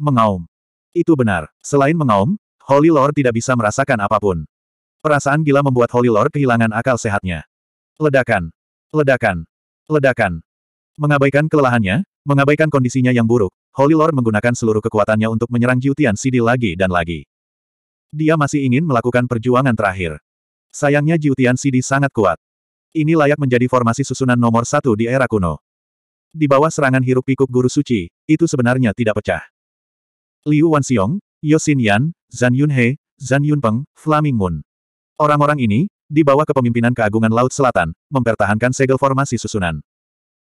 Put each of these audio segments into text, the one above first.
mengaum. Itu benar. Selain mengaum, Holy Lord tidak bisa merasakan apapun. Perasaan gila membuat Holy Lord kehilangan akal sehatnya. Ledakan. Ledakan. Ledakan. Mengabaikan kelelahannya, mengabaikan kondisinya yang buruk, Holy Lord menggunakan seluruh kekuatannya untuk menyerang Jiutian Sidi lagi dan lagi. Dia masih ingin melakukan perjuangan terakhir. Sayangnya Jiutian Sidi sangat kuat. Ini layak menjadi formasi susunan nomor satu di era kuno. Di bawah serangan hiruk pikuk guru suci, itu sebenarnya tidak pecah. Liu Wanxiong, Yosin Yan, Zhan Yunhe, Zhan Yunpeng, Flaming Moon. Orang-orang ini, di bawah kepemimpinan keagungan Laut Selatan, mempertahankan segel formasi susunan.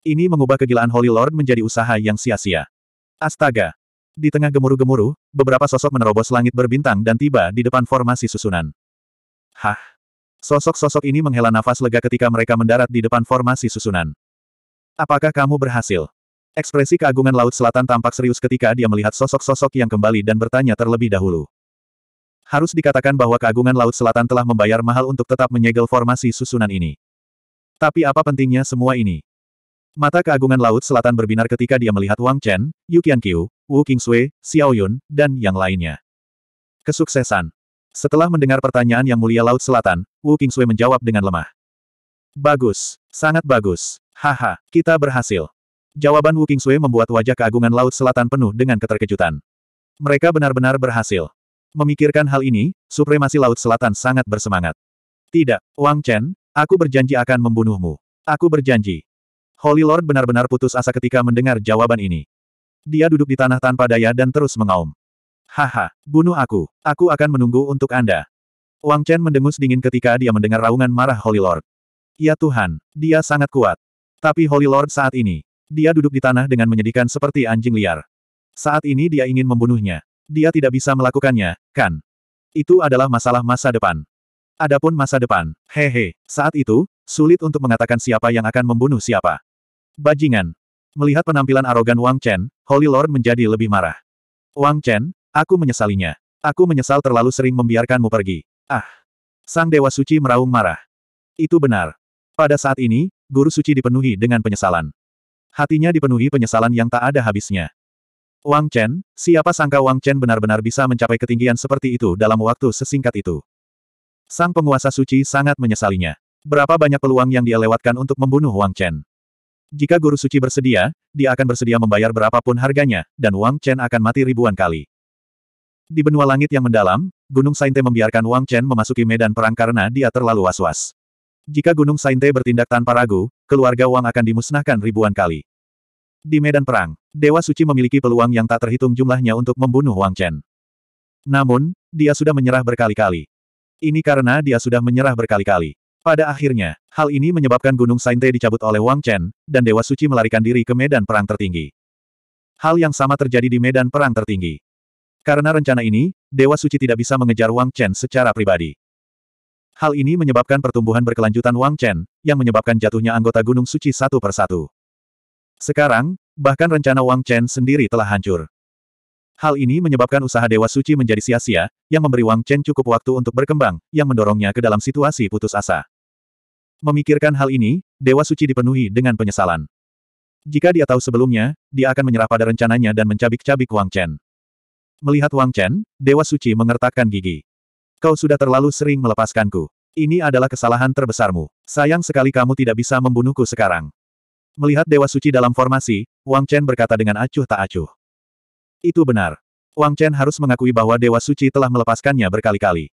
Ini mengubah kegilaan Holy Lord menjadi usaha yang sia-sia. Astaga! Di tengah gemuruh-gemuruh, beberapa sosok menerobos langit berbintang dan tiba di depan formasi susunan. Hah! Sosok-sosok ini menghela nafas lega ketika mereka mendarat di depan formasi susunan. Apakah kamu berhasil? Ekspresi keagungan Laut Selatan tampak serius ketika dia melihat sosok-sosok yang kembali dan bertanya terlebih dahulu. Harus dikatakan bahwa keagungan Laut Selatan telah membayar mahal untuk tetap menyegel formasi susunan ini. Tapi apa pentingnya semua ini? Mata keagungan Laut Selatan berbinar ketika dia melihat Wang Chen, Yu Qianqiu, Wu Qingsui, Xiao Yun, dan yang lainnya. Kesuksesan. Setelah mendengar pertanyaan yang mulia Laut Selatan, Wu Qingsui menjawab dengan lemah. Bagus. Sangat bagus. Haha, kita berhasil. Jawaban Wu Qingsui membuat wajah keagungan Laut Selatan penuh dengan keterkejutan. Mereka benar-benar berhasil. Memikirkan hal ini, supremasi Laut Selatan sangat bersemangat. Tidak, Wang Chen, aku berjanji akan membunuhmu. Aku berjanji. Holy Lord benar-benar putus asa ketika mendengar jawaban ini. Dia duduk di tanah tanpa daya dan terus mengaum. Haha, bunuh aku. Aku akan menunggu untuk Anda. Wang Chen mendengus dingin ketika dia mendengar raungan marah Holy Lord. Ya Tuhan, dia sangat kuat. Tapi Holy Lord saat ini, dia duduk di tanah dengan menyedihkan seperti anjing liar. Saat ini dia ingin membunuhnya. Dia tidak bisa melakukannya, kan? Itu adalah masalah masa depan. Adapun masa depan, hehe, saat itu, sulit untuk mengatakan siapa yang akan membunuh siapa. Bajingan. Melihat penampilan arogan Wang Chen, Holy Lord menjadi lebih marah. Wang Chen, aku menyesalinya. Aku menyesal terlalu sering membiarkanmu pergi. Ah! Sang Dewa Suci meraung marah. Itu benar. Pada saat ini, Guru Suci dipenuhi dengan penyesalan. Hatinya dipenuhi penyesalan yang tak ada habisnya. Wang Chen, siapa sangka Wang Chen benar-benar bisa mencapai ketinggian seperti itu dalam waktu sesingkat itu. Sang penguasa suci sangat menyesalinya. Berapa banyak peluang yang dia lewatkan untuk membunuh Wang Chen. Jika guru suci bersedia, dia akan bersedia membayar berapapun harganya, dan Wang Chen akan mati ribuan kali. Di benua langit yang mendalam, Gunung Sainte membiarkan Wang Chen memasuki medan perang karena dia terlalu was-was. Jika Gunung Sainte bertindak tanpa ragu, keluarga Wang akan dimusnahkan ribuan kali. Di medan perang, Dewa Suci memiliki peluang yang tak terhitung jumlahnya untuk membunuh Wang Chen. Namun, dia sudah menyerah berkali-kali. Ini karena dia sudah menyerah berkali-kali. Pada akhirnya, hal ini menyebabkan Gunung Sainte dicabut oleh Wang Chen, dan Dewa Suci melarikan diri ke medan perang tertinggi. Hal yang sama terjadi di medan perang tertinggi. Karena rencana ini, Dewa Suci tidak bisa mengejar Wang Chen secara pribadi. Hal ini menyebabkan pertumbuhan berkelanjutan Wang Chen, yang menyebabkan jatuhnya anggota Gunung Suci satu persatu. Sekarang, bahkan rencana Wang Chen sendiri telah hancur. Hal ini menyebabkan usaha Dewa Suci menjadi sia-sia, yang memberi Wang Chen cukup waktu untuk berkembang, yang mendorongnya ke dalam situasi putus asa. Memikirkan hal ini, Dewa Suci dipenuhi dengan penyesalan. Jika dia tahu sebelumnya, dia akan menyerah pada rencananya dan mencabik-cabik Wang Chen. Melihat Wang Chen, Dewa Suci mengertakkan gigi. Kau sudah terlalu sering melepaskanku. Ini adalah kesalahan terbesarmu. Sayang sekali kamu tidak bisa membunuhku sekarang. Melihat Dewa Suci dalam formasi, Wang Chen berkata dengan acuh tak acuh. Itu benar. Wang Chen harus mengakui bahwa Dewa Suci telah melepaskannya berkali-kali.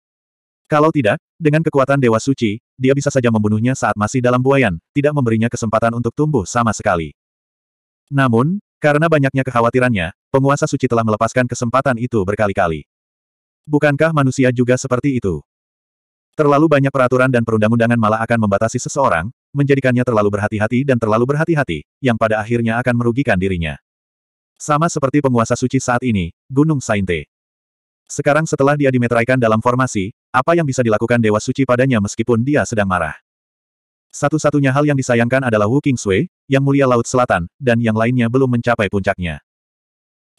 Kalau tidak, dengan kekuatan Dewa Suci, dia bisa saja membunuhnya saat masih dalam buayan, tidak memberinya kesempatan untuk tumbuh sama sekali. Namun, karena banyaknya kekhawatirannya, penguasa suci telah melepaskan kesempatan itu berkali-kali. Bukankah manusia juga seperti itu? Terlalu banyak peraturan dan perundang-undangan malah akan membatasi seseorang, menjadikannya terlalu berhati-hati dan terlalu berhati-hati, yang pada akhirnya akan merugikan dirinya. Sama seperti penguasa suci saat ini, Gunung Sainte. Sekarang setelah dia dimeteraikan dalam formasi, apa yang bisa dilakukan Dewa Suci padanya meskipun dia sedang marah? Satu-satunya hal yang disayangkan adalah Wu Sui, yang mulia Laut Selatan, dan yang lainnya belum mencapai puncaknya.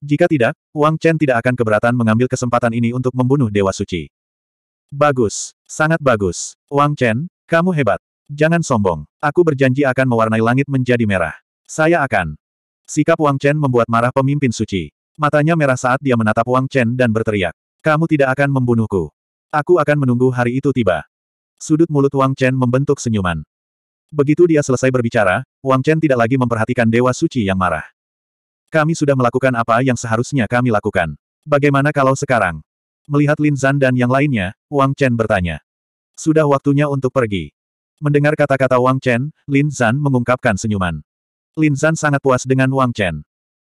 Jika tidak, Wang Chen tidak akan keberatan mengambil kesempatan ini untuk membunuh Dewa Suci. Bagus. Sangat bagus. Wang Chen, kamu hebat. Jangan sombong. Aku berjanji akan mewarnai langit menjadi merah. Saya akan. Sikap Wang Chen membuat marah pemimpin suci. Matanya merah saat dia menatap Wang Chen dan berteriak. Kamu tidak akan membunuhku. Aku akan menunggu hari itu tiba. Sudut mulut Wang Chen membentuk senyuman. Begitu dia selesai berbicara, Wang Chen tidak lagi memperhatikan Dewa Suci yang marah. Kami sudah melakukan apa yang seharusnya kami lakukan. Bagaimana kalau sekarang? Melihat Lin Zan dan yang lainnya, Wang Chen bertanya. Sudah waktunya untuk pergi. Mendengar kata-kata Wang Chen, Lin Zan mengungkapkan senyuman. Lin Zan sangat puas dengan Wang Chen.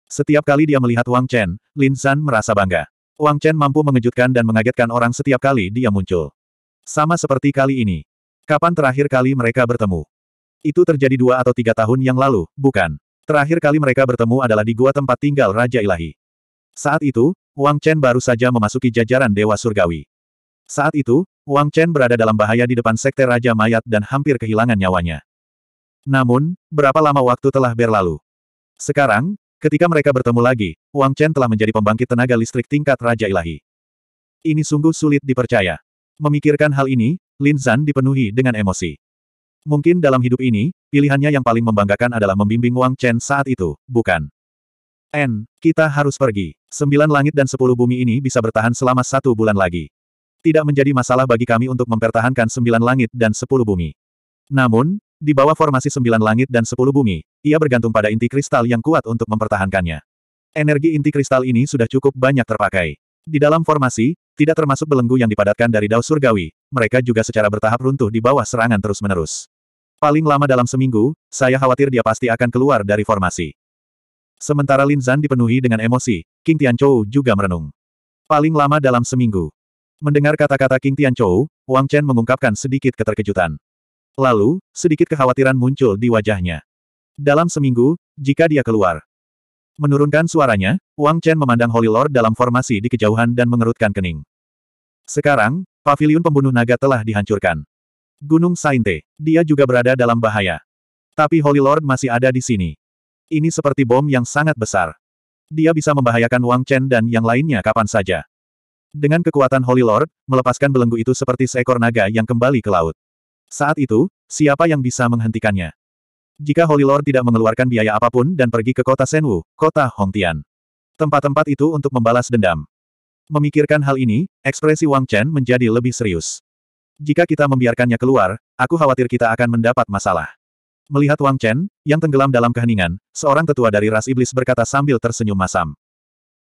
Setiap kali dia melihat Wang Chen, Lin Zan merasa bangga. Wang Chen mampu mengejutkan dan mengagetkan orang setiap kali dia muncul. Sama seperti kali ini. Kapan terakhir kali mereka bertemu? Itu terjadi dua atau tiga tahun yang lalu, bukan? Terakhir kali mereka bertemu adalah di gua tempat tinggal Raja Ilahi. Saat itu, Wang Chen baru saja memasuki jajaran Dewa Surgawi. Saat itu, Wang Chen berada dalam bahaya di depan Sekte Raja Mayat dan hampir kehilangan nyawanya. Namun, berapa lama waktu telah berlalu? Sekarang, ketika mereka bertemu lagi, Wang Chen telah menjadi pembangkit tenaga listrik tingkat Raja Ilahi. Ini sungguh sulit dipercaya. Memikirkan hal ini, Lin Zan dipenuhi dengan emosi. Mungkin dalam hidup ini, pilihannya yang paling membanggakan adalah membimbing Wang Chen saat itu, bukan? N, kita harus pergi. Sembilan langit dan sepuluh bumi ini bisa bertahan selama satu bulan lagi. Tidak menjadi masalah bagi kami untuk mempertahankan sembilan langit dan sepuluh bumi. Namun, di bawah formasi sembilan langit dan sepuluh bumi, ia bergantung pada inti kristal yang kuat untuk mempertahankannya. Energi inti kristal ini sudah cukup banyak terpakai. Di dalam formasi, tidak termasuk belenggu yang dipadatkan dari Dao Surgawi, mereka juga secara bertahap runtuh di bawah serangan terus-menerus. Paling lama dalam seminggu, saya khawatir dia pasti akan keluar dari formasi. Sementara Lin Zan dipenuhi dengan emosi, King Tianchou juga merenung. Paling lama dalam seminggu. Mendengar kata-kata King Tianchou, Wang Chen mengungkapkan sedikit keterkejutan. Lalu, sedikit kekhawatiran muncul di wajahnya. Dalam seminggu, jika dia keluar. Menurunkan suaranya, Wang Chen memandang Holy Lord dalam formasi di kejauhan dan mengerutkan kening. Sekarang, pavilion pembunuh naga telah dihancurkan. Gunung Sainte. Dia juga berada dalam bahaya. Tapi Holy Lord masih ada di sini. Ini seperti bom yang sangat besar. Dia bisa membahayakan Wang Chen dan yang lainnya kapan saja. Dengan kekuatan Holy Lord, melepaskan belenggu itu seperti seekor naga yang kembali ke laut. Saat itu, siapa yang bisa menghentikannya? Jika Holy Lord tidak mengeluarkan biaya apapun dan pergi ke kota Senwu, kota Hongtian. Tempat-tempat itu untuk membalas dendam. Memikirkan hal ini, ekspresi Wang Chen menjadi lebih serius. Jika kita membiarkannya keluar, aku khawatir kita akan mendapat masalah. Melihat Wang Chen, yang tenggelam dalam keheningan, seorang tetua dari ras iblis berkata sambil tersenyum masam.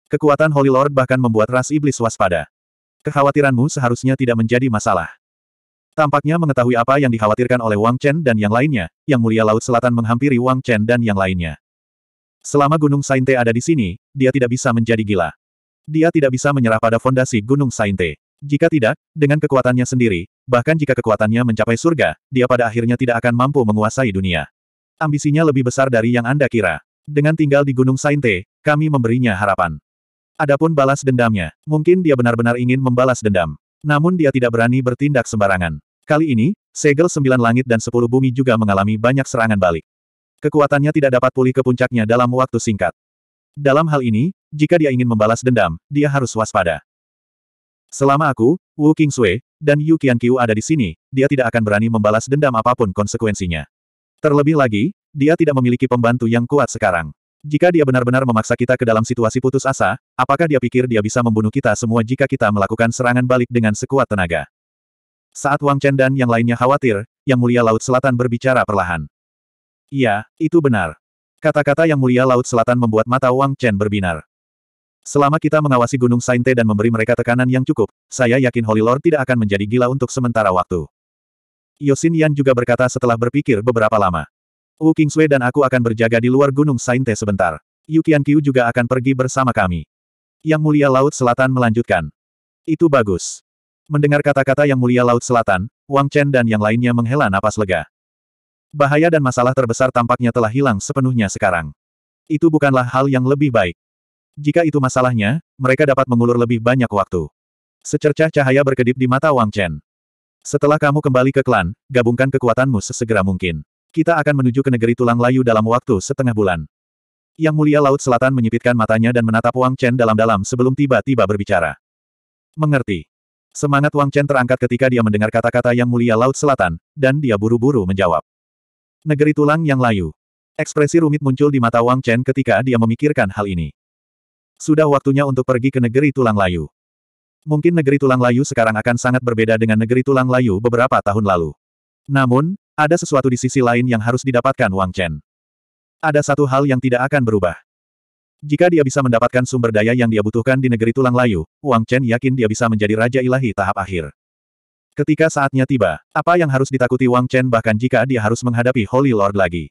Kekuatan Holy Lord bahkan membuat ras iblis waspada. Kekhawatiranmu seharusnya tidak menjadi masalah. Tampaknya mengetahui apa yang dikhawatirkan oleh Wang Chen dan yang lainnya, yang mulia Laut Selatan menghampiri Wang Chen dan yang lainnya. Selama Gunung Sainte ada di sini, dia tidak bisa menjadi gila. Dia tidak bisa menyerah pada fondasi Gunung Sainte. Jika tidak, dengan kekuatannya sendiri, bahkan jika kekuatannya mencapai surga, dia pada akhirnya tidak akan mampu menguasai dunia. Ambisinya lebih besar dari yang Anda kira. Dengan tinggal di Gunung Sainte, kami memberinya harapan. Adapun balas dendamnya, mungkin dia benar-benar ingin membalas dendam. Namun dia tidak berani bertindak sembarangan. Kali ini, segel sembilan langit dan sepuluh bumi juga mengalami banyak serangan balik. Kekuatannya tidak dapat pulih ke puncaknya dalam waktu singkat. Dalam hal ini, jika dia ingin membalas dendam, dia harus waspada. Selama aku, Wu King Sui, dan Yu Qianqiu ada di sini, dia tidak akan berani membalas dendam apapun konsekuensinya. Terlebih lagi, dia tidak memiliki pembantu yang kuat sekarang. Jika dia benar-benar memaksa kita ke dalam situasi putus asa, apakah dia pikir dia bisa membunuh kita semua jika kita melakukan serangan balik dengan sekuat tenaga? Saat Wang Chen dan yang lainnya khawatir, Yang Mulia Laut Selatan berbicara perlahan. Iya, itu benar. Kata-kata Yang Mulia Laut Selatan membuat mata Wang Chen berbinar. Selama kita mengawasi Gunung Sainte dan memberi mereka tekanan yang cukup, saya yakin Holy Lord tidak akan menjadi gila untuk sementara waktu. Yosin Yan juga berkata setelah berpikir beberapa lama. Wu Kingsway dan aku akan berjaga di luar Gunung Sainte sebentar. Yu Qiankyu juga akan pergi bersama kami. Yang Mulia Laut Selatan melanjutkan. Itu bagus. Mendengar kata-kata Yang Mulia Laut Selatan, Wang Chen dan yang lainnya menghela napas lega. Bahaya dan masalah terbesar tampaknya telah hilang sepenuhnya sekarang. Itu bukanlah hal yang lebih baik. Jika itu masalahnya, mereka dapat mengulur lebih banyak waktu. Secercah cahaya berkedip di mata Wang Chen. Setelah kamu kembali ke klan, gabungkan kekuatanmu sesegera mungkin. Kita akan menuju ke negeri tulang layu dalam waktu setengah bulan. Yang Mulia Laut Selatan menyipitkan matanya dan menatap Wang Chen dalam-dalam sebelum tiba-tiba berbicara. Mengerti. Semangat Wang Chen terangkat ketika dia mendengar kata-kata Yang Mulia Laut Selatan, dan dia buru-buru menjawab. Negeri tulang yang layu. Ekspresi rumit muncul di mata Wang Chen ketika dia memikirkan hal ini. Sudah waktunya untuk pergi ke negeri tulang layu. Mungkin negeri tulang layu sekarang akan sangat berbeda dengan negeri tulang layu beberapa tahun lalu. Namun, ada sesuatu di sisi lain yang harus didapatkan Wang Chen. Ada satu hal yang tidak akan berubah. Jika dia bisa mendapatkan sumber daya yang dia butuhkan di negeri tulang layu, Wang Chen yakin dia bisa menjadi Raja Ilahi tahap akhir. Ketika saatnya tiba, apa yang harus ditakuti Wang Chen bahkan jika dia harus menghadapi Holy Lord lagi?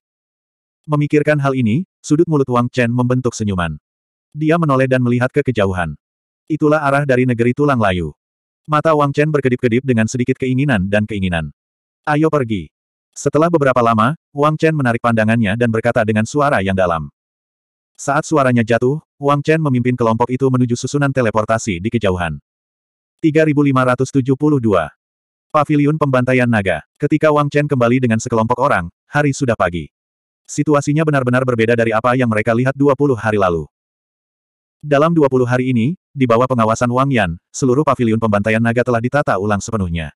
Memikirkan hal ini, sudut mulut Wang Chen membentuk senyuman. Dia menoleh dan melihat ke kejauhan. Itulah arah dari negeri tulang layu. Mata Wang Chen berkedip-kedip dengan sedikit keinginan dan keinginan. Ayo pergi. Setelah beberapa lama, Wang Chen menarik pandangannya dan berkata dengan suara yang dalam. Saat suaranya jatuh, Wang Chen memimpin kelompok itu menuju susunan teleportasi di kejauhan. 3572. Paviliun Pembantaian Naga. Ketika Wang Chen kembali dengan sekelompok orang, hari sudah pagi. Situasinya benar-benar berbeda dari apa yang mereka lihat 20 hari lalu. Dalam 20 hari ini, di bawah pengawasan Wang Yan, seluruh paviliun pembantaian naga telah ditata ulang sepenuhnya.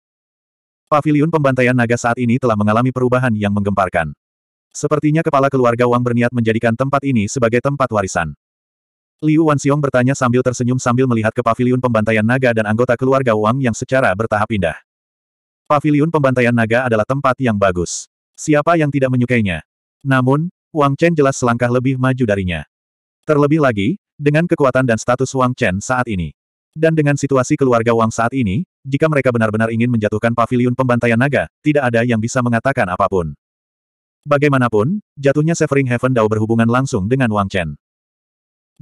Paviliun pembantaian naga saat ini telah mengalami perubahan yang menggemparkan. Sepertinya kepala keluarga Wang berniat menjadikan tempat ini sebagai tempat warisan. Liu Wanxiong bertanya sambil tersenyum sambil melihat ke paviliun pembantaian naga dan anggota keluarga Wang yang secara bertahap pindah. Paviliun pembantaian naga adalah tempat yang bagus. Siapa yang tidak menyukainya? Namun, Wang Chen jelas selangkah lebih maju darinya. Terlebih lagi, dengan kekuatan dan status Wang Chen saat ini. Dan dengan situasi keluarga Wang saat ini, jika mereka benar-benar ingin menjatuhkan pavilion pembantaian naga, tidak ada yang bisa mengatakan apapun. Bagaimanapun, jatuhnya Severing Heaven Dao berhubungan langsung dengan Wang Chen.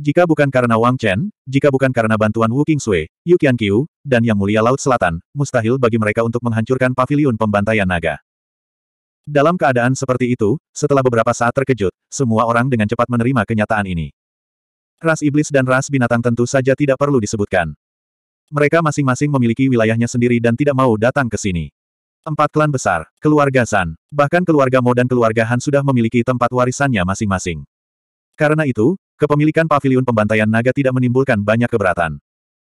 Jika bukan karena Wang Chen, jika bukan karena bantuan Wu Qingsui, Yu Qianqiu, dan Yang Mulia Laut Selatan, mustahil bagi mereka untuk menghancurkan pavilion pembantaian naga. Dalam keadaan seperti itu, setelah beberapa saat terkejut, semua orang dengan cepat menerima kenyataan ini. Ras iblis dan ras binatang tentu saja tidak perlu disebutkan. Mereka masing-masing memiliki wilayahnya sendiri dan tidak mau datang ke sini. Empat klan besar, keluarga San, bahkan keluarga Mo dan keluarga Han sudah memiliki tempat warisannya masing-masing. Karena itu, kepemilikan pavilion pembantaian naga tidak menimbulkan banyak keberatan.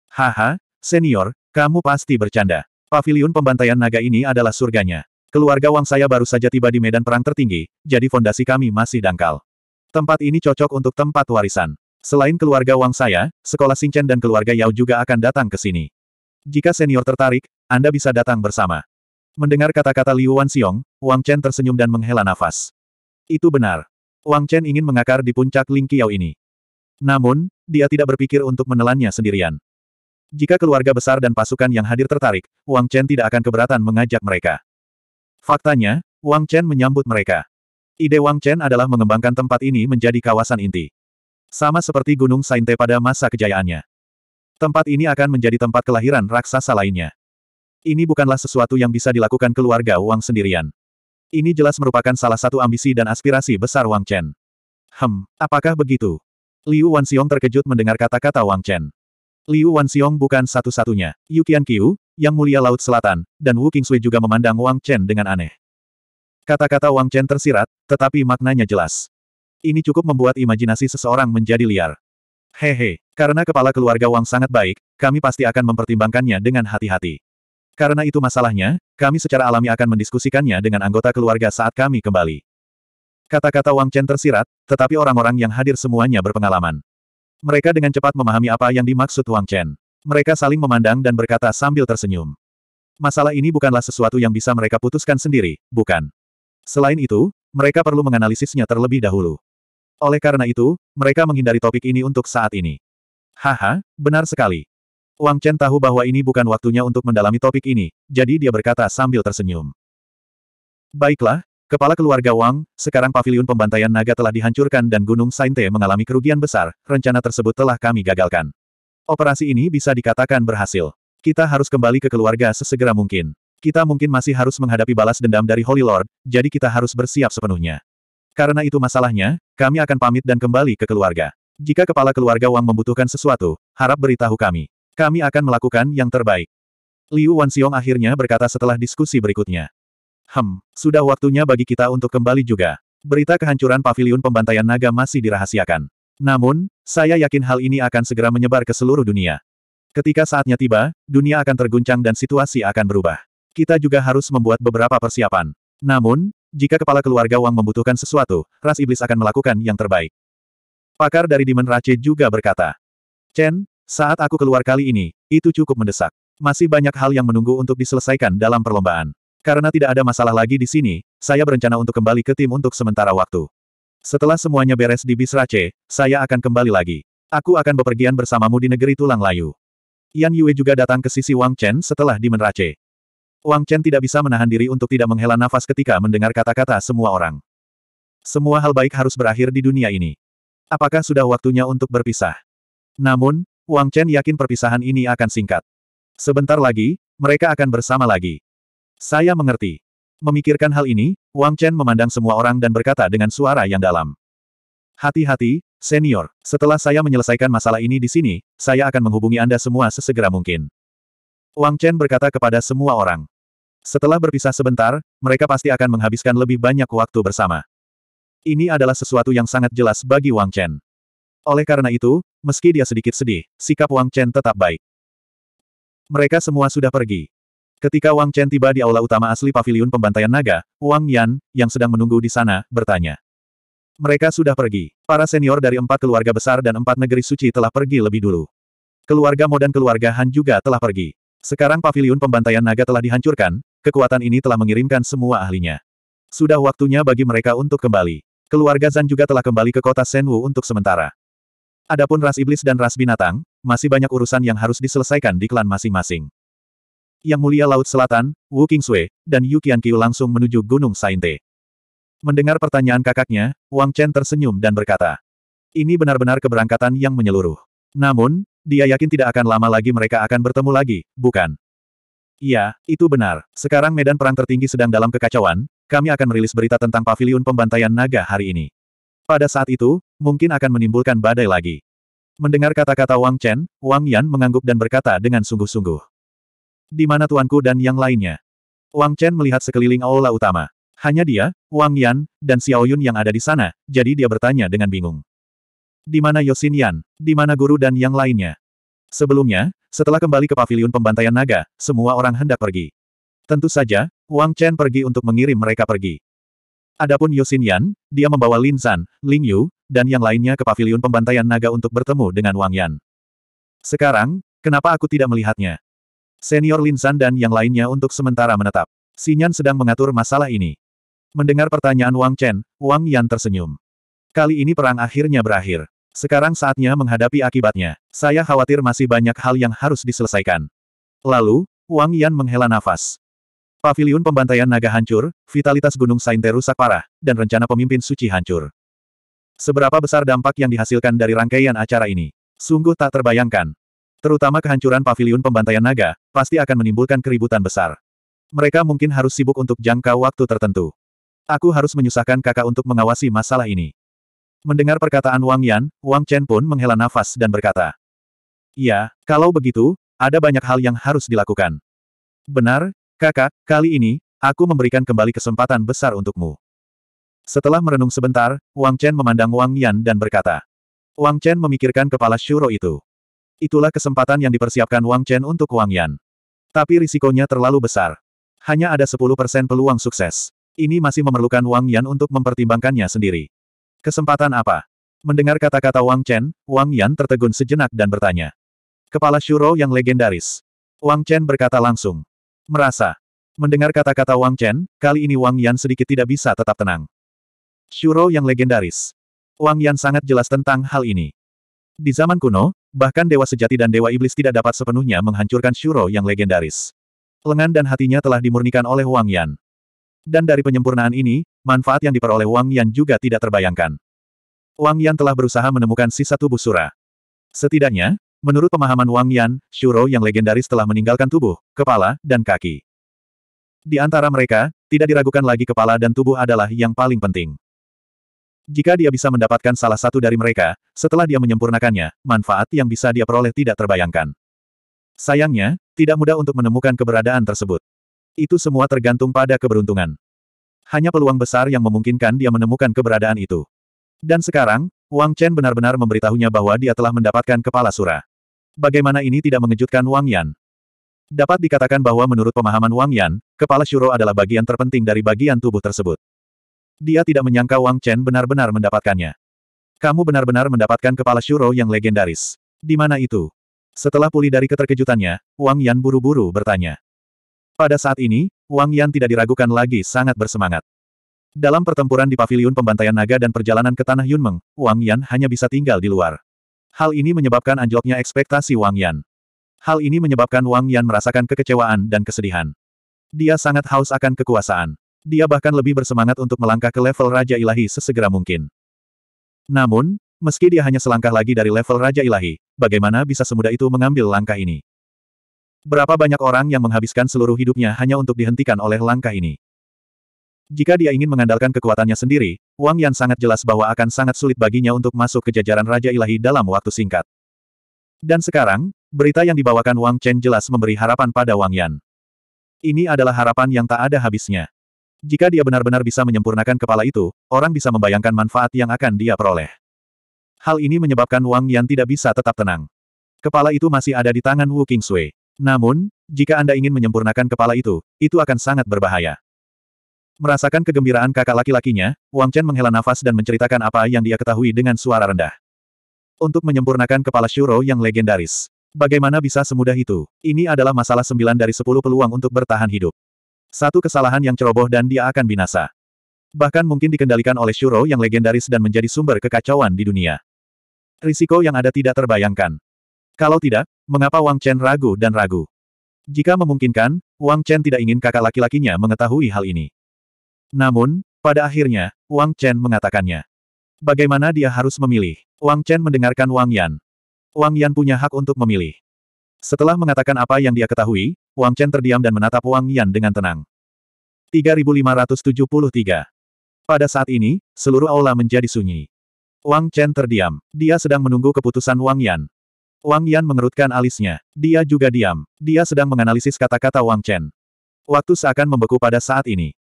Haha, senior, kamu pasti bercanda. Pavilion pembantaian naga ini adalah surganya. Keluarga Wang saya baru saja tiba di medan perang tertinggi, jadi fondasi kami masih dangkal. Tempat ini cocok untuk tempat warisan. Selain keluarga Wang saya, sekolah Singchen dan keluarga Yao juga akan datang ke sini. Jika senior tertarik, Anda bisa datang bersama. Mendengar kata-kata Liu Wanxiong, Wang Chen tersenyum dan menghela nafas. Itu benar. Wang Chen ingin mengakar di puncak Ling Qiao ini. Namun, dia tidak berpikir untuk menelannya sendirian. Jika keluarga besar dan pasukan yang hadir tertarik, Wang Chen tidak akan keberatan mengajak mereka. Faktanya, Wang Chen menyambut mereka. Ide Wang Chen adalah mengembangkan tempat ini menjadi kawasan inti. Sama seperti Gunung Sainte pada masa kejayaannya. Tempat ini akan menjadi tempat kelahiran raksasa lainnya. Ini bukanlah sesuatu yang bisa dilakukan keluarga Wang sendirian. Ini jelas merupakan salah satu ambisi dan aspirasi besar Wang Chen. Hem, apakah begitu? Liu Wanxiong terkejut mendengar kata-kata Wang Chen. Liu Wanxiong bukan satu-satunya. Yu Qianqiu, yang mulia Laut Selatan, dan Wu Qingsui juga memandang Wang Chen dengan aneh. Kata-kata Wang Chen tersirat, tetapi maknanya jelas. Ini cukup membuat imajinasi seseorang menjadi liar. Hehe, karena kepala keluarga Wang sangat baik, kami pasti akan mempertimbangkannya dengan hati-hati. Karena itu masalahnya, kami secara alami akan mendiskusikannya dengan anggota keluarga saat kami kembali. Kata-kata Wang Chen tersirat, tetapi orang-orang yang hadir semuanya berpengalaman. Mereka dengan cepat memahami apa yang dimaksud Wang Chen. Mereka saling memandang dan berkata sambil tersenyum. Masalah ini bukanlah sesuatu yang bisa mereka putuskan sendiri, bukan. Selain itu, mereka perlu menganalisisnya terlebih dahulu. Oleh karena itu, mereka menghindari topik ini untuk saat ini. Haha, benar sekali. Wang Chen tahu bahwa ini bukan waktunya untuk mendalami topik ini, jadi dia berkata sambil tersenyum. Baiklah, kepala keluarga Wang, sekarang paviliun pembantaian naga telah dihancurkan dan Gunung Sainte mengalami kerugian besar, rencana tersebut telah kami gagalkan. Operasi ini bisa dikatakan berhasil. Kita harus kembali ke keluarga sesegera mungkin. Kita mungkin masih harus menghadapi balas dendam dari Holy Lord, jadi kita harus bersiap sepenuhnya. Karena itu masalahnya, kami akan pamit dan kembali ke keluarga. Jika kepala keluarga Wang membutuhkan sesuatu, harap beritahu kami. Kami akan melakukan yang terbaik. Liu Wanxiong akhirnya berkata setelah diskusi berikutnya. Hem, sudah waktunya bagi kita untuk kembali juga. Berita kehancuran paviliun pembantaian naga masih dirahasiakan. Namun, saya yakin hal ini akan segera menyebar ke seluruh dunia. Ketika saatnya tiba, dunia akan terguncang dan situasi akan berubah. Kita juga harus membuat beberapa persiapan. Namun, jika kepala keluarga Wang membutuhkan sesuatu, ras iblis akan melakukan yang terbaik. Pakar dari Demon Rache juga berkata. Chen, saat aku keluar kali ini, itu cukup mendesak. Masih banyak hal yang menunggu untuk diselesaikan dalam perlombaan. Karena tidak ada masalah lagi di sini, saya berencana untuk kembali ke tim untuk sementara waktu. Setelah semuanya beres di Rache, saya akan kembali lagi. Aku akan bepergian bersamamu di negeri tulang layu. Yan Yue juga datang ke sisi Wang Chen setelah Demon Rache. Wang Chen tidak bisa menahan diri untuk tidak menghela nafas ketika mendengar kata-kata semua orang. Semua hal baik harus berakhir di dunia ini. Apakah sudah waktunya untuk berpisah? Namun, Wang Chen yakin perpisahan ini akan singkat. Sebentar lagi, mereka akan bersama lagi. Saya mengerti. Memikirkan hal ini, Wang Chen memandang semua orang dan berkata dengan suara yang dalam. Hati-hati, senior. Setelah saya menyelesaikan masalah ini di sini, saya akan menghubungi Anda semua sesegera mungkin. Wang Chen berkata kepada semua orang. Setelah berpisah sebentar, mereka pasti akan menghabiskan lebih banyak waktu bersama. Ini adalah sesuatu yang sangat jelas bagi Wang Chen. Oleh karena itu, meski dia sedikit sedih, sikap Wang Chen tetap baik. Mereka semua sudah pergi. Ketika Wang Chen tiba di aula utama asli paviliun pembantaian naga, Wang Yan, yang sedang menunggu di sana, bertanya. Mereka sudah pergi. Para senior dari empat keluarga besar dan empat negeri suci telah pergi lebih dulu. Keluarga Mo dan keluarga Han juga telah pergi. Sekarang paviliun pembantaian naga telah dihancurkan, Kekuatan ini telah mengirimkan semua ahlinya. Sudah waktunya bagi mereka untuk kembali. Keluarga Zan juga telah kembali ke kota Senwu untuk sementara. Adapun ras iblis dan ras binatang, masih banyak urusan yang harus diselesaikan di klan masing-masing. Yang Mulia Laut Selatan, Wu Kingsui, dan Yu Qianqiu langsung menuju Gunung Sainte. Mendengar pertanyaan kakaknya, Wang Chen tersenyum dan berkata, ini benar-benar keberangkatan yang menyeluruh. Namun, dia yakin tidak akan lama lagi mereka akan bertemu lagi, bukan? Iya, itu benar. Sekarang medan perang tertinggi sedang dalam kekacauan, kami akan merilis berita tentang pavilion pembantaian naga hari ini. Pada saat itu, mungkin akan menimbulkan badai lagi. Mendengar kata-kata Wang Chen, Wang Yan mengangguk dan berkata dengan sungguh-sungguh. Di mana tuanku dan yang lainnya? Wang Chen melihat sekeliling aula utama. Hanya dia, Wang Yan, dan Xiao Yun yang ada di sana, jadi dia bertanya dengan bingung. Di mana Yosin Yan? Di mana guru dan yang lainnya? Sebelumnya, setelah kembali ke paviliun pembantaian naga, semua orang hendak pergi. Tentu saja, Wang Chen pergi untuk mengirim mereka pergi. Adapun Yusin Yan, dia membawa Lin San, Ling Yu, dan yang lainnya ke paviliun pembantaian naga untuk bertemu dengan Wang Yan. Sekarang, kenapa aku tidak melihatnya? Senior Lin San dan yang lainnya untuk sementara menetap. Sinyan sedang mengatur masalah ini. Mendengar pertanyaan Wang Chen, Wang Yan tersenyum. Kali ini perang akhirnya berakhir. Sekarang saatnya menghadapi akibatnya. Saya khawatir masih banyak hal yang harus diselesaikan. Lalu, Wang Yan menghela nafas. Paviliun pembantaian naga hancur, vitalitas Gunung Sainte rusak parah, dan rencana pemimpin suci hancur. Seberapa besar dampak yang dihasilkan dari rangkaian acara ini? Sungguh tak terbayangkan. Terutama kehancuran paviliun pembantaian naga, pasti akan menimbulkan keributan besar. Mereka mungkin harus sibuk untuk jangka waktu tertentu. Aku harus menyusahkan kakak untuk mengawasi masalah ini. Mendengar perkataan Wang Yan, Wang Chen pun menghela nafas dan berkata. Ya, kalau begitu, ada banyak hal yang harus dilakukan. Benar, kakak, kali ini, aku memberikan kembali kesempatan besar untukmu. Setelah merenung sebentar, Wang Chen memandang Wang Yan dan berkata. Wang Chen memikirkan kepala Shuro itu. Itulah kesempatan yang dipersiapkan Wang Chen untuk Wang Yan. Tapi risikonya terlalu besar. Hanya ada 10% peluang sukses. Ini masih memerlukan Wang Yan untuk mempertimbangkannya sendiri. Kesempatan apa? Mendengar kata-kata Wang Chen, Wang Yan tertegun sejenak dan bertanya. Kepala Shuro yang legendaris. Wang Chen berkata langsung. Merasa. Mendengar kata-kata Wang Chen, kali ini Wang Yan sedikit tidak bisa tetap tenang. Shuro yang legendaris. Wang Yan sangat jelas tentang hal ini. Di zaman kuno, bahkan dewa sejati dan dewa iblis tidak dapat sepenuhnya menghancurkan Shuro yang legendaris. Lengan dan hatinya telah dimurnikan oleh Wang Yan. Dan dari penyempurnaan ini, Manfaat yang diperoleh Wang Yan juga tidak terbayangkan. Wang Yan telah berusaha menemukan sisa tubuh Sura. Setidaknya, menurut pemahaman Wang Yan, Shuro yang legendaris telah meninggalkan tubuh, kepala, dan kaki. Di antara mereka, tidak diragukan lagi kepala dan tubuh adalah yang paling penting. Jika dia bisa mendapatkan salah satu dari mereka, setelah dia menyempurnakannya, manfaat yang bisa dia peroleh tidak terbayangkan. Sayangnya, tidak mudah untuk menemukan keberadaan tersebut. Itu semua tergantung pada keberuntungan hanya peluang besar yang memungkinkan dia menemukan keberadaan itu. Dan sekarang, Wang Chen benar-benar memberitahunya bahwa dia telah mendapatkan kepala sura. Bagaimana ini tidak mengejutkan Wang Yan? Dapat dikatakan bahwa menurut pemahaman Wang Yan, kepala Shuro adalah bagian terpenting dari bagian tubuh tersebut. Dia tidak menyangka Wang Chen benar-benar mendapatkannya. Kamu benar-benar mendapatkan kepala Shuro yang legendaris. Di mana itu? Setelah pulih dari keterkejutannya, Wang Yan buru-buru bertanya. Pada saat ini, Wang Yan tidak diragukan lagi sangat bersemangat. Dalam pertempuran di paviliun pembantaian naga dan perjalanan ke tanah Yunmeng, Wang Yan hanya bisa tinggal di luar. Hal ini menyebabkan anjloknya ekspektasi Wang Yan. Hal ini menyebabkan Wang Yan merasakan kekecewaan dan kesedihan. Dia sangat haus akan kekuasaan. Dia bahkan lebih bersemangat untuk melangkah ke level Raja Ilahi sesegera mungkin. Namun, meski dia hanya selangkah lagi dari level Raja Ilahi, bagaimana bisa semudah itu mengambil langkah ini? Berapa banyak orang yang menghabiskan seluruh hidupnya hanya untuk dihentikan oleh langkah ini? Jika dia ingin mengandalkan kekuatannya sendiri, Wang Yan sangat jelas bahwa akan sangat sulit baginya untuk masuk ke jajaran Raja Ilahi dalam waktu singkat. Dan sekarang, berita yang dibawakan Wang Chen jelas memberi harapan pada Wang Yan. Ini adalah harapan yang tak ada habisnya. Jika dia benar-benar bisa menyempurnakan kepala itu, orang bisa membayangkan manfaat yang akan dia peroleh. Hal ini menyebabkan Wang Yan tidak bisa tetap tenang. Kepala itu masih ada di tangan Wu Qingsui. Namun, jika Anda ingin menyempurnakan kepala itu, itu akan sangat berbahaya. Merasakan kegembiraan kakak laki-lakinya, Wang Chen menghela nafas dan menceritakan apa yang dia ketahui dengan suara rendah. Untuk menyempurnakan kepala Shuro yang legendaris. Bagaimana bisa semudah itu? Ini adalah masalah sembilan dari sepuluh peluang untuk bertahan hidup. Satu kesalahan yang ceroboh dan dia akan binasa. Bahkan mungkin dikendalikan oleh Shuro yang legendaris dan menjadi sumber kekacauan di dunia. Risiko yang ada tidak terbayangkan. Kalau tidak, mengapa Wang Chen ragu dan ragu? Jika memungkinkan, Wang Chen tidak ingin kakak laki-lakinya mengetahui hal ini. Namun, pada akhirnya, Wang Chen mengatakannya. Bagaimana dia harus memilih? Wang Chen mendengarkan Wang Yan. Wang Yan punya hak untuk memilih. Setelah mengatakan apa yang dia ketahui, Wang Chen terdiam dan menatap Wang Yan dengan tenang. 3573 Pada saat ini, seluruh aula menjadi sunyi. Wang Chen terdiam. Dia sedang menunggu keputusan Wang Yan. Wang Yan mengerutkan alisnya. Dia juga diam. Dia sedang menganalisis kata-kata Wang Chen. Waktu seakan membeku pada saat ini.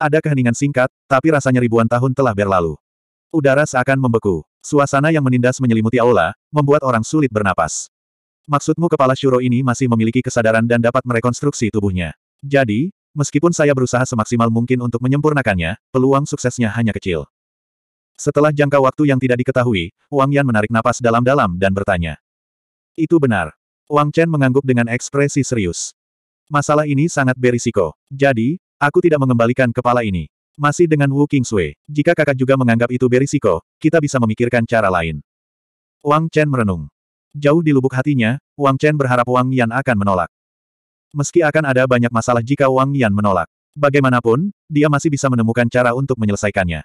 Ada keheningan singkat, tapi rasanya ribuan tahun telah berlalu. Udara seakan membeku. Suasana yang menindas menyelimuti aula, membuat orang sulit bernapas. Maksudmu kepala Shuro ini masih memiliki kesadaran dan dapat merekonstruksi tubuhnya. Jadi, meskipun saya berusaha semaksimal mungkin untuk menyempurnakannya, peluang suksesnya hanya kecil. Setelah jangka waktu yang tidak diketahui, Wang Yan menarik napas dalam-dalam dan bertanya. Itu benar. Wang Chen mengangguk dengan ekspresi serius. Masalah ini sangat berisiko. Jadi, aku tidak mengembalikan kepala ini. Masih dengan Wu King Sui, jika kakak juga menganggap itu berisiko, kita bisa memikirkan cara lain. Wang Chen merenung. Jauh di lubuk hatinya, Wang Chen berharap Wang Yan akan menolak. Meski akan ada banyak masalah jika Wang Yan menolak. Bagaimanapun, dia masih bisa menemukan cara untuk menyelesaikannya.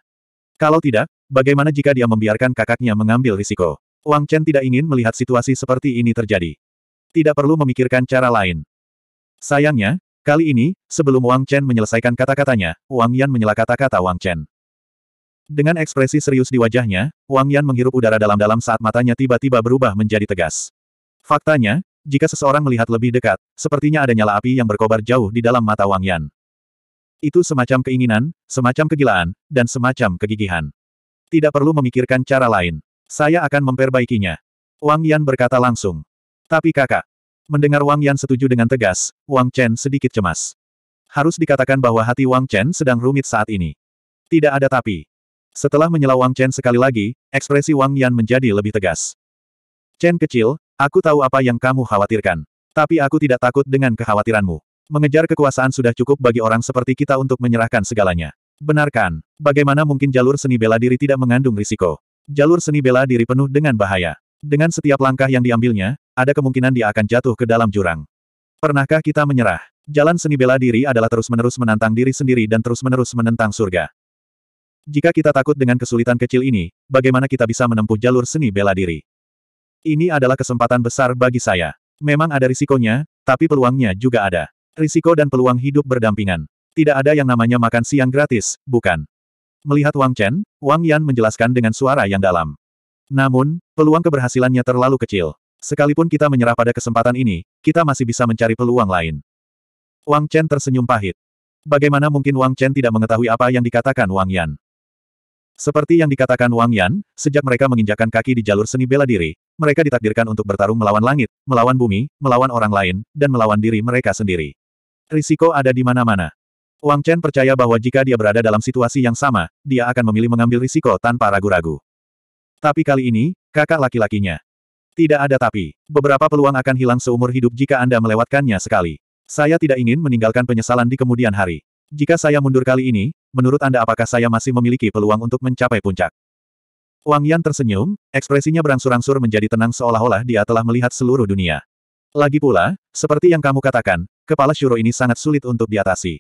Kalau tidak, bagaimana jika dia membiarkan kakaknya mengambil risiko? Wang Chen tidak ingin melihat situasi seperti ini terjadi. Tidak perlu memikirkan cara lain. Sayangnya, kali ini, sebelum Wang Chen menyelesaikan kata-katanya, Wang Yan menyela kata-kata Wang Chen. Dengan ekspresi serius di wajahnya, Wang Yan menghirup udara dalam-dalam saat matanya tiba-tiba berubah menjadi tegas. Faktanya, jika seseorang melihat lebih dekat, sepertinya ada nyala api yang berkobar jauh di dalam mata Wang Yan. Itu semacam keinginan, semacam kegilaan, dan semacam kegigihan. Tidak perlu memikirkan cara lain. Saya akan memperbaikinya. Wang Yan berkata langsung. Tapi kakak. Mendengar Wang Yan setuju dengan tegas, Wang Chen sedikit cemas. Harus dikatakan bahwa hati Wang Chen sedang rumit saat ini. Tidak ada tapi. Setelah menyela Wang Chen sekali lagi, ekspresi Wang Yan menjadi lebih tegas. Chen kecil, aku tahu apa yang kamu khawatirkan. Tapi aku tidak takut dengan kekhawatiranmu. Mengejar kekuasaan sudah cukup bagi orang seperti kita untuk menyerahkan segalanya. Benarkan, bagaimana mungkin jalur seni bela diri tidak mengandung risiko? Jalur seni bela diri penuh dengan bahaya. Dengan setiap langkah yang diambilnya, ada kemungkinan dia akan jatuh ke dalam jurang. Pernahkah kita menyerah? Jalan seni bela diri adalah terus-menerus menantang diri sendiri dan terus-menerus menentang surga. Jika kita takut dengan kesulitan kecil ini, bagaimana kita bisa menempuh jalur seni bela diri? Ini adalah kesempatan besar bagi saya. Memang ada risikonya, tapi peluangnya juga ada. Risiko dan peluang hidup berdampingan. Tidak ada yang namanya makan siang gratis, bukan? Melihat Wang Chen, Wang Yan menjelaskan dengan suara yang dalam. Namun, peluang keberhasilannya terlalu kecil. Sekalipun kita menyerah pada kesempatan ini, kita masih bisa mencari peluang lain. Wang Chen tersenyum pahit. Bagaimana mungkin Wang Chen tidak mengetahui apa yang dikatakan Wang Yan? Seperti yang dikatakan Wang Yan, sejak mereka menginjakan kaki di jalur seni bela diri, mereka ditakdirkan untuk bertarung melawan langit, melawan bumi, melawan orang lain, dan melawan diri mereka sendiri. Risiko ada di mana-mana. Wang Chen percaya bahwa jika dia berada dalam situasi yang sama, dia akan memilih mengambil risiko tanpa ragu-ragu. Tapi kali ini, kakak laki-lakinya. Tidak ada tapi. Beberapa peluang akan hilang seumur hidup jika Anda melewatkannya sekali. Saya tidak ingin meninggalkan penyesalan di kemudian hari. Jika saya mundur kali ini, menurut Anda apakah saya masih memiliki peluang untuk mencapai puncak? Wang Yan tersenyum, ekspresinya berangsur-angsur menjadi tenang seolah-olah dia telah melihat seluruh dunia. Lagi pula, seperti yang kamu katakan, kepala Shuro ini sangat sulit untuk diatasi.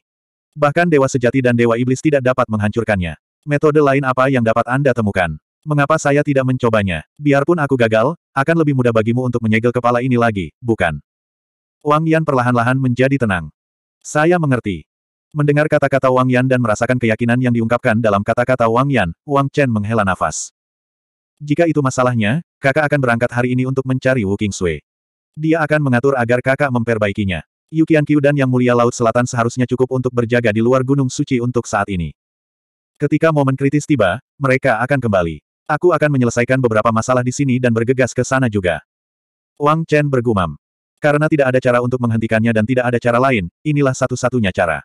Bahkan Dewa Sejati dan Dewa Iblis tidak dapat menghancurkannya. Metode lain apa yang dapat Anda temukan? Mengapa saya tidak mencobanya? Biarpun aku gagal, akan lebih mudah bagimu untuk menyegel kepala ini lagi, bukan? Wang Yan perlahan-lahan menjadi tenang. Saya mengerti. Mendengar kata-kata Wang Yan dan merasakan keyakinan yang diungkapkan dalam kata-kata Wang Yan, Wang Chen menghela nafas. Jika itu masalahnya, kakak akan berangkat hari ini untuk mencari Wu King Sui. Dia akan mengatur agar kakak memperbaikinya. Yukian Qianqiu dan Yang Mulia Laut Selatan seharusnya cukup untuk berjaga di luar Gunung Suci untuk saat ini. Ketika momen kritis tiba, mereka akan kembali. Aku akan menyelesaikan beberapa masalah di sini dan bergegas ke sana juga. Wang Chen bergumam. Karena tidak ada cara untuk menghentikannya dan tidak ada cara lain, inilah satu-satunya cara.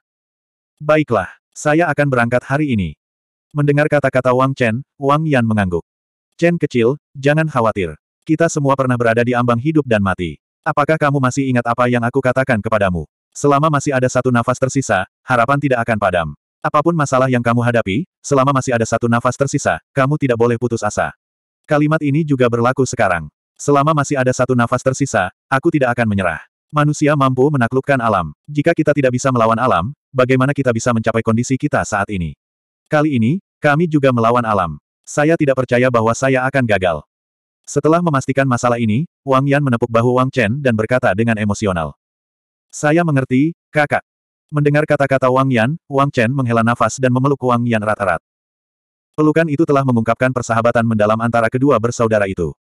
Baiklah, saya akan berangkat hari ini. Mendengar kata-kata Wang Chen, Wang Yan mengangguk. Chen kecil, jangan khawatir. Kita semua pernah berada di ambang hidup dan mati. Apakah kamu masih ingat apa yang aku katakan kepadamu? Selama masih ada satu nafas tersisa, harapan tidak akan padam. Apapun masalah yang kamu hadapi, selama masih ada satu nafas tersisa, kamu tidak boleh putus asa. Kalimat ini juga berlaku sekarang. Selama masih ada satu nafas tersisa, aku tidak akan menyerah. Manusia mampu menaklukkan alam. Jika kita tidak bisa melawan alam, bagaimana kita bisa mencapai kondisi kita saat ini? Kali ini, kami juga melawan alam. Saya tidak percaya bahwa saya akan gagal. Setelah memastikan masalah ini, Wang Yan menepuk bahu Wang Chen dan berkata dengan emosional. Saya mengerti, kakak. Mendengar kata-kata Wang Yan, Wang Chen menghela nafas dan memeluk Wang Yan erat-erat. Pelukan itu telah mengungkapkan persahabatan mendalam antara kedua bersaudara itu.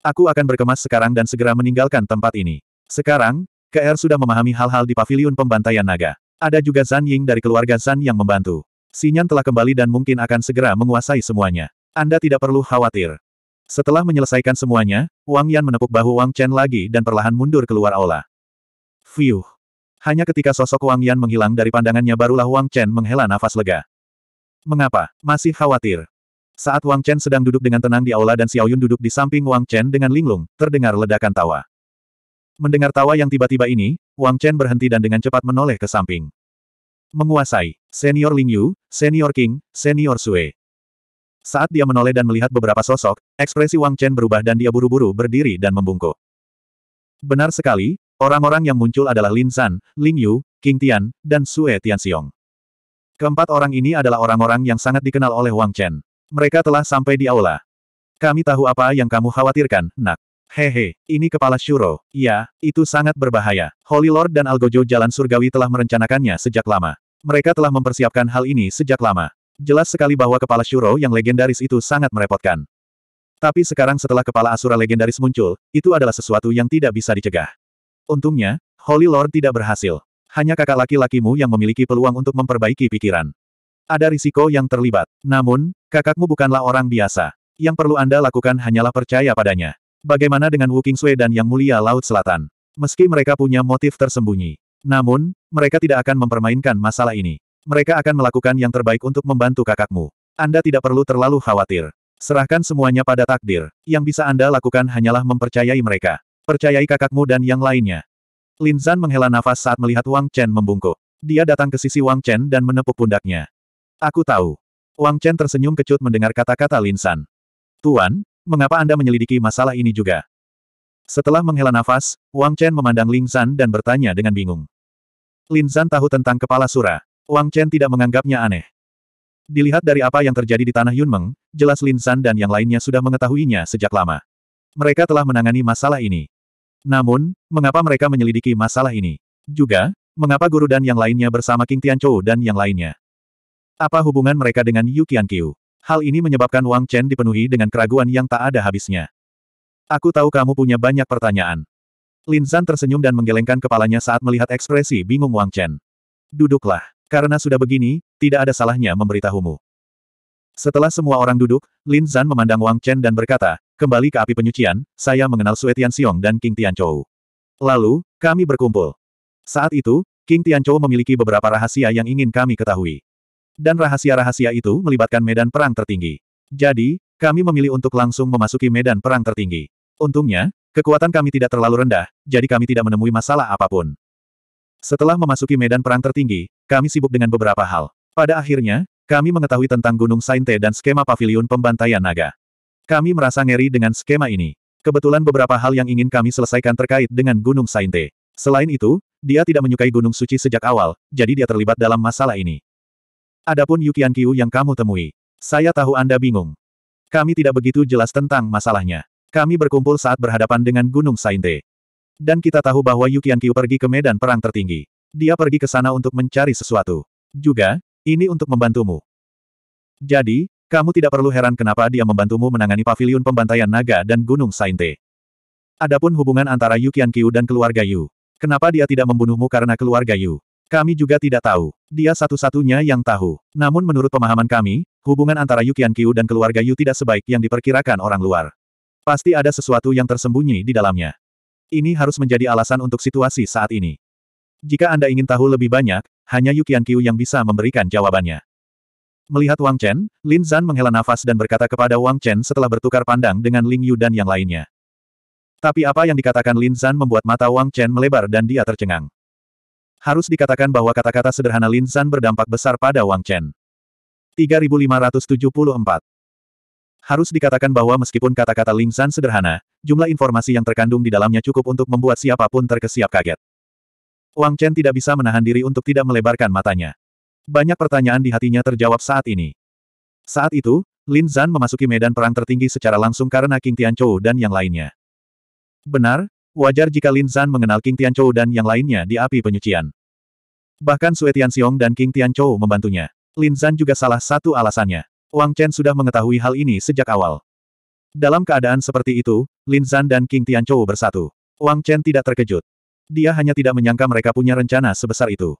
Aku akan berkemas sekarang dan segera meninggalkan tempat ini. Sekarang, KR sudah memahami hal-hal di paviliun pembantaian naga. Ada juga Zan Ying dari keluarga Zan yang membantu. Sinyan telah kembali dan mungkin akan segera menguasai semuanya. Anda tidak perlu khawatir. Setelah menyelesaikan semuanya, Wang Yan menepuk bahu Wang Chen lagi dan perlahan mundur keluar aula. Fiuh! Hanya ketika sosok Wang Yan menghilang dari pandangannya barulah Wang Chen menghela nafas lega. Mengapa? Masih khawatir. Saat Wang Chen sedang duduk dengan tenang di aula dan Xiao Yun duduk di samping Wang Chen dengan linglung, terdengar ledakan tawa. Mendengar tawa yang tiba-tiba ini, Wang Chen berhenti dan dengan cepat menoleh ke samping. Menguasai, Senior Ling Yu, Senior King, Senior Sue. Saat dia menoleh dan melihat beberapa sosok, ekspresi Wang Chen berubah dan dia buru-buru berdiri dan membungkuk. Benar sekali, orang-orang yang muncul adalah Lin San, Ling Yu, King Tian, dan Sue Xiong. Keempat orang ini adalah orang-orang yang sangat dikenal oleh Wang Chen. Mereka telah sampai di aula. Kami tahu apa yang kamu khawatirkan, nak. Hehe, ini kepala Shuro. Ya, itu sangat berbahaya. Holy Lord dan Algojo Jalan Surgawi telah merencanakannya sejak lama. Mereka telah mempersiapkan hal ini sejak lama. Jelas sekali bahwa kepala Shuro yang legendaris itu sangat merepotkan. Tapi sekarang setelah kepala Asura legendaris muncul, itu adalah sesuatu yang tidak bisa dicegah. Untungnya, Holy Lord tidak berhasil. Hanya kakak laki-lakimu yang memiliki peluang untuk memperbaiki pikiran. Ada risiko yang terlibat. Namun, kakakmu bukanlah orang biasa. Yang perlu Anda lakukan hanyalah percaya padanya. Bagaimana dengan Wu Sue dan Yang Mulia Laut Selatan? Meski mereka punya motif tersembunyi. Namun, mereka tidak akan mempermainkan masalah ini. Mereka akan melakukan yang terbaik untuk membantu kakakmu. Anda tidak perlu terlalu khawatir. Serahkan semuanya pada takdir. Yang bisa Anda lakukan hanyalah mempercayai mereka. Percayai kakakmu dan yang lainnya. Lin Zan menghela nafas saat melihat Wang Chen membungkuk. Dia datang ke sisi Wang Chen dan menepuk pundaknya. Aku tahu. Wang Chen tersenyum kecut mendengar kata-kata Lin San. Tuan, mengapa Anda menyelidiki masalah ini juga? Setelah menghela nafas, Wang Chen memandang Lin San dan bertanya dengan bingung. Lin San tahu tentang kepala Sura. Wang Chen tidak menganggapnya aneh. Dilihat dari apa yang terjadi di tanah Yunmeng, jelas Lin San dan yang lainnya sudah mengetahuinya sejak lama. Mereka telah menangani masalah ini. Namun, mengapa mereka menyelidiki masalah ini? Juga, mengapa guru dan yang lainnya bersama King Tianchou dan yang lainnya? Apa hubungan mereka dengan Yu Qianqiu? Hal ini menyebabkan Wang Chen dipenuhi dengan keraguan yang tak ada habisnya. Aku tahu kamu punya banyak pertanyaan. Lin San tersenyum dan menggelengkan kepalanya saat melihat ekspresi bingung Wang Chen. Duduklah. Karena sudah begini, tidak ada salahnya memberitahumu. Setelah semua orang duduk, Lin Zan memandang Wang Chen dan berkata, kembali ke api penyucian, saya mengenal Sue Xiong dan King Tianchou. Lalu, kami berkumpul. Saat itu, King Tianchou memiliki beberapa rahasia yang ingin kami ketahui. Dan rahasia-rahasia itu melibatkan medan perang tertinggi. Jadi, kami memilih untuk langsung memasuki medan perang tertinggi. Untungnya, kekuatan kami tidak terlalu rendah, jadi kami tidak menemui masalah apapun. Setelah memasuki medan perang tertinggi, kami sibuk dengan beberapa hal. Pada akhirnya, kami mengetahui tentang Gunung Sainte dan skema pavilion pembantaian naga. Kami merasa ngeri dengan skema ini. Kebetulan beberapa hal yang ingin kami selesaikan terkait dengan Gunung Sainte. Selain itu, dia tidak menyukai Gunung Suci sejak awal, jadi dia terlibat dalam masalah ini. Adapun Yukian Kiu yang kamu temui. Saya tahu Anda bingung. Kami tidak begitu jelas tentang masalahnya. Kami berkumpul saat berhadapan dengan Gunung Sainte. Dan kita tahu bahwa Yukian Qiu pergi ke medan perang tertinggi. Dia pergi ke sana untuk mencari sesuatu. Juga, ini untuk membantumu. Jadi, kamu tidak perlu heran kenapa dia membantumu menangani pavilion pembantaian naga dan gunung Sainte. Adapun hubungan antara Yukian Qiu dan keluarga Yu. Kenapa dia tidak membunuhmu karena keluarga Yu? Kami juga tidak tahu. Dia satu-satunya yang tahu. Namun menurut pemahaman kami, hubungan antara Yukian Qiu dan keluarga Yu tidak sebaik yang diperkirakan orang luar. Pasti ada sesuatu yang tersembunyi di dalamnya. Ini harus menjadi alasan untuk situasi saat ini. Jika Anda ingin tahu lebih banyak, hanya Yukian Qiu yang bisa memberikan jawabannya. Melihat Wang Chen, Lin Zan menghela nafas dan berkata kepada Wang Chen setelah bertukar pandang dengan Ling Yu dan yang lainnya. Tapi apa yang dikatakan Lin Zan membuat mata Wang Chen melebar dan dia tercengang. Harus dikatakan bahwa kata-kata sederhana Lin Zan berdampak besar pada Wang Chen. 3574 Harus dikatakan bahwa meskipun kata-kata Lin Zan sederhana, jumlah informasi yang terkandung di dalamnya cukup untuk membuat siapapun terkesiap kaget. Wang Chen tidak bisa menahan diri untuk tidak melebarkan matanya. Banyak pertanyaan di hatinya terjawab saat ini. Saat itu, Lin Zan memasuki medan perang tertinggi secara langsung karena King Tianchou dan yang lainnya. Benar, wajar jika Lin Zan mengenal King Tianchou dan yang lainnya di api penyucian. Bahkan Sue Xiong dan King Tianchou membantunya. Lin Zan juga salah satu alasannya. Wang Chen sudah mengetahui hal ini sejak awal. Dalam keadaan seperti itu, Lin Zhan dan King Tianchou bersatu. Wang Chen tidak terkejut. Dia hanya tidak menyangka mereka punya rencana sebesar itu.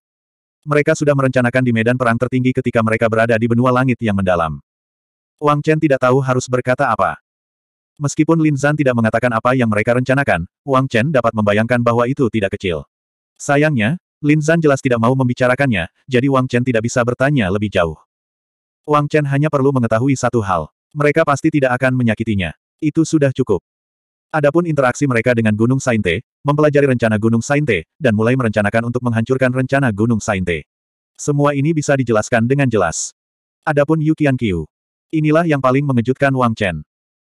Mereka sudah merencanakan di medan perang tertinggi ketika mereka berada di benua langit yang mendalam. Wang Chen tidak tahu harus berkata apa. Meskipun Lin Zhan tidak mengatakan apa yang mereka rencanakan, Wang Chen dapat membayangkan bahwa itu tidak kecil. Sayangnya, Lin Zhan jelas tidak mau membicarakannya, jadi Wang Chen tidak bisa bertanya lebih jauh. Wang Chen hanya perlu mengetahui satu hal. Mereka pasti tidak akan menyakitinya. Itu sudah cukup. Adapun interaksi mereka dengan Gunung Sainte, mempelajari rencana Gunung Sainte, dan mulai merencanakan untuk menghancurkan rencana Gunung Sainte. Semua ini bisa dijelaskan dengan jelas. Adapun Yukian Qiu. Inilah yang paling mengejutkan Wang Chen.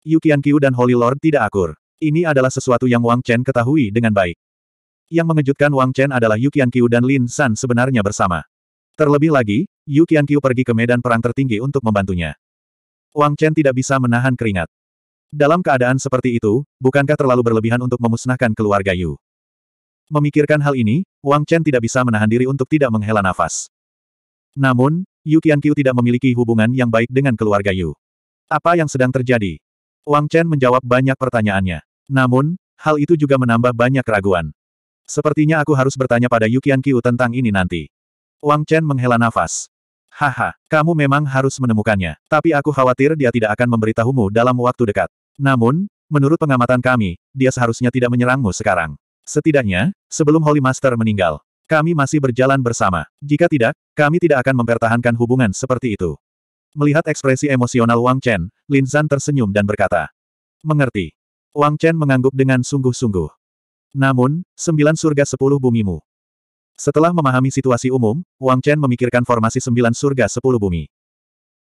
Yukian Qiu dan Holy Lord tidak akur. Ini adalah sesuatu yang Wang Chen ketahui dengan baik. Yang mengejutkan Wang Chen adalah Yukian Qiu dan Lin San sebenarnya bersama. Terlebih lagi, Yukian Qiu pergi ke medan perang tertinggi untuk membantunya. Wang Chen tidak bisa menahan keringat. Dalam keadaan seperti itu, bukankah terlalu berlebihan untuk memusnahkan keluarga Yu? Memikirkan hal ini, Wang Chen tidak bisa menahan diri untuk tidak menghela nafas. Namun, Yu Qianqiu tidak memiliki hubungan yang baik dengan keluarga Yu. Apa yang sedang terjadi? Wang Chen menjawab banyak pertanyaannya. Namun, hal itu juga menambah banyak keraguan. Sepertinya aku harus bertanya pada Yu Qianqiu tentang ini nanti. Wang Chen menghela nafas. Haha, kamu memang harus menemukannya. Tapi aku khawatir dia tidak akan memberitahumu dalam waktu dekat. Namun, menurut pengamatan kami, dia seharusnya tidak menyerangmu sekarang. Setidaknya, sebelum Holy Master meninggal, kami masih berjalan bersama. Jika tidak, kami tidak akan mempertahankan hubungan seperti itu. Melihat ekspresi emosional Wang Chen, Lin Zan tersenyum dan berkata, Mengerti. Wang Chen mengangguk dengan sungguh-sungguh. Namun, sembilan surga sepuluh bumimu. Setelah memahami situasi umum, Wang Chen memikirkan formasi sembilan surga sepuluh bumi.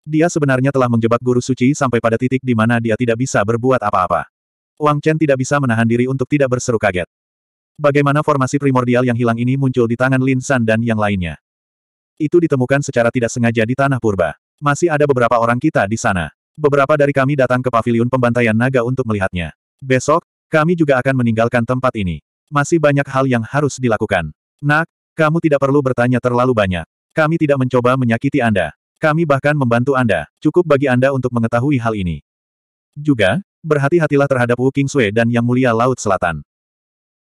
Dia sebenarnya telah menjebak guru suci sampai pada titik di mana dia tidak bisa berbuat apa-apa. Wang Chen tidak bisa menahan diri untuk tidak berseru kaget. Bagaimana formasi primordial yang hilang ini muncul di tangan Lin San dan yang lainnya? Itu ditemukan secara tidak sengaja di Tanah Purba. Masih ada beberapa orang kita di sana. Beberapa dari kami datang ke paviliun pembantaian naga untuk melihatnya. Besok, kami juga akan meninggalkan tempat ini. Masih banyak hal yang harus dilakukan. Nak, kamu tidak perlu bertanya terlalu banyak. Kami tidak mencoba menyakiti Anda. Kami bahkan membantu Anda. Cukup bagi Anda untuk mengetahui hal ini. Juga, berhati-hatilah terhadap Wu Kingsue dan Yang Mulia Laut Selatan.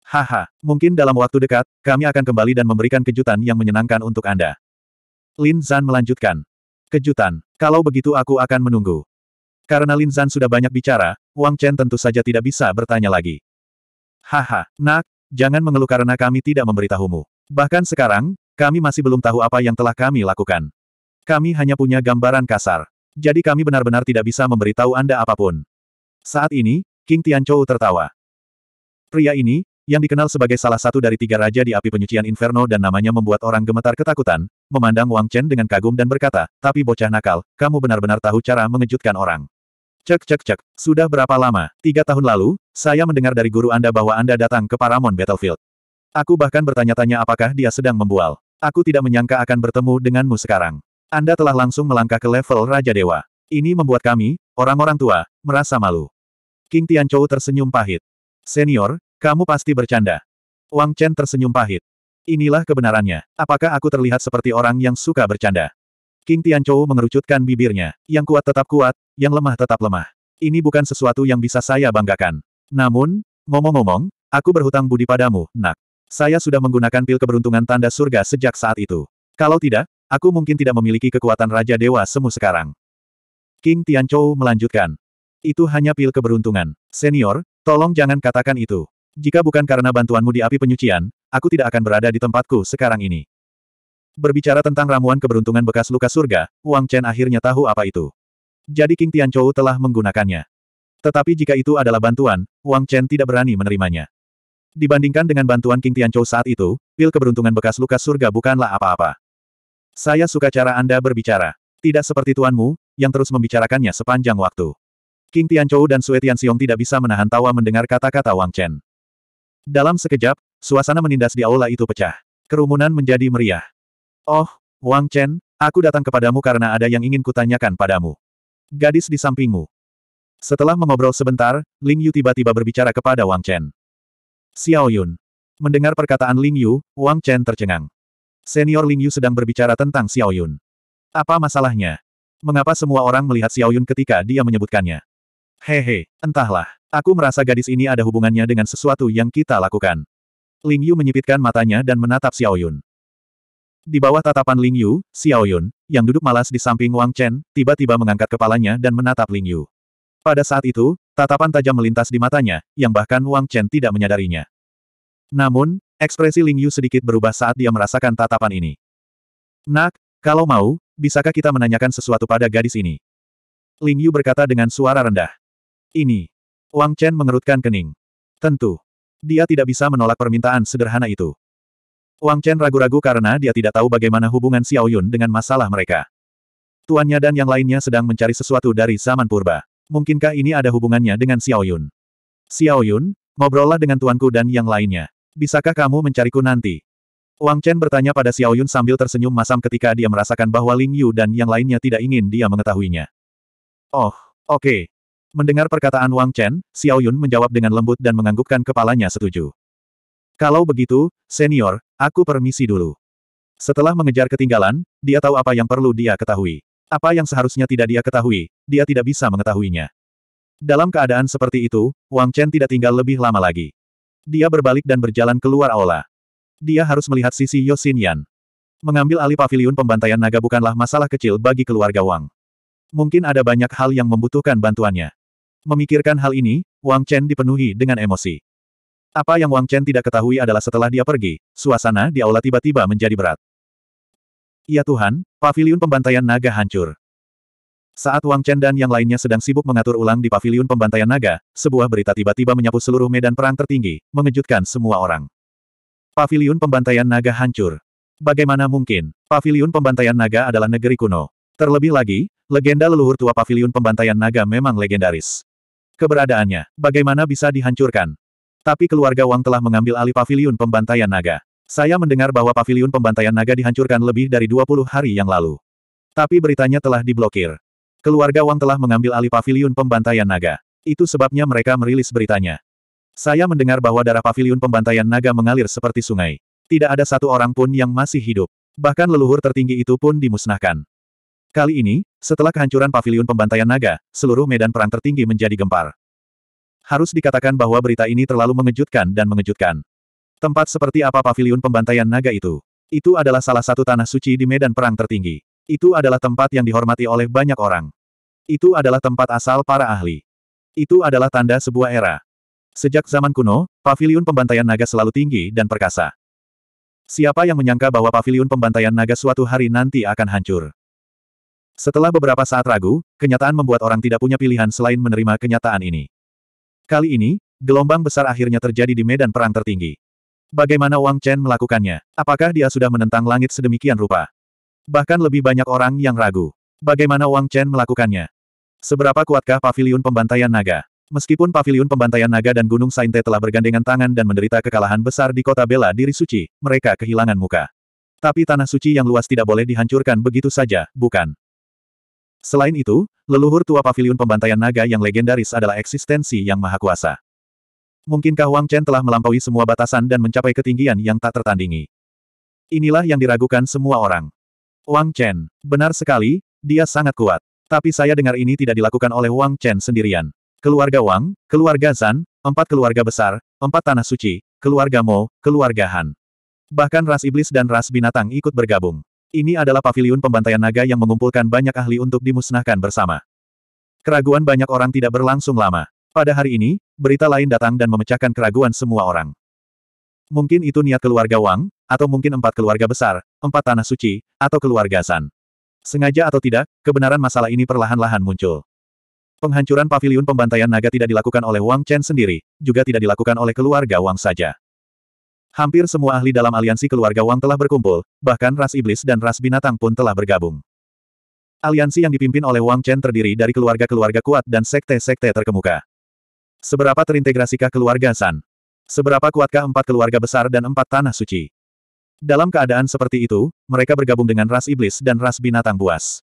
Haha, mungkin dalam waktu dekat, kami akan kembali dan memberikan kejutan yang menyenangkan untuk Anda. Lin Zan melanjutkan. Kejutan, kalau begitu aku akan menunggu. Karena Lin Zan sudah banyak bicara, Wang Chen tentu saja tidak bisa bertanya lagi. Haha, nak, Jangan mengeluh karena kami tidak memberitahumu. Bahkan sekarang, kami masih belum tahu apa yang telah kami lakukan. Kami hanya punya gambaran kasar. Jadi kami benar-benar tidak bisa memberitahu Anda apapun. Saat ini, King Tianchou tertawa. Pria ini, yang dikenal sebagai salah satu dari tiga raja di api penyucian Inferno dan namanya membuat orang gemetar ketakutan, memandang Wang Chen dengan kagum dan berkata, tapi bocah nakal, kamu benar-benar tahu cara mengejutkan orang. Cek cek cek, sudah berapa lama? Tiga tahun lalu, saya mendengar dari guru Anda bahwa Anda datang ke Paramount Battlefield. Aku bahkan bertanya-tanya apakah dia sedang membual. Aku tidak menyangka akan bertemu denganmu sekarang. Anda telah langsung melangkah ke level Raja Dewa. Ini membuat kami, orang-orang tua, merasa malu. King Tianchou tersenyum pahit. Senior, kamu pasti bercanda. Wang Chen tersenyum pahit. Inilah kebenarannya. Apakah aku terlihat seperti orang yang suka bercanda? King Tianchou mengerucutkan bibirnya. Yang kuat tetap kuat, yang lemah tetap lemah. Ini bukan sesuatu yang bisa saya banggakan. Namun, ngomong-ngomong, aku berhutang budi padamu, nak. Saya sudah menggunakan pil keberuntungan tanda surga sejak saat itu. Kalau tidak, aku mungkin tidak memiliki kekuatan Raja Dewa Semu sekarang. King Tianchou melanjutkan. Itu hanya pil keberuntungan. Senior, tolong jangan katakan itu. Jika bukan karena bantuanmu di api penyucian, aku tidak akan berada di tempatku sekarang ini. Berbicara tentang ramuan keberuntungan bekas luka surga, Wang Chen akhirnya tahu apa itu. Jadi King Tianchou telah menggunakannya. Tetapi jika itu adalah bantuan, Wang Chen tidak berani menerimanya. Dibandingkan dengan bantuan King Tianchou saat itu, pil keberuntungan bekas luka surga bukanlah apa-apa. Saya suka cara Anda berbicara. Tidak seperti tuanmu, yang terus membicarakannya sepanjang waktu. King Tianchou dan Sue Tianxiong tidak bisa menahan tawa mendengar kata-kata Wang Chen. Dalam sekejap, suasana menindas di aula itu pecah. Kerumunan menjadi meriah. Oh, Wang Chen, aku datang kepadamu karena ada yang ingin kutanyakan padamu. Gadis di sampingmu. Setelah mengobrol sebentar, Ling Yu tiba-tiba berbicara kepada Wang Chen. Xiao Yun. Mendengar perkataan Ling Yu, Wang Chen tercengang. Senior Ling Yu sedang berbicara tentang Xiao Yun. Apa masalahnya? Mengapa semua orang melihat Xiao Yun ketika dia menyebutkannya? Hehe, entahlah. Aku merasa gadis ini ada hubungannya dengan sesuatu yang kita lakukan. Ling Yu menyipitkan matanya dan menatap Xiao Yun. Di bawah tatapan Ling Yu, Yun, yang duduk malas di samping Wang Chen, tiba-tiba mengangkat kepalanya dan menatap Ling Yu. Pada saat itu, tatapan tajam melintas di matanya, yang bahkan Wang Chen tidak menyadarinya. Namun, ekspresi Ling Yu sedikit berubah saat dia merasakan tatapan ini. Nak, kalau mau, bisakah kita menanyakan sesuatu pada gadis ini? Ling Yu berkata dengan suara rendah. Ini. Wang Chen mengerutkan kening. Tentu. Dia tidak bisa menolak permintaan sederhana itu. Wang Chen ragu-ragu karena dia tidak tahu bagaimana hubungan Xiao Yun dengan masalah mereka. Tuannya dan yang lainnya sedang mencari sesuatu dari zaman purba. Mungkinkah ini ada hubungannya dengan Xiao Yun? Xiao Yun, ngobrollah dengan tuanku dan yang lainnya. Bisakah kamu mencariku nanti? Wang Chen bertanya pada Xiao Yun sambil tersenyum masam ketika dia merasakan bahwa Ling Yu dan yang lainnya tidak ingin dia mengetahuinya. Oh, oke, okay. Mendengar perkataan Wang Chen, Xiao Yun menjawab dengan lembut dan menganggukkan kepalanya setuju. Kalau begitu, senior, aku permisi dulu. Setelah mengejar ketinggalan, dia tahu apa yang perlu dia ketahui. Apa yang seharusnya tidak dia ketahui, dia tidak bisa mengetahuinya. Dalam keadaan seperti itu, Wang Chen tidak tinggal lebih lama lagi. Dia berbalik dan berjalan keluar aula. Dia harus melihat sisi Yosin Yan. Mengambil alih pavilion pembantaian naga bukanlah masalah kecil bagi keluarga Wang. Mungkin ada banyak hal yang membutuhkan bantuannya. Memikirkan hal ini, Wang Chen dipenuhi dengan emosi. Apa yang Wang Chen tidak ketahui adalah setelah dia pergi, suasana di aula tiba-tiba menjadi berat. Ya Tuhan, pavilion pembantaian naga hancur. Saat Wang Chen dan yang lainnya sedang sibuk mengatur ulang di pavilion pembantaian naga, sebuah berita tiba-tiba menyapu seluruh medan perang tertinggi, mengejutkan semua orang. Pavilion pembantaian naga hancur. Bagaimana mungkin? Pavilion pembantaian naga adalah negeri kuno. Terlebih lagi, legenda leluhur tua pavilion pembantaian naga memang legendaris. Keberadaannya, bagaimana bisa dihancurkan? Tapi keluarga Wang telah mengambil alih pavilion pembantaian naga. Saya mendengar bahwa pavilion pembantaian naga dihancurkan lebih dari 20 hari yang lalu. Tapi beritanya telah diblokir. Keluarga Wang telah mengambil alih pavilion pembantaian naga. Itu sebabnya mereka merilis beritanya. Saya mendengar bahwa darah pavilion pembantaian naga mengalir seperti sungai. Tidak ada satu orang pun yang masih hidup. Bahkan leluhur tertinggi itu pun dimusnahkan. Kali ini, setelah kehancuran pavilion pembantaian naga, seluruh medan perang tertinggi menjadi gempar. Harus dikatakan bahwa berita ini terlalu mengejutkan dan mengejutkan. Tempat seperti apa pavilion pembantaian naga itu? Itu adalah salah satu tanah suci di medan perang tertinggi. Itu adalah tempat yang dihormati oleh banyak orang. Itu adalah tempat asal para ahli. Itu adalah tanda sebuah era. Sejak zaman kuno, pavilion pembantaian naga selalu tinggi dan perkasa. Siapa yang menyangka bahwa pavilion pembantaian naga suatu hari nanti akan hancur? Setelah beberapa saat ragu, kenyataan membuat orang tidak punya pilihan selain menerima kenyataan ini. Kali ini, gelombang besar akhirnya terjadi di medan perang tertinggi. Bagaimana Wang Chen melakukannya? Apakah dia sudah menentang langit sedemikian rupa? Bahkan lebih banyak orang yang ragu. Bagaimana Wang Chen melakukannya? Seberapa kuatkah paviliun pembantaian naga? Meskipun paviliun pembantaian naga dan Gunung Sainte telah bergandengan tangan dan menderita kekalahan besar di kota bela diri suci, mereka kehilangan muka. Tapi tanah suci yang luas tidak boleh dihancurkan begitu saja, bukan? Selain itu, leluhur tua Pavilion pembantaian naga yang legendaris adalah eksistensi yang maha kuasa. Mungkinkah Wang Chen telah melampaui semua batasan dan mencapai ketinggian yang tak tertandingi? Inilah yang diragukan semua orang. Wang Chen, benar sekali, dia sangat kuat. Tapi saya dengar ini tidak dilakukan oleh Wang Chen sendirian. Keluarga Wang, keluarga Zan, empat keluarga besar, empat tanah suci, keluarga Mo, keluarga Han. Bahkan ras iblis dan ras binatang ikut bergabung. Ini adalah paviliun pembantaian naga yang mengumpulkan banyak ahli untuk dimusnahkan bersama. Keraguan banyak orang tidak berlangsung lama. Pada hari ini, berita lain datang dan memecahkan keraguan semua orang. Mungkin itu niat keluarga Wang, atau mungkin empat keluarga besar, empat tanah suci, atau keluarga San. Sengaja atau tidak, kebenaran masalah ini perlahan-lahan muncul. Penghancuran paviliun pembantaian naga tidak dilakukan oleh Wang Chen sendiri, juga tidak dilakukan oleh keluarga Wang saja. Hampir semua ahli dalam aliansi keluarga Wang telah berkumpul, bahkan ras iblis dan ras binatang pun telah bergabung. Aliansi yang dipimpin oleh Wang Chen terdiri dari keluarga-keluarga kuat dan sekte-sekte terkemuka. Seberapa terintegrasikah keluarga San? Seberapa kuatkah empat keluarga besar dan empat tanah suci? Dalam keadaan seperti itu, mereka bergabung dengan ras iblis dan ras binatang buas.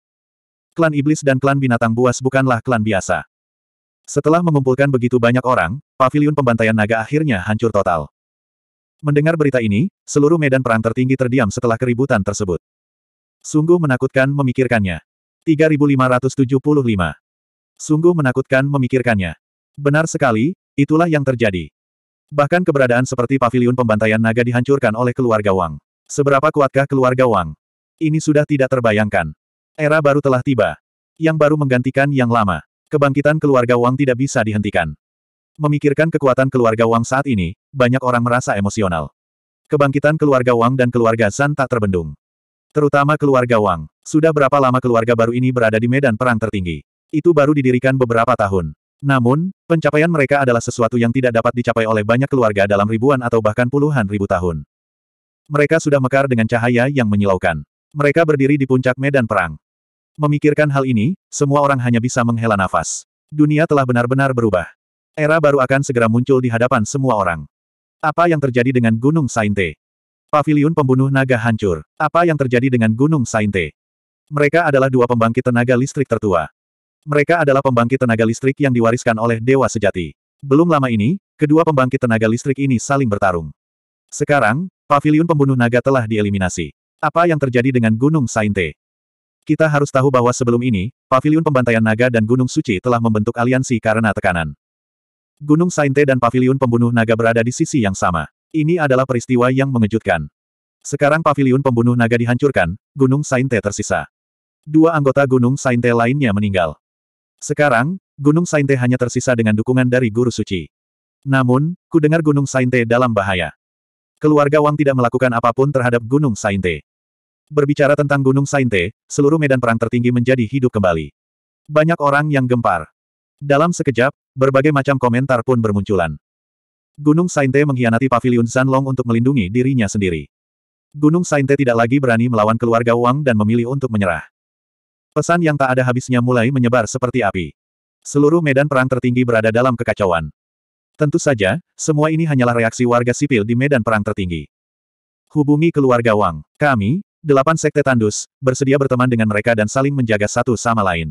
Klan iblis dan klan binatang buas bukanlah klan biasa. Setelah mengumpulkan begitu banyak orang, pavilion pembantaian naga akhirnya hancur total. Mendengar berita ini, seluruh medan perang tertinggi terdiam setelah keributan tersebut. Sungguh menakutkan memikirkannya. 3575. Sungguh menakutkan memikirkannya. Benar sekali, itulah yang terjadi. Bahkan keberadaan seperti paviliun pembantaian naga dihancurkan oleh keluarga Wang. Seberapa kuatkah keluarga Wang? Ini sudah tidak terbayangkan. Era baru telah tiba. Yang baru menggantikan yang lama. Kebangkitan keluarga Wang tidak bisa dihentikan. Memikirkan kekuatan keluarga Wang saat ini, banyak orang merasa emosional. Kebangkitan keluarga Wang dan keluarga Zan tak terbendung. Terutama keluarga Wang. Sudah berapa lama keluarga baru ini berada di medan perang tertinggi? Itu baru didirikan beberapa tahun. Namun, pencapaian mereka adalah sesuatu yang tidak dapat dicapai oleh banyak keluarga dalam ribuan atau bahkan puluhan ribu tahun. Mereka sudah mekar dengan cahaya yang menyilaukan. Mereka berdiri di puncak medan perang. Memikirkan hal ini, semua orang hanya bisa menghela nafas. Dunia telah benar-benar berubah. Era baru akan segera muncul di hadapan semua orang. Apa yang terjadi dengan Gunung Sainte? Paviliun pembunuh naga hancur. Apa yang terjadi dengan Gunung Sainte? Mereka adalah dua pembangkit tenaga listrik tertua. Mereka adalah pembangkit tenaga listrik yang diwariskan oleh Dewa Sejati. Belum lama ini, kedua pembangkit tenaga listrik ini saling bertarung. Sekarang, paviliun pembunuh naga telah dieliminasi. Apa yang terjadi dengan Gunung Sainte? Kita harus tahu bahwa sebelum ini, paviliun pembantaian naga dan Gunung Suci telah membentuk aliansi karena tekanan. Gunung Sainte dan Paviliun Pembunuh Naga berada di sisi yang sama. Ini adalah peristiwa yang mengejutkan. Sekarang Paviliun Pembunuh Naga dihancurkan, Gunung Sainte tersisa. Dua anggota Gunung Sainte lainnya meninggal. Sekarang, Gunung Sainte hanya tersisa dengan dukungan dari Guru Suci. Namun, ku dengar Gunung Sainte dalam bahaya. Keluarga Wang tidak melakukan apapun terhadap Gunung Sainte. Berbicara tentang Gunung Sainte, seluruh medan perang tertinggi menjadi hidup kembali. Banyak orang yang gempar. Dalam sekejap, Berbagai macam komentar pun bermunculan. Gunung Sainte mengkhianati Paviliun Sanlong untuk melindungi dirinya sendiri. Gunung Sainte tidak lagi berani melawan keluarga Wang dan memilih untuk menyerah. Pesan yang tak ada habisnya mulai menyebar seperti api. Seluruh medan perang tertinggi berada dalam kekacauan. Tentu saja, semua ini hanyalah reaksi warga sipil di medan perang tertinggi. Hubungi keluarga Wang. Kami, delapan sekte tandus, bersedia berteman dengan mereka dan saling menjaga satu sama lain.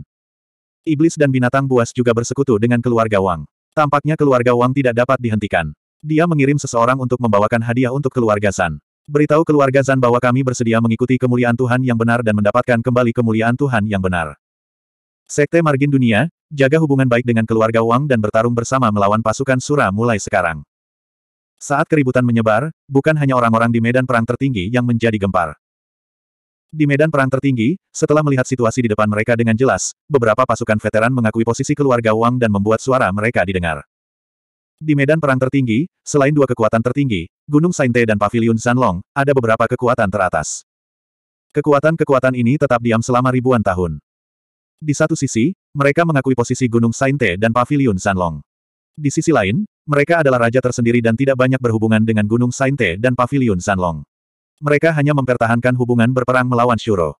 Iblis dan binatang buas juga bersekutu dengan keluarga Wang. Tampaknya keluarga Wang tidak dapat dihentikan. Dia mengirim seseorang untuk membawakan hadiah untuk keluarga San. Beritahu keluarga San bahwa kami bersedia mengikuti kemuliaan Tuhan yang benar dan mendapatkan kembali kemuliaan Tuhan yang benar. Sekte Margin Dunia, jaga hubungan baik dengan keluarga Wang dan bertarung bersama melawan pasukan Sura mulai sekarang. Saat keributan menyebar, bukan hanya orang-orang di medan perang tertinggi yang menjadi gempar. Di medan perang tertinggi, setelah melihat situasi di depan mereka dengan jelas, beberapa pasukan veteran mengakui posisi keluarga Wang dan membuat suara mereka didengar. Di medan perang tertinggi, selain dua kekuatan tertinggi, Gunung Sainte dan Pavilion Sanlong, ada beberapa kekuatan teratas. Kekuatan-kekuatan ini tetap diam selama ribuan tahun. Di satu sisi, mereka mengakui posisi Gunung Sainte dan Pavilion Sanlong. Di sisi lain, mereka adalah raja tersendiri dan tidak banyak berhubungan dengan Gunung Sainte dan Pavilion Sanlong. Mereka hanya mempertahankan hubungan berperang melawan Shuro.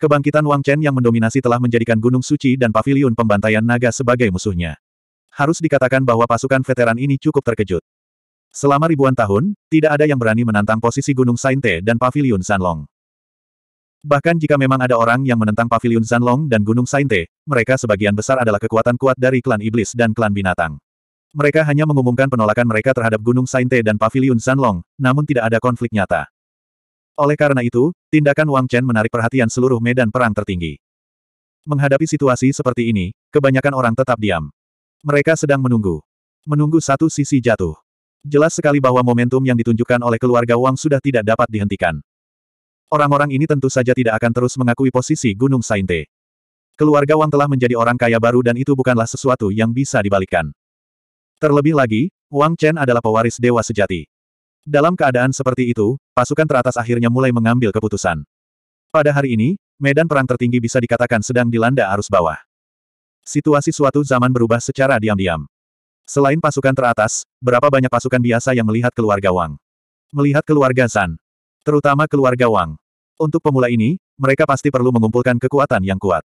Kebangkitan Wang Chen yang mendominasi telah menjadikan Gunung Suci dan Paviliun Pembantaian Naga sebagai musuhnya. Harus dikatakan bahwa pasukan veteran ini cukup terkejut. Selama ribuan tahun, tidak ada yang berani menantang posisi Gunung Sainte dan Paviliun Sanlong. Bahkan jika memang ada orang yang menentang Paviliun Sanlong dan Gunung Sainte, mereka sebagian besar adalah kekuatan kuat dari klan iblis dan klan binatang. Mereka hanya mengumumkan penolakan mereka terhadap Gunung Sainte dan Paviliun Sanlong, namun tidak ada konflik nyata. Oleh karena itu, tindakan Wang Chen menarik perhatian seluruh medan perang tertinggi. Menghadapi situasi seperti ini, kebanyakan orang tetap diam. Mereka sedang menunggu. Menunggu satu sisi jatuh. Jelas sekali bahwa momentum yang ditunjukkan oleh keluarga Wang sudah tidak dapat dihentikan. Orang-orang ini tentu saja tidak akan terus mengakui posisi Gunung Sainte. Keluarga Wang telah menjadi orang kaya baru dan itu bukanlah sesuatu yang bisa dibalikan. Terlebih lagi, Wang Chen adalah pewaris dewa sejati. Dalam keadaan seperti itu, pasukan teratas akhirnya mulai mengambil keputusan. Pada hari ini, medan perang tertinggi bisa dikatakan sedang dilanda arus bawah. Situasi suatu zaman berubah secara diam-diam. Selain pasukan teratas, berapa banyak pasukan biasa yang melihat keluarga Wang? Melihat keluarga San, Terutama keluarga Wang. Untuk pemula ini, mereka pasti perlu mengumpulkan kekuatan yang kuat.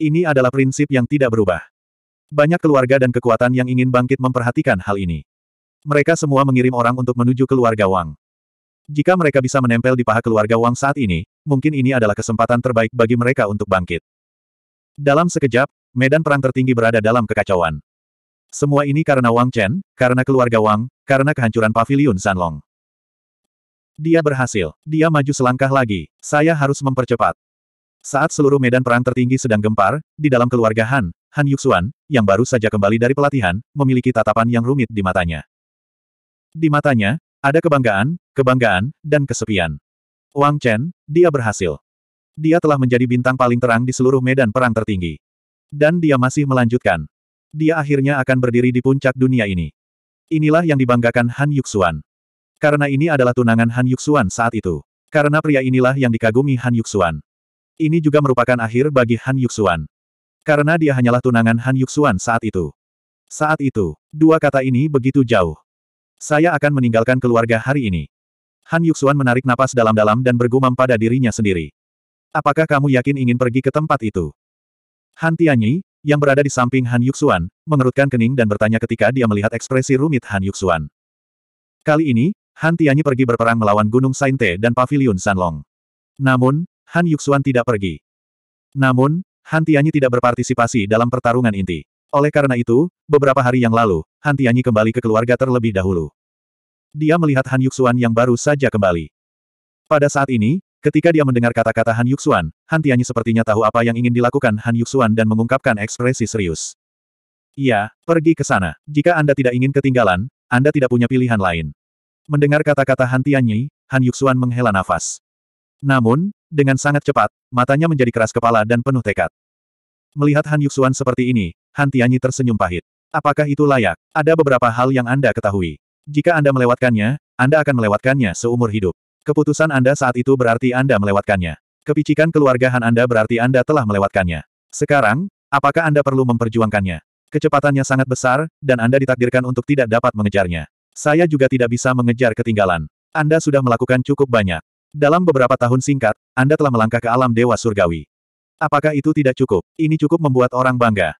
Ini adalah prinsip yang tidak berubah. Banyak keluarga dan kekuatan yang ingin bangkit memperhatikan hal ini. Mereka semua mengirim orang untuk menuju keluarga Wang. Jika mereka bisa menempel di paha keluarga Wang saat ini, mungkin ini adalah kesempatan terbaik bagi mereka untuk bangkit. Dalam sekejap, medan perang tertinggi berada dalam kekacauan. Semua ini karena Wang Chen, karena keluarga Wang, karena kehancuran pavilion Sanlong. Dia berhasil. Dia maju selangkah lagi. Saya harus mempercepat. Saat seluruh medan perang tertinggi sedang gempar, di dalam keluarga Han, Han Yuxuan, yang baru saja kembali dari pelatihan, memiliki tatapan yang rumit di matanya. Di matanya, ada kebanggaan, kebanggaan, dan kesepian. Wang Chen, dia berhasil. Dia telah menjadi bintang paling terang di seluruh medan perang tertinggi. Dan dia masih melanjutkan. Dia akhirnya akan berdiri di puncak dunia ini. Inilah yang dibanggakan Han Yuxuan. Karena ini adalah tunangan Han Yuxuan saat itu. Karena pria inilah yang dikagumi Han Yuxuan. Ini juga merupakan akhir bagi Han Yuxuan. Karena dia hanyalah tunangan Han Yuxuan saat itu. Saat itu, dua kata ini begitu jauh. Saya akan meninggalkan keluarga hari ini. Han Yuxuan menarik napas dalam-dalam dan bergumam pada dirinya sendiri. Apakah kamu yakin ingin pergi ke tempat itu? Han Tianyi, yang berada di samping Han Yuxuan, mengerutkan kening dan bertanya ketika dia melihat ekspresi rumit Han Yuxuan. Kali ini, Han Tianyi pergi berperang melawan Gunung Sainte dan Paviliun Sanlong. Namun, Han Yuxuan tidak pergi. Namun, Han Tianyi tidak berpartisipasi dalam pertarungan inti. Oleh karena itu, beberapa hari yang lalu, Han Tianyi kembali ke keluarga terlebih dahulu. Dia melihat Han Yuxuan yang baru saja kembali. Pada saat ini, ketika dia mendengar kata-kata Han Yuxuan, Han Tianyi sepertinya tahu apa yang ingin dilakukan Han Yuxuan dan mengungkapkan ekspresi serius. Iya, pergi ke sana. Jika Anda tidak ingin ketinggalan, Anda tidak punya pilihan lain. Mendengar kata-kata Han Tianyi, Han Yuxuan menghela nafas. Namun, dengan sangat cepat, matanya menjadi keras kepala dan penuh tekad. Melihat Han Yuxuan seperti ini, Han Tianyi tersenyum pahit. Apakah itu layak? Ada beberapa hal yang Anda ketahui. Jika Anda melewatkannya, Anda akan melewatkannya seumur hidup. Keputusan Anda saat itu berarti Anda melewatkannya. Kepicikan keluarga Han Anda berarti Anda telah melewatkannya. Sekarang, apakah Anda perlu memperjuangkannya? Kecepatannya sangat besar, dan Anda ditakdirkan untuk tidak dapat mengejarnya. Saya juga tidak bisa mengejar ketinggalan. Anda sudah melakukan cukup banyak. Dalam beberapa tahun singkat, Anda telah melangkah ke alam dewa surgawi. Apakah itu tidak cukup? Ini cukup membuat orang bangga.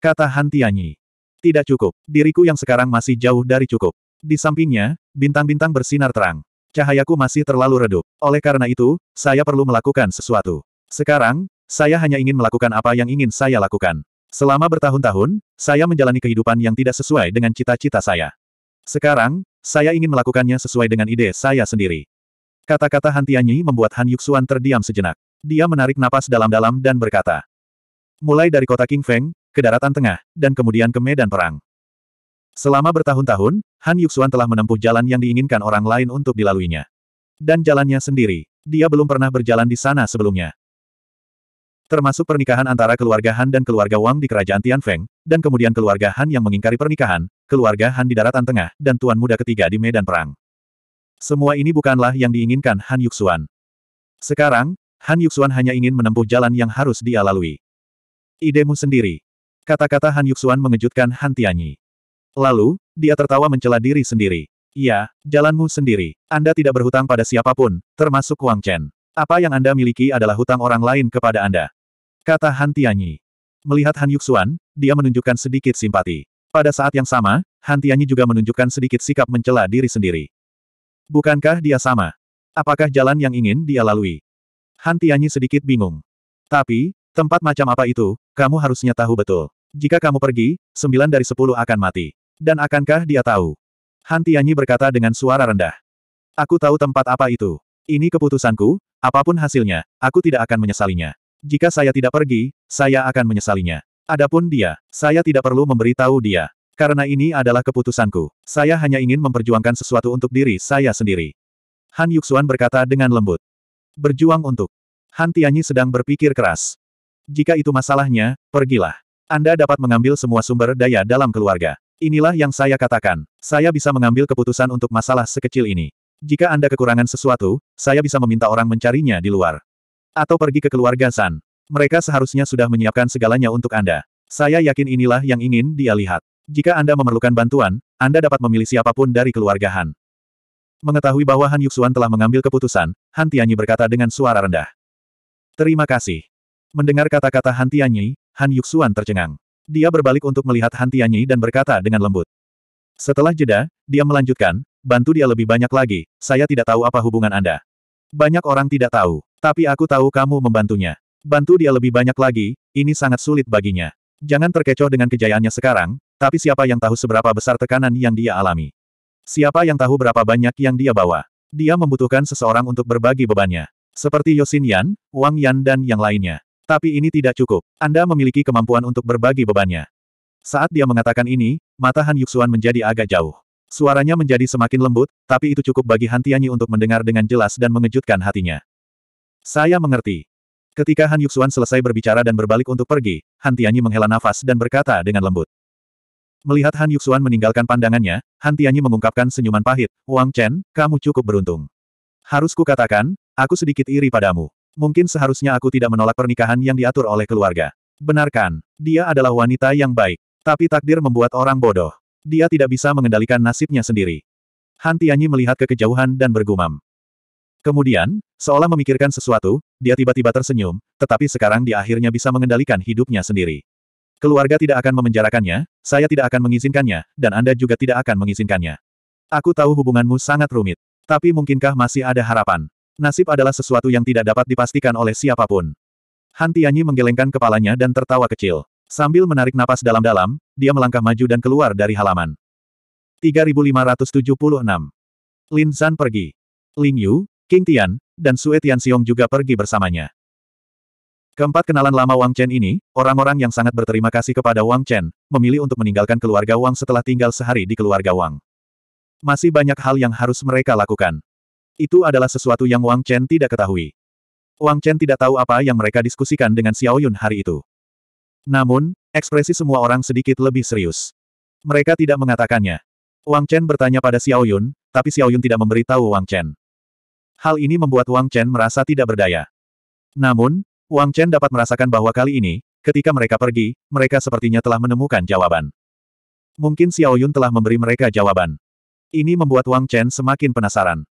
Kata Han Tianyi. Tidak cukup. Diriku yang sekarang masih jauh dari cukup. Di sampingnya, bintang-bintang bersinar terang. Cahayaku masih terlalu redup. Oleh karena itu, saya perlu melakukan sesuatu. Sekarang, saya hanya ingin melakukan apa yang ingin saya lakukan. Selama bertahun-tahun, saya menjalani kehidupan yang tidak sesuai dengan cita-cita saya. Sekarang, saya ingin melakukannya sesuai dengan ide saya sendiri. Kata-kata Han membuat Han Yuxuan terdiam sejenak. Dia menarik napas dalam-dalam dan berkata, Mulai dari kota King Feng, ke daratan tengah, dan kemudian ke medan perang. Selama bertahun-tahun, Han Yuxuan telah menempuh jalan yang diinginkan orang lain untuk dilaluinya. Dan jalannya sendiri, dia belum pernah berjalan di sana sebelumnya. Termasuk pernikahan antara keluarga Han dan keluarga Wang di kerajaan Tianfeng, dan kemudian keluarga Han yang mengingkari pernikahan, keluarga Han di daratan tengah, dan tuan muda ketiga di medan perang. Semua ini bukanlah yang diinginkan Han Yuxuan. Sekarang, Han Yuxuan hanya ingin menempuh jalan yang harus dia lalui. Idemu sendiri, Kata-kata Han Yuxuan mengejutkan Han Tianyi. Lalu, dia tertawa mencela diri sendiri. Ya, jalanmu sendiri. Anda tidak berhutang pada siapapun, termasuk Wang Chen. Apa yang Anda miliki adalah hutang orang lain kepada Anda. Kata Han Tianyi. Melihat Han Yuxuan, dia menunjukkan sedikit simpati. Pada saat yang sama, Han Tianyi juga menunjukkan sedikit sikap mencela diri sendiri. Bukankah dia sama? Apakah jalan yang ingin dia lalui? Han Tianyi sedikit bingung. Tapi, tempat macam apa itu, kamu harusnya tahu betul. Jika kamu pergi, sembilan dari sepuluh akan mati. Dan akankah dia tahu? Han Tianyi berkata dengan suara rendah. Aku tahu tempat apa itu. Ini keputusanku, apapun hasilnya, aku tidak akan menyesalinya. Jika saya tidak pergi, saya akan menyesalinya. Adapun dia, saya tidak perlu memberitahu dia. Karena ini adalah keputusanku. Saya hanya ingin memperjuangkan sesuatu untuk diri saya sendiri. Han Yuxuan berkata dengan lembut. Berjuang untuk. Han Tianyi sedang berpikir keras. Jika itu masalahnya, pergilah. Anda dapat mengambil semua sumber daya dalam keluarga. Inilah yang saya katakan. Saya bisa mengambil keputusan untuk masalah sekecil ini. Jika Anda kekurangan sesuatu, saya bisa meminta orang mencarinya di luar. Atau pergi ke keluarga San. Mereka seharusnya sudah menyiapkan segalanya untuk Anda. Saya yakin inilah yang ingin dia lihat. Jika Anda memerlukan bantuan, Anda dapat memilih siapapun dari keluarga Han. Mengetahui bahwa Han Yuxuan telah mengambil keputusan, Han Tianyi berkata dengan suara rendah. Terima kasih. Mendengar kata-kata Han Tianyi, Han Yuxuan tercengang. Dia berbalik untuk melihat Han Tianyi dan berkata dengan lembut. Setelah jeda, dia melanjutkan, bantu dia lebih banyak lagi, saya tidak tahu apa hubungan Anda. Banyak orang tidak tahu, tapi aku tahu kamu membantunya. Bantu dia lebih banyak lagi, ini sangat sulit baginya. Jangan terkecoh dengan kejayaannya sekarang, tapi siapa yang tahu seberapa besar tekanan yang dia alami? Siapa yang tahu berapa banyak yang dia bawa? Dia membutuhkan seseorang untuk berbagi bebannya. Seperti Yosin Yan, Wang Yan dan yang lainnya. Tapi ini tidak cukup. Anda memiliki kemampuan untuk berbagi bebannya. Saat dia mengatakan ini, mata Han Yuxuan menjadi agak jauh. Suaranya menjadi semakin lembut, tapi itu cukup bagi Han Tianyi untuk mendengar dengan jelas dan mengejutkan hatinya. Saya mengerti. Ketika Han Yuxuan selesai berbicara dan berbalik untuk pergi, Han Tianyi menghela nafas dan berkata dengan lembut. Melihat Han Yuxuan meninggalkan pandangannya, Han Tianyi mengungkapkan senyuman pahit, Wang Chen, kamu cukup beruntung. Harus kukatakan, aku sedikit iri padamu. Mungkin seharusnya aku tidak menolak pernikahan yang diatur oleh keluarga. Benarkan, dia adalah wanita yang baik. Tapi takdir membuat orang bodoh. Dia tidak bisa mengendalikan nasibnya sendiri. Han Tianyi melihat ke kejauhan dan bergumam. Kemudian, seolah memikirkan sesuatu, dia tiba-tiba tersenyum, tetapi sekarang dia akhirnya bisa mengendalikan hidupnya sendiri. Keluarga tidak akan memenjarakannya, saya tidak akan mengizinkannya, dan Anda juga tidak akan mengizinkannya. Aku tahu hubunganmu sangat rumit. Tapi mungkinkah masih ada harapan? Nasib adalah sesuatu yang tidak dapat dipastikan oleh siapapun. Han Tianyi menggelengkan kepalanya dan tertawa kecil. Sambil menarik napas dalam-dalam, dia melangkah maju dan keluar dari halaman. 3576. Lin Zan pergi. Ling Yu, King Tian, dan Sue Xiong juga pergi bersamanya. Keempat kenalan lama Wang Chen ini, orang-orang yang sangat berterima kasih kepada Wang Chen, memilih untuk meninggalkan keluarga Wang setelah tinggal sehari di keluarga Wang. Masih banyak hal yang harus mereka lakukan. Itu adalah sesuatu yang Wang Chen tidak ketahui. Wang Chen tidak tahu apa yang mereka diskusikan dengan Xiao Yun hari itu. Namun, ekspresi semua orang sedikit lebih serius. Mereka tidak mengatakannya. Wang Chen bertanya pada Xiao Yun, tapi Xiao Yun tidak memberitahu Wang Chen. Hal ini membuat Wang Chen merasa tidak berdaya. Namun, Wang Chen dapat merasakan bahwa kali ini, ketika mereka pergi, mereka sepertinya telah menemukan jawaban. Mungkin Xiao Yun telah memberi mereka jawaban. Ini membuat Wang Chen semakin penasaran.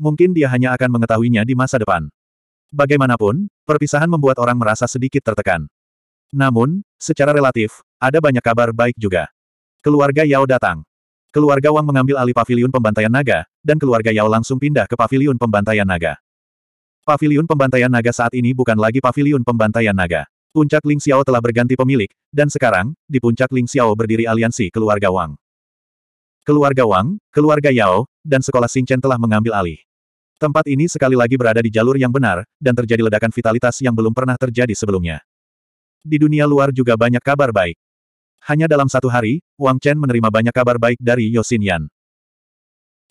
Mungkin dia hanya akan mengetahuinya di masa depan. Bagaimanapun, perpisahan membuat orang merasa sedikit tertekan. Namun, secara relatif, ada banyak kabar baik juga. Keluarga Yao datang. Keluarga Wang mengambil alih pavilion pembantaian naga, dan keluarga Yao langsung pindah ke pavilion pembantaian naga. Pavilion pembantaian naga saat ini bukan lagi pavilion pembantaian naga. Puncak Ling Xiao telah berganti pemilik, dan sekarang, di puncak Ling Xiao berdiri aliansi keluarga Wang. Keluarga Wang, keluarga Yao, dan sekolah Xingchen telah mengambil alih. Tempat ini sekali lagi berada di jalur yang benar, dan terjadi ledakan vitalitas yang belum pernah terjadi sebelumnya. Di dunia luar juga banyak kabar baik. Hanya dalam satu hari, Wang Chen menerima banyak kabar baik dari Yosin Yan.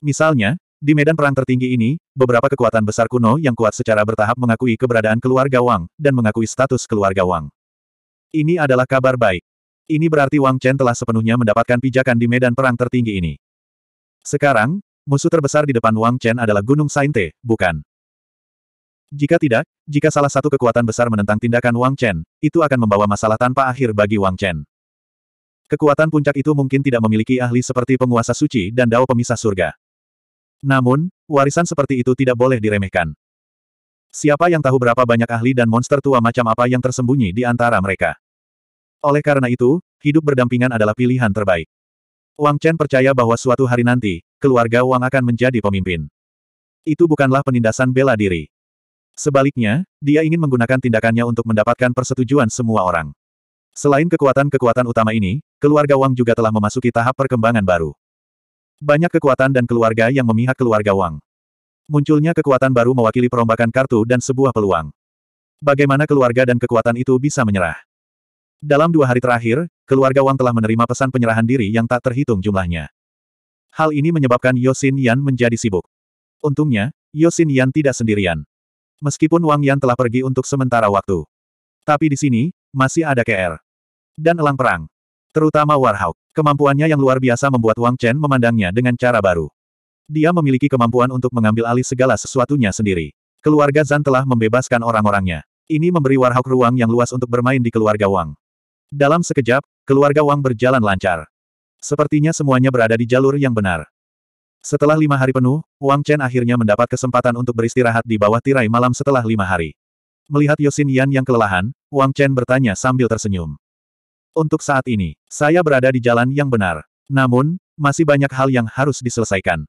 Misalnya, di medan perang tertinggi ini, beberapa kekuatan besar kuno yang kuat secara bertahap mengakui keberadaan keluarga Wang, dan mengakui status keluarga Wang. Ini adalah kabar baik. Ini berarti Wang Chen telah sepenuhnya mendapatkan pijakan di medan perang tertinggi ini. Sekarang, Musuh terbesar di depan Wang Chen adalah Gunung Sainte, bukan? Jika tidak, jika salah satu kekuatan besar menentang tindakan Wang Chen, itu akan membawa masalah tanpa akhir bagi Wang Chen. Kekuatan puncak itu mungkin tidak memiliki ahli seperti penguasa suci dan dao pemisah surga. Namun, warisan seperti itu tidak boleh diremehkan. Siapa yang tahu berapa banyak ahli dan monster tua macam apa yang tersembunyi di antara mereka. Oleh karena itu, hidup berdampingan adalah pilihan terbaik. Wang Chen percaya bahwa suatu hari nanti, keluarga Wang akan menjadi pemimpin. Itu bukanlah penindasan bela diri. Sebaliknya, dia ingin menggunakan tindakannya untuk mendapatkan persetujuan semua orang. Selain kekuatan-kekuatan utama ini, keluarga Wang juga telah memasuki tahap perkembangan baru. Banyak kekuatan dan keluarga yang memihak keluarga Wang. Munculnya kekuatan baru mewakili perombakan kartu dan sebuah peluang. Bagaimana keluarga dan kekuatan itu bisa menyerah? Dalam dua hari terakhir, keluarga Wang telah menerima pesan penyerahan diri yang tak terhitung jumlahnya. Hal ini menyebabkan Yosin Yan menjadi sibuk. Untungnya, Yosin Yan tidak sendirian. Meskipun Wang Yan telah pergi untuk sementara waktu. Tapi di sini, masih ada KR. Dan elang perang. Terutama Warhawk. Kemampuannya yang luar biasa membuat Wang Chen memandangnya dengan cara baru. Dia memiliki kemampuan untuk mengambil alih segala sesuatunya sendiri. Keluarga Zan telah membebaskan orang-orangnya. Ini memberi Warhawk ruang yang luas untuk bermain di keluarga Wang. Dalam sekejap, keluarga Wang berjalan lancar. Sepertinya semuanya berada di jalur yang benar. Setelah lima hari penuh, Wang Chen akhirnya mendapat kesempatan untuk beristirahat di bawah tirai malam setelah lima hari. Melihat Yosin Yan yang kelelahan, Wang Chen bertanya sambil tersenyum. Untuk saat ini, saya berada di jalan yang benar. Namun, masih banyak hal yang harus diselesaikan.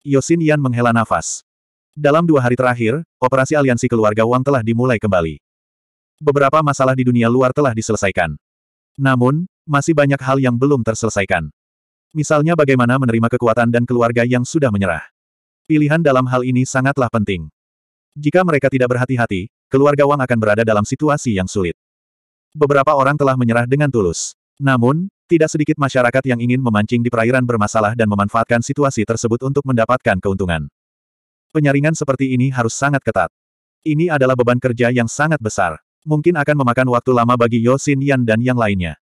Yosin Yan menghela nafas. Dalam dua hari terakhir, operasi aliansi keluarga Wang telah dimulai kembali. Beberapa masalah di dunia luar telah diselesaikan. Namun, masih banyak hal yang belum terselesaikan. Misalnya bagaimana menerima kekuatan dan keluarga yang sudah menyerah. Pilihan dalam hal ini sangatlah penting. Jika mereka tidak berhati-hati, keluarga Wang akan berada dalam situasi yang sulit. Beberapa orang telah menyerah dengan tulus. Namun, tidak sedikit masyarakat yang ingin memancing di perairan bermasalah dan memanfaatkan situasi tersebut untuk mendapatkan keuntungan. Penyaringan seperti ini harus sangat ketat. Ini adalah beban kerja yang sangat besar. Mungkin akan memakan waktu lama bagi Yosin Yan dan yang lainnya.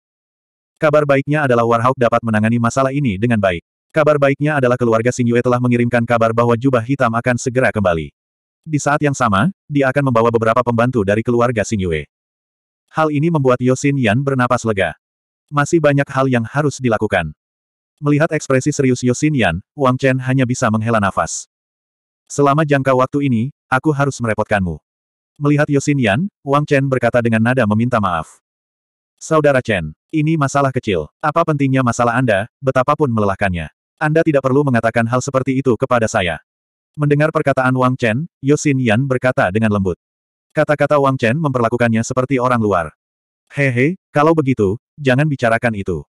Kabar baiknya adalah Warhawk dapat menangani masalah ini dengan baik. Kabar baiknya adalah keluarga Xing Yue telah mengirimkan kabar bahwa jubah hitam akan segera kembali. Di saat yang sama, dia akan membawa beberapa pembantu dari keluarga Xing Yue. Hal ini membuat Yosin Yan bernapas lega. Masih banyak hal yang harus dilakukan. Melihat ekspresi serius Yosin Yan, Wang Chen hanya bisa menghela nafas. Selama jangka waktu ini, aku harus merepotkanmu. Melihat Yosin Yan, Wang Chen berkata dengan nada meminta maaf. Saudara Chen, ini masalah kecil. Apa pentingnya masalah Anda, betapapun melelahkannya. Anda tidak perlu mengatakan hal seperti itu kepada saya. Mendengar perkataan Wang Chen, Yosin Yan berkata dengan lembut. Kata-kata Wang Chen memperlakukannya seperti orang luar. Hehe, kalau begitu, jangan bicarakan itu.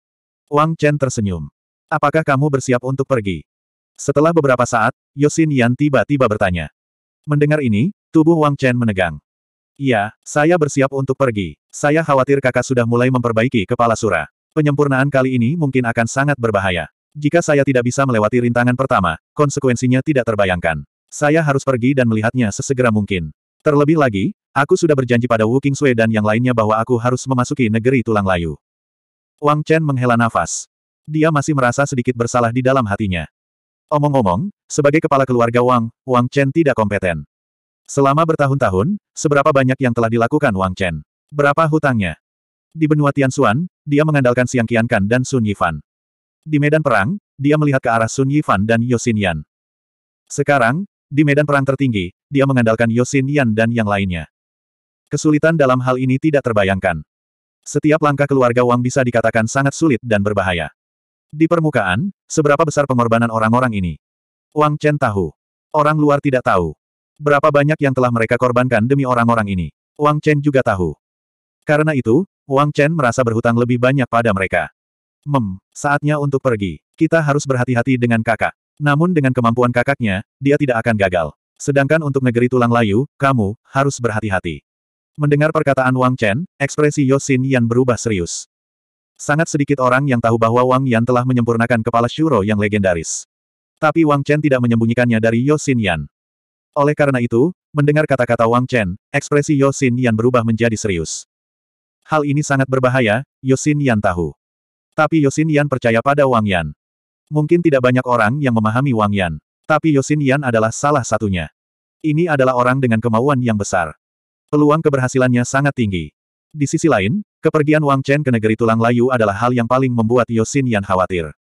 Wang Chen tersenyum. Apakah kamu bersiap untuk pergi? Setelah beberapa saat, Yosin Yan tiba-tiba bertanya. Mendengar ini, tubuh Wang Chen menegang. Iya, saya bersiap untuk pergi. Saya khawatir kakak sudah mulai memperbaiki kepala Sura. Penyempurnaan kali ini mungkin akan sangat berbahaya. Jika saya tidak bisa melewati rintangan pertama, konsekuensinya tidak terbayangkan. Saya harus pergi dan melihatnya sesegera mungkin. Terlebih lagi, aku sudah berjanji pada Wu Sui dan yang lainnya bahwa aku harus memasuki negeri tulang layu. Wang Chen menghela nafas. Dia masih merasa sedikit bersalah di dalam hatinya. Omong-omong, sebagai kepala keluarga Wang, Wang Chen tidak kompeten. Selama bertahun-tahun, seberapa banyak yang telah dilakukan Wang Chen? Berapa hutangnya? Di benua Tianxuan, dia mengandalkan Xiang Qiankan dan Sun Yifan. Di medan perang, dia melihat ke arah Sun Yifan dan Yosin Yan. Sekarang, di medan perang tertinggi, dia mengandalkan Yosin Yan dan yang lainnya. Kesulitan dalam hal ini tidak terbayangkan. Setiap langkah keluarga Wang bisa dikatakan sangat sulit dan berbahaya. Di permukaan, seberapa besar pengorbanan orang-orang ini? Wang Chen tahu. Orang luar tidak tahu. Berapa banyak yang telah mereka korbankan demi orang-orang ini? Wang Chen juga tahu. Karena itu, Wang Chen merasa berhutang lebih banyak pada mereka. Mem, saatnya untuk pergi. Kita harus berhati-hati dengan kakak. Namun dengan kemampuan kakaknya, dia tidak akan gagal. Sedangkan untuk negeri tulang layu, kamu harus berhati-hati. Mendengar perkataan Wang Chen, ekspresi Yosin Yan berubah serius. Sangat sedikit orang yang tahu bahwa Wang Yan telah menyempurnakan kepala Shuro yang legendaris. Tapi Wang Chen tidak menyembunyikannya dari Yosin Yan. Oleh karena itu, mendengar kata-kata Wang Chen, ekspresi Yosin Yan berubah menjadi serius. Hal ini sangat berbahaya, Yosin Yan tahu. Tapi Yosin Yan percaya pada Wang Yan. Mungkin tidak banyak orang yang memahami Wang Yan. Tapi Yosin Yan adalah salah satunya. Ini adalah orang dengan kemauan yang besar. Peluang keberhasilannya sangat tinggi. Di sisi lain, kepergian Wang Chen ke negeri tulang layu adalah hal yang paling membuat Yosin Yan khawatir.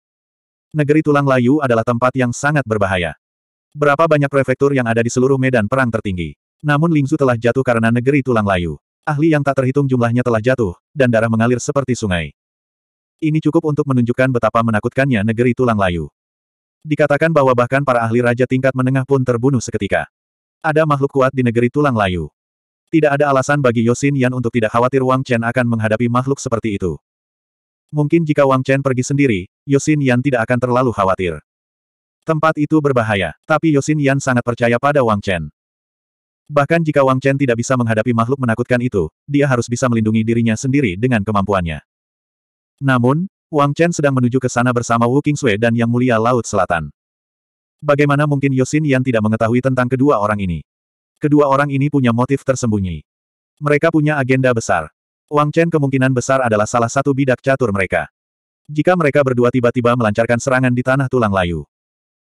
Negeri tulang layu adalah tempat yang sangat berbahaya. Berapa banyak prefektur yang ada di seluruh medan perang tertinggi. Namun Lingzu telah jatuh karena negeri tulang layu. Ahli yang tak terhitung jumlahnya telah jatuh, dan darah mengalir seperti sungai. Ini cukup untuk menunjukkan betapa menakutkannya negeri tulang layu. Dikatakan bahwa bahkan para ahli raja tingkat menengah pun terbunuh seketika. Ada makhluk kuat di negeri tulang layu. Tidak ada alasan bagi Yosin Yan untuk tidak khawatir Wang Chen akan menghadapi makhluk seperti itu. Mungkin jika Wang Chen pergi sendiri, Yosin Yan tidak akan terlalu khawatir. Tempat itu berbahaya, tapi Yosin Yan sangat percaya pada Wang Chen. Bahkan jika Wang Chen tidak bisa menghadapi makhluk menakutkan itu, dia harus bisa melindungi dirinya sendiri dengan kemampuannya. Namun, Wang Chen sedang menuju ke sana bersama Wu Kingsui dan Yang Mulia Laut Selatan. Bagaimana mungkin Yosin Yan tidak mengetahui tentang kedua orang ini? Kedua orang ini punya motif tersembunyi. Mereka punya agenda besar. Wang Chen kemungkinan besar adalah salah satu bidak catur mereka. Jika mereka berdua tiba-tiba melancarkan serangan di tanah tulang layu,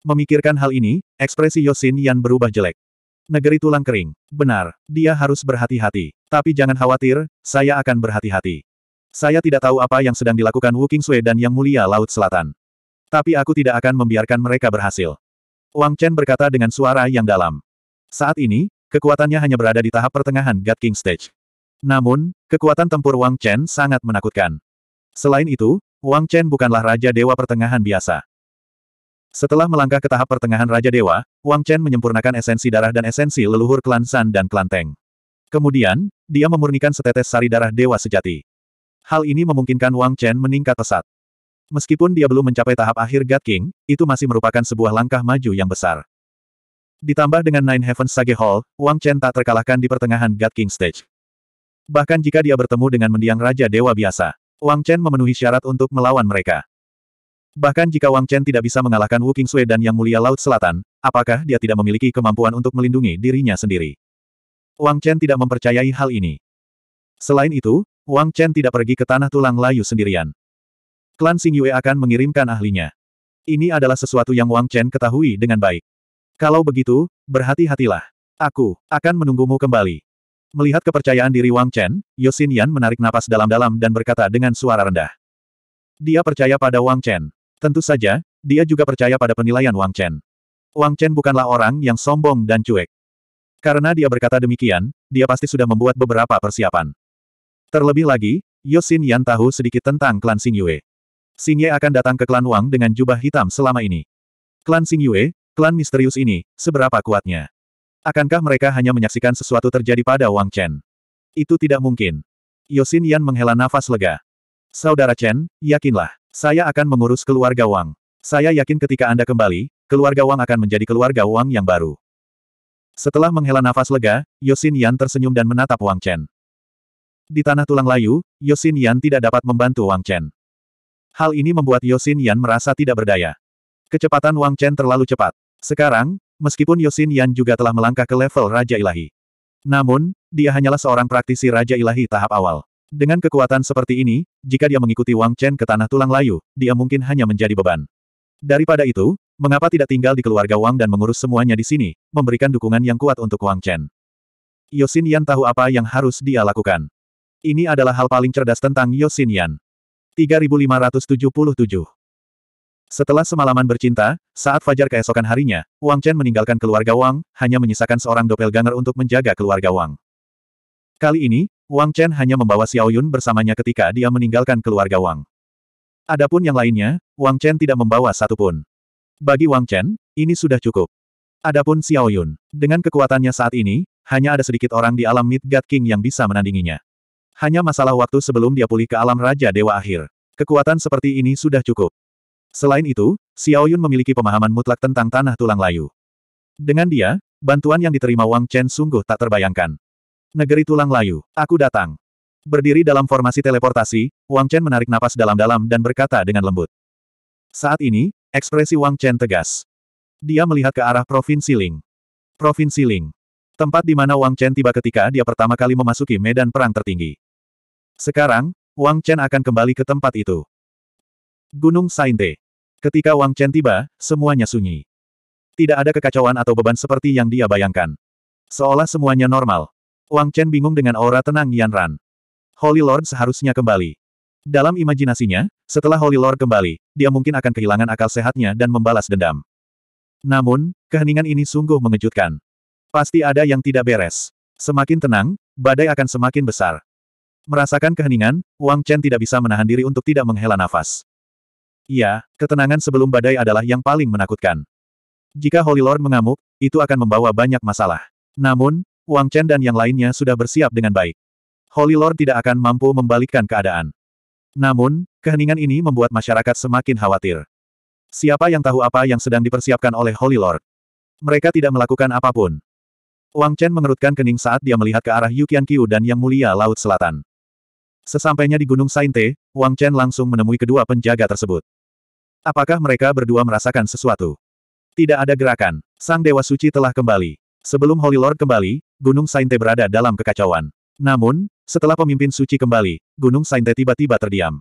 Memikirkan hal ini, ekspresi Yosin Yan berubah jelek. Negeri tulang kering. Benar, dia harus berhati-hati. Tapi jangan khawatir, saya akan berhati-hati. Saya tidak tahu apa yang sedang dilakukan Wu Kingsui dan Yang Mulia Laut Selatan. Tapi aku tidak akan membiarkan mereka berhasil. Wang Chen berkata dengan suara yang dalam. Saat ini, kekuatannya hanya berada di tahap pertengahan God King Stage. Namun, kekuatan tempur Wang Chen sangat menakutkan. Selain itu, Wang Chen bukanlah Raja Dewa Pertengahan biasa. Setelah melangkah ke tahap pertengahan Raja Dewa, Wang Chen menyempurnakan esensi darah dan esensi leluhur klan San dan klan Teng. Kemudian, dia memurnikan setetes sari darah dewa sejati. Hal ini memungkinkan Wang Chen meningkat pesat. Meskipun dia belum mencapai tahap akhir God King, itu masih merupakan sebuah langkah maju yang besar. Ditambah dengan Nine Heavens Sage Hall, Wang Chen tak terkalahkan di pertengahan God King Stage. Bahkan jika dia bertemu dengan mendiang Raja Dewa biasa, Wang Chen memenuhi syarat untuk melawan mereka. Bahkan jika Wang Chen tidak bisa mengalahkan Wu Qingsui dan Yang Mulia Laut Selatan, apakah dia tidak memiliki kemampuan untuk melindungi dirinya sendiri? Wang Chen tidak mempercayai hal ini. Selain itu, Wang Chen tidak pergi ke Tanah Tulang Layu sendirian. Klan Xing Yue akan mengirimkan ahlinya. Ini adalah sesuatu yang Wang Chen ketahui dengan baik. Kalau begitu, berhati-hatilah. Aku akan menunggumu kembali. Melihat kepercayaan diri Wang Chen, Yosin Yan menarik napas dalam-dalam dan berkata dengan suara rendah. Dia percaya pada Wang Chen. Tentu saja, dia juga percaya pada penilaian Wang Chen. Wang Chen bukanlah orang yang sombong dan cuek. Karena dia berkata demikian, dia pasti sudah membuat beberapa persiapan. Terlebih lagi, Yosin Yan tahu sedikit tentang klan Sing Yue. Sing Ye akan datang ke klan Wang dengan jubah hitam selama ini. Klan Sing Yue, klan misterius ini, seberapa kuatnya? Akankah mereka hanya menyaksikan sesuatu terjadi pada Wang Chen? Itu tidak mungkin. Yosin Yan menghela nafas lega. Saudara Chen, yakinlah. Saya akan mengurus keluarga Wang. Saya yakin ketika Anda kembali, keluarga Wang akan menjadi keluarga Wang yang baru. Setelah menghela nafas lega, Yosin Yan tersenyum dan menatap Wang Chen. Di tanah tulang layu, Yosin Yan tidak dapat membantu Wang Chen. Hal ini membuat Yosin Yan merasa tidak berdaya. Kecepatan Wang Chen terlalu cepat. Sekarang, meskipun Yosin Yan juga telah melangkah ke level Raja Ilahi. Namun, dia hanyalah seorang praktisi Raja Ilahi tahap awal. Dengan kekuatan seperti ini, jika dia mengikuti Wang Chen ke tanah tulang layu, dia mungkin hanya menjadi beban. Daripada itu, mengapa tidak tinggal di keluarga Wang dan mengurus semuanya di sini, memberikan dukungan yang kuat untuk Wang Chen. Yosin Yan tahu apa yang harus dia lakukan. Ini adalah hal paling cerdas tentang Yosin Yan. 3577 Setelah semalaman bercinta, saat fajar keesokan harinya, Wang Chen meninggalkan keluarga Wang, hanya menyisakan seorang doppelganger untuk menjaga keluarga Wang. Kali ini, Wang Chen hanya membawa Xiao Yun bersamanya ketika dia meninggalkan keluarga Wang. Adapun yang lainnya, Wang Chen tidak membawa satupun. Bagi Wang Chen, ini sudah cukup. Adapun Xiao Yun, dengan kekuatannya saat ini, hanya ada sedikit orang di alam Midgard King yang bisa menandinginya. Hanya masalah waktu sebelum dia pulih ke alam Raja Dewa akhir. Kekuatan seperti ini sudah cukup. Selain itu, Xiao Yun memiliki pemahaman mutlak tentang tanah tulang layu. Dengan dia, bantuan yang diterima Wang Chen sungguh tak terbayangkan. Negeri tulang layu, aku datang. Berdiri dalam formasi teleportasi, Wang Chen menarik napas dalam-dalam dan berkata dengan lembut. Saat ini, ekspresi Wang Chen tegas. Dia melihat ke arah Provinsi Ling. Provinsi Ling. Tempat di mana Wang Chen tiba ketika dia pertama kali memasuki medan perang tertinggi. Sekarang, Wang Chen akan kembali ke tempat itu. Gunung Sainte. Ketika Wang Chen tiba, semuanya sunyi. Tidak ada kekacauan atau beban seperti yang dia bayangkan. Seolah semuanya normal, Wang Chen bingung dengan aura tenang Yan Ran. Holy Lord seharusnya kembali. Dalam imajinasinya, setelah Holy Lord kembali, dia mungkin akan kehilangan akal sehatnya dan membalas dendam. Namun, keheningan ini sungguh mengejutkan. Pasti ada yang tidak beres. Semakin tenang, badai akan semakin besar. Merasakan keheningan, Wang Chen tidak bisa menahan diri untuk tidak menghela nafas. Iya, ketenangan sebelum badai adalah yang paling menakutkan. Jika Holy Lord mengamuk, itu akan membawa banyak masalah. Namun, Wang Chen dan yang lainnya sudah bersiap dengan baik. Holy Lord tidak akan mampu membalikkan keadaan. Namun, keheningan ini membuat masyarakat semakin khawatir. Siapa yang tahu apa yang sedang dipersiapkan oleh Holy Lord? Mereka tidak melakukan apapun. Wang Chen mengerutkan kening saat dia melihat ke arah Yukian Qiu dan Yang Mulia Laut Selatan. Sesampainya di Gunung Sainte, Wang Chen langsung menemui kedua penjaga tersebut. Apakah mereka berdua merasakan sesuatu? Tidak ada gerakan. Sang Dewa Suci telah kembali. Sebelum Holy Lord kembali, Gunung Sainte berada dalam kekacauan. Namun, setelah pemimpin suci kembali, Gunung Sainte tiba-tiba terdiam.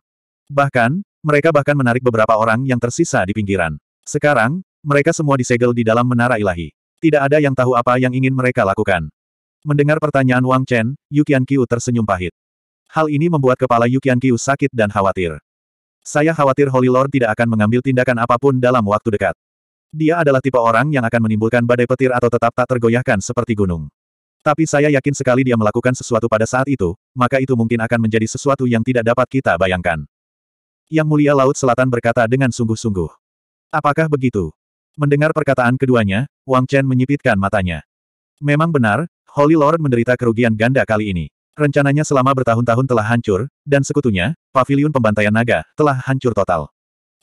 Bahkan, mereka bahkan menarik beberapa orang yang tersisa di pinggiran. Sekarang, mereka semua disegel di dalam menara ilahi. Tidak ada yang tahu apa yang ingin mereka lakukan. Mendengar pertanyaan Wang Chen, Yukian Qiu tersenyum pahit. Hal ini membuat kepala Yukian Qiu sakit dan khawatir. Saya khawatir Holy Lord tidak akan mengambil tindakan apapun dalam waktu dekat. Dia adalah tipe orang yang akan menimbulkan badai petir atau tetap tak tergoyahkan seperti gunung. Tapi saya yakin sekali dia melakukan sesuatu pada saat itu, maka itu mungkin akan menjadi sesuatu yang tidak dapat kita bayangkan. Yang Mulia Laut Selatan berkata dengan sungguh-sungguh. Apakah begitu? Mendengar perkataan keduanya, Wang Chen menyipitkan matanya. Memang benar, Holy Lord menderita kerugian ganda kali ini. Rencananya selama bertahun-tahun telah hancur, dan sekutunya, paviliun pembantaian naga, telah hancur total.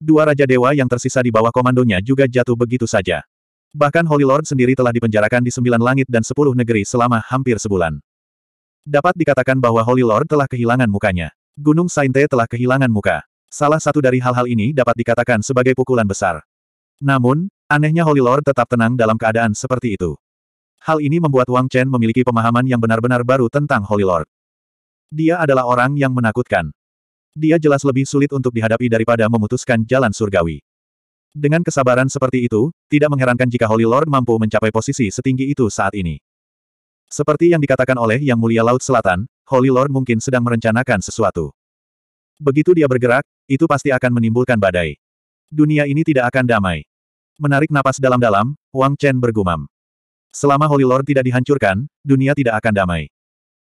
Dua Raja Dewa yang tersisa di bawah komandonya juga jatuh begitu saja. Bahkan Holy Lord sendiri telah dipenjarakan di sembilan langit dan sepuluh negeri selama hampir sebulan. Dapat dikatakan bahwa Holy Lord telah kehilangan mukanya. Gunung Sainte telah kehilangan muka. Salah satu dari hal-hal ini dapat dikatakan sebagai pukulan besar. Namun, anehnya Holy Lord tetap tenang dalam keadaan seperti itu. Hal ini membuat Wang Chen memiliki pemahaman yang benar-benar baru tentang Holy Lord. Dia adalah orang yang menakutkan. Dia jelas lebih sulit untuk dihadapi daripada memutuskan jalan surgawi. Dengan kesabaran seperti itu, tidak mengherankan jika Holy Lord mampu mencapai posisi setinggi itu saat ini. Seperti yang dikatakan oleh Yang Mulia Laut Selatan, Holy Lord mungkin sedang merencanakan sesuatu. Begitu dia bergerak, itu pasti akan menimbulkan badai. Dunia ini tidak akan damai. Menarik napas dalam-dalam, Wang Chen bergumam. Selama Holy Lord tidak dihancurkan, dunia tidak akan damai.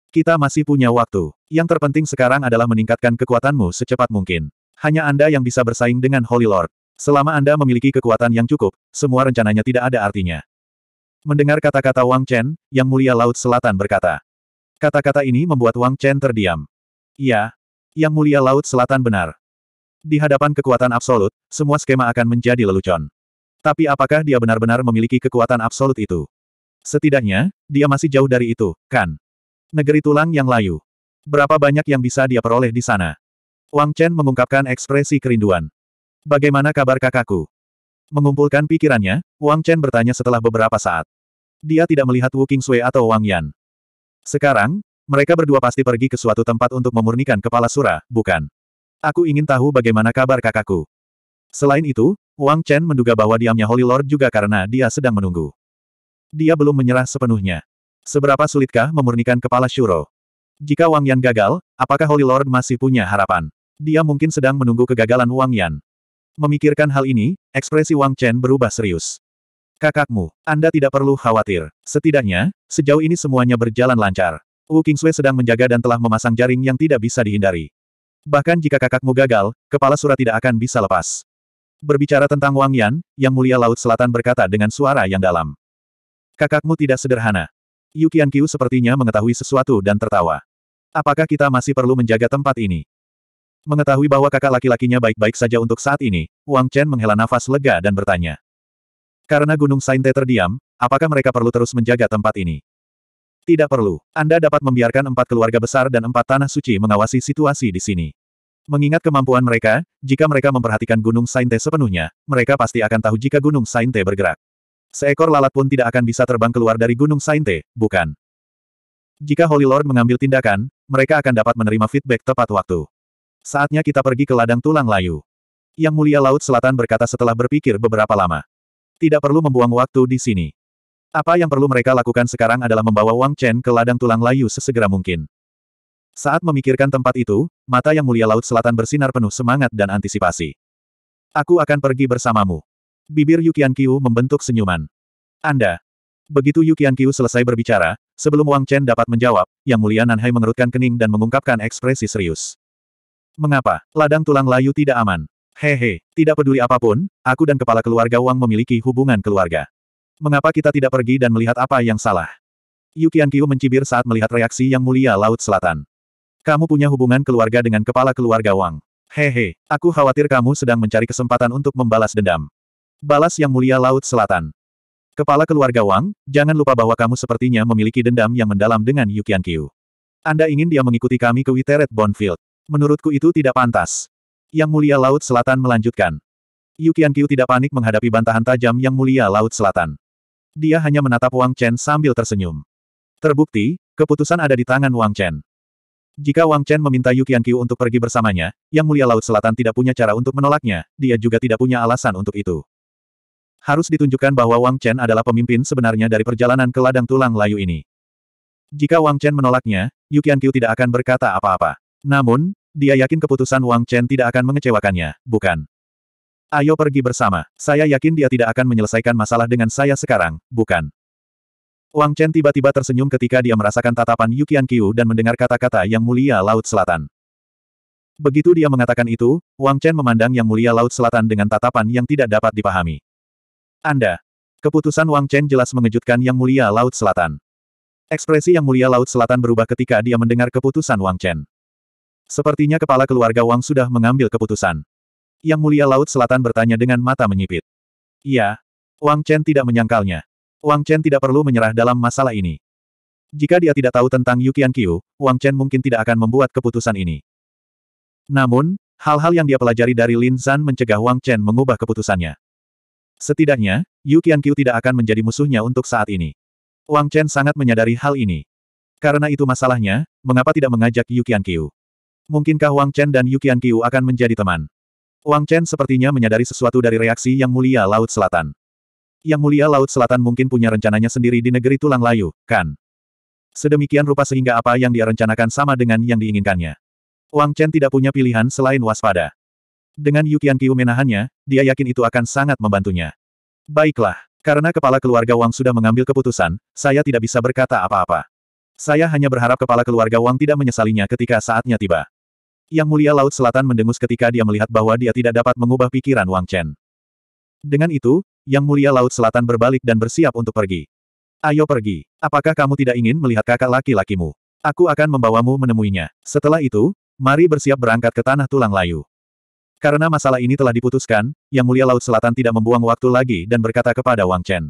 Kita masih punya waktu. Yang terpenting sekarang adalah meningkatkan kekuatanmu secepat mungkin. Hanya Anda yang bisa bersaing dengan Holy Lord. Selama Anda memiliki kekuatan yang cukup, semua rencananya tidak ada artinya. Mendengar kata-kata Wang Chen, Yang Mulia Laut Selatan berkata. Kata-kata ini membuat Wang Chen terdiam. Iya, Yang Mulia Laut Selatan benar. Di hadapan kekuatan absolut, semua skema akan menjadi lelucon. Tapi apakah dia benar-benar memiliki kekuatan absolut itu? Setidaknya, dia masih jauh dari itu, kan? Negeri tulang yang layu. Berapa banyak yang bisa dia peroleh di sana? Wang Chen mengungkapkan ekspresi kerinduan. Bagaimana kabar kakakku? Mengumpulkan pikirannya, Wang Chen bertanya setelah beberapa saat. Dia tidak melihat Wu Sui atau Wang Yan. Sekarang, mereka berdua pasti pergi ke suatu tempat untuk memurnikan kepala sura, bukan? Aku ingin tahu bagaimana kabar kakakku. Selain itu, Wang Chen menduga bahwa diamnya Holy Lord juga karena dia sedang menunggu. Dia belum menyerah sepenuhnya. Seberapa sulitkah memurnikan kepala Shuro? Jika Wang Yan gagal, apakah Holy Lord masih punya harapan? Dia mungkin sedang menunggu kegagalan Wang Yan. Memikirkan hal ini, ekspresi Wang Chen berubah serius. Kakakmu, Anda tidak perlu khawatir. Setidaknya, sejauh ini semuanya berjalan lancar. Wu Kingsui sedang menjaga dan telah memasang jaring yang tidak bisa dihindari. Bahkan jika kakakmu gagal, kepala surat tidak akan bisa lepas. Berbicara tentang Wang Yan, Yang Mulia Laut Selatan berkata dengan suara yang dalam. Kakakmu tidak sederhana. Yu Qiu sepertinya mengetahui sesuatu dan tertawa. Apakah kita masih perlu menjaga tempat ini? Mengetahui bahwa kakak laki-lakinya baik-baik saja untuk saat ini, Wang Chen menghela nafas lega dan bertanya. Karena Gunung Sainte terdiam, apakah mereka perlu terus menjaga tempat ini? Tidak perlu. Anda dapat membiarkan empat keluarga besar dan empat tanah suci mengawasi situasi di sini. Mengingat kemampuan mereka, jika mereka memperhatikan Gunung Sainte sepenuhnya, mereka pasti akan tahu jika Gunung Sainte bergerak. Seekor lalat pun tidak akan bisa terbang keluar dari Gunung Sainte, bukan? Jika Holy Lord mengambil tindakan, mereka akan dapat menerima feedback tepat waktu. Saatnya kita pergi ke ladang tulang layu. Yang Mulia Laut Selatan berkata setelah berpikir beberapa lama. Tidak perlu membuang waktu di sini. Apa yang perlu mereka lakukan sekarang adalah membawa Wang Chen ke ladang tulang layu sesegera mungkin. Saat memikirkan tempat itu, mata Yang Mulia Laut Selatan bersinar penuh semangat dan antisipasi. Aku akan pergi bersamamu. Bibir Yukian Qiu membentuk senyuman. Anda. Begitu Yukian Qiu selesai berbicara, sebelum Wang Chen dapat menjawab, Yang Mulia Nanhai mengerutkan kening dan mengungkapkan ekspresi serius. Mengapa? Ladang tulang layu tidak aman. Hehe, tidak peduli apapun, aku dan kepala keluarga Wang memiliki hubungan keluarga. Mengapa kita tidak pergi dan melihat apa yang salah? Yukian Kiu mencibir saat melihat reaksi yang mulia Laut Selatan. Kamu punya hubungan keluarga dengan kepala keluarga Wang. Hehe, aku khawatir kamu sedang mencari kesempatan untuk membalas dendam. Balas yang mulia Laut Selatan. Kepala keluarga Wang, jangan lupa bahwa kamu sepertinya memiliki dendam yang mendalam dengan Yukian Kiu. Anda ingin dia mengikuti kami ke Witeret Bonfield. Menurutku itu tidak pantas. Yang Mulia Laut Selatan melanjutkan. Yu Qianqiu tidak panik menghadapi bantahan tajam Yang Mulia Laut Selatan. Dia hanya menatap Wang Chen sambil tersenyum. Terbukti, keputusan ada di tangan Wang Chen. Jika Wang Chen meminta Yu Qianqiu untuk pergi bersamanya, Yang Mulia Laut Selatan tidak punya cara untuk menolaknya, dia juga tidak punya alasan untuk itu. Harus ditunjukkan bahwa Wang Chen adalah pemimpin sebenarnya dari perjalanan ke ladang tulang layu ini. Jika Wang Chen menolaknya, Yu Qianqiu tidak akan berkata apa-apa. Namun, dia yakin keputusan Wang Chen tidak akan mengecewakannya, bukan? Ayo pergi bersama. Saya yakin dia tidak akan menyelesaikan masalah dengan saya sekarang, bukan? Wang Chen tiba-tiba tersenyum ketika dia merasakan tatapan Yu Qiankiu dan mendengar kata-kata Yang Mulia Laut Selatan. Begitu dia mengatakan itu, Wang Chen memandang Yang Mulia Laut Selatan dengan tatapan yang tidak dapat dipahami. Anda. Keputusan Wang Chen jelas mengejutkan Yang Mulia Laut Selatan. Ekspresi Yang Mulia Laut Selatan berubah ketika dia mendengar keputusan Wang Chen. Sepertinya kepala keluarga Wang sudah mengambil keputusan. Yang Mulia Laut Selatan bertanya dengan mata menyipit. Iya. Wang Chen tidak menyangkalnya. Wang Chen tidak perlu menyerah dalam masalah ini. Jika dia tidak tahu tentang Yukian Qiu, Wang Chen mungkin tidak akan membuat keputusan ini. Namun, hal-hal yang dia pelajari dari Lin Zan mencegah Wang Chen mengubah keputusannya. Setidaknya, Yukian Qiu tidak akan menjadi musuhnya untuk saat ini. Wang Chen sangat menyadari hal ini. Karena itu masalahnya, mengapa tidak mengajak Yukian Qiu? Mungkinkah Wang Chen dan Yukian Qiu akan menjadi teman? Wang Chen sepertinya menyadari sesuatu dari reaksi Yang Mulia Laut Selatan. Yang Mulia Laut Selatan mungkin punya rencananya sendiri di negeri tulang layu, kan? Sedemikian rupa sehingga apa yang dia rencanakan sama dengan yang diinginkannya. Wang Chen tidak punya pilihan selain waspada. Dengan Yukian Qiu menahannya, dia yakin itu akan sangat membantunya. Baiklah, karena kepala keluarga Wang sudah mengambil keputusan, saya tidak bisa berkata apa-apa. Saya hanya berharap kepala keluarga Wang tidak menyesalinya ketika saatnya tiba. Yang Mulia Laut Selatan mendengus ketika dia melihat bahwa dia tidak dapat mengubah pikiran Wang Chen. Dengan itu, Yang Mulia Laut Selatan berbalik dan bersiap untuk pergi. Ayo pergi. Apakah kamu tidak ingin melihat kakak laki-lakimu? Aku akan membawamu menemuinya. Setelah itu, mari bersiap berangkat ke Tanah Tulang Layu. Karena masalah ini telah diputuskan, Yang Mulia Laut Selatan tidak membuang waktu lagi dan berkata kepada Wang Chen.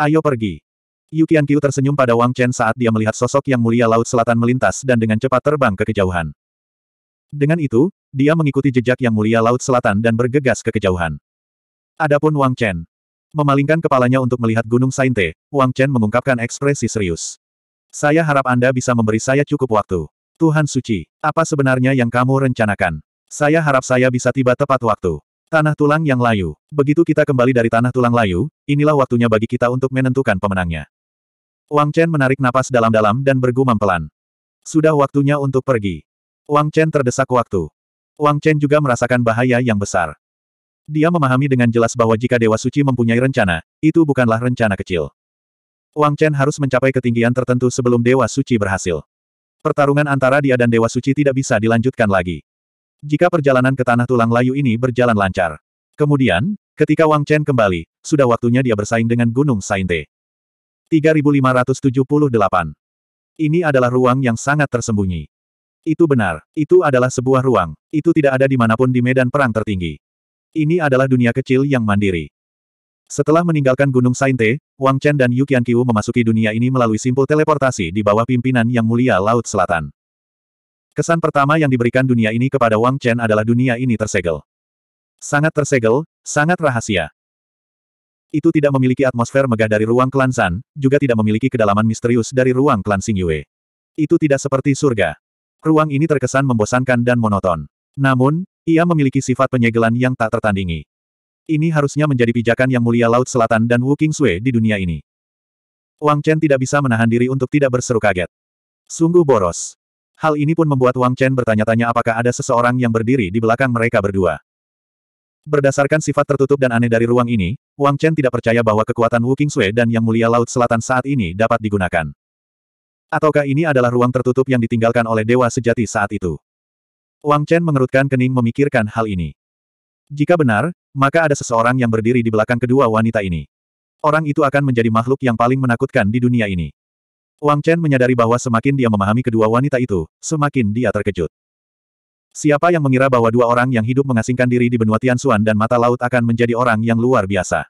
Ayo pergi. Yu Qianqiu tersenyum pada Wang Chen saat dia melihat sosok Yang Mulia Laut Selatan melintas dan dengan cepat terbang ke kejauhan. Dengan itu, dia mengikuti jejak yang mulia Laut Selatan dan bergegas ke kejauhan. Adapun Wang Chen. Memalingkan kepalanya untuk melihat Gunung Sainte, Wang Chen mengungkapkan ekspresi serius. Saya harap Anda bisa memberi saya cukup waktu. Tuhan Suci, apa sebenarnya yang kamu rencanakan? Saya harap saya bisa tiba tepat waktu. Tanah tulang yang layu. Begitu kita kembali dari tanah tulang layu, inilah waktunya bagi kita untuk menentukan pemenangnya. Wang Chen menarik napas dalam-dalam dan bergumam pelan. Sudah waktunya untuk pergi. Wang Chen terdesak waktu. Wang Chen juga merasakan bahaya yang besar. Dia memahami dengan jelas bahwa jika Dewa Suci mempunyai rencana, itu bukanlah rencana kecil. Wang Chen harus mencapai ketinggian tertentu sebelum Dewa Suci berhasil. Pertarungan antara dia dan Dewa Suci tidak bisa dilanjutkan lagi. Jika perjalanan ke Tanah Tulang Layu ini berjalan lancar. Kemudian, ketika Wang Chen kembali, sudah waktunya dia bersaing dengan Gunung Sainte. 3578. Ini adalah ruang yang sangat tersembunyi. Itu benar, itu adalah sebuah ruang, itu tidak ada dimanapun di medan perang tertinggi. Ini adalah dunia kecil yang mandiri. Setelah meninggalkan Gunung Sainte, Wang Chen dan Yu Qiankiu memasuki dunia ini melalui simpul teleportasi di bawah pimpinan Yang Mulia Laut Selatan. Kesan pertama yang diberikan dunia ini kepada Wang Chen adalah dunia ini tersegel. Sangat tersegel, sangat rahasia. Itu tidak memiliki atmosfer megah dari ruang klan San, juga tidak memiliki kedalaman misterius dari ruang klan Xing Yue. Itu tidak seperti surga. Ruang ini terkesan membosankan dan monoton. Namun, ia memiliki sifat penyegelan yang tak tertandingi. Ini harusnya menjadi pijakan yang mulia Laut Selatan dan Wu Sui di dunia ini. Wang Chen tidak bisa menahan diri untuk tidak berseru kaget. Sungguh boros. Hal ini pun membuat Wang Chen bertanya-tanya apakah ada seseorang yang berdiri di belakang mereka berdua. Berdasarkan sifat tertutup dan aneh dari ruang ini, Wang Chen tidak percaya bahwa kekuatan Wu Sui dan Yang Mulia Laut Selatan saat ini dapat digunakan. Ataukah ini adalah ruang tertutup yang ditinggalkan oleh dewa sejati saat itu? Wang Chen mengerutkan kening memikirkan hal ini. Jika benar, maka ada seseorang yang berdiri di belakang kedua wanita ini. Orang itu akan menjadi makhluk yang paling menakutkan di dunia ini. Wang Chen menyadari bahwa semakin dia memahami kedua wanita itu, semakin dia terkejut. Siapa yang mengira bahwa dua orang yang hidup mengasingkan diri di benua Tianxuan dan mata laut akan menjadi orang yang luar biasa?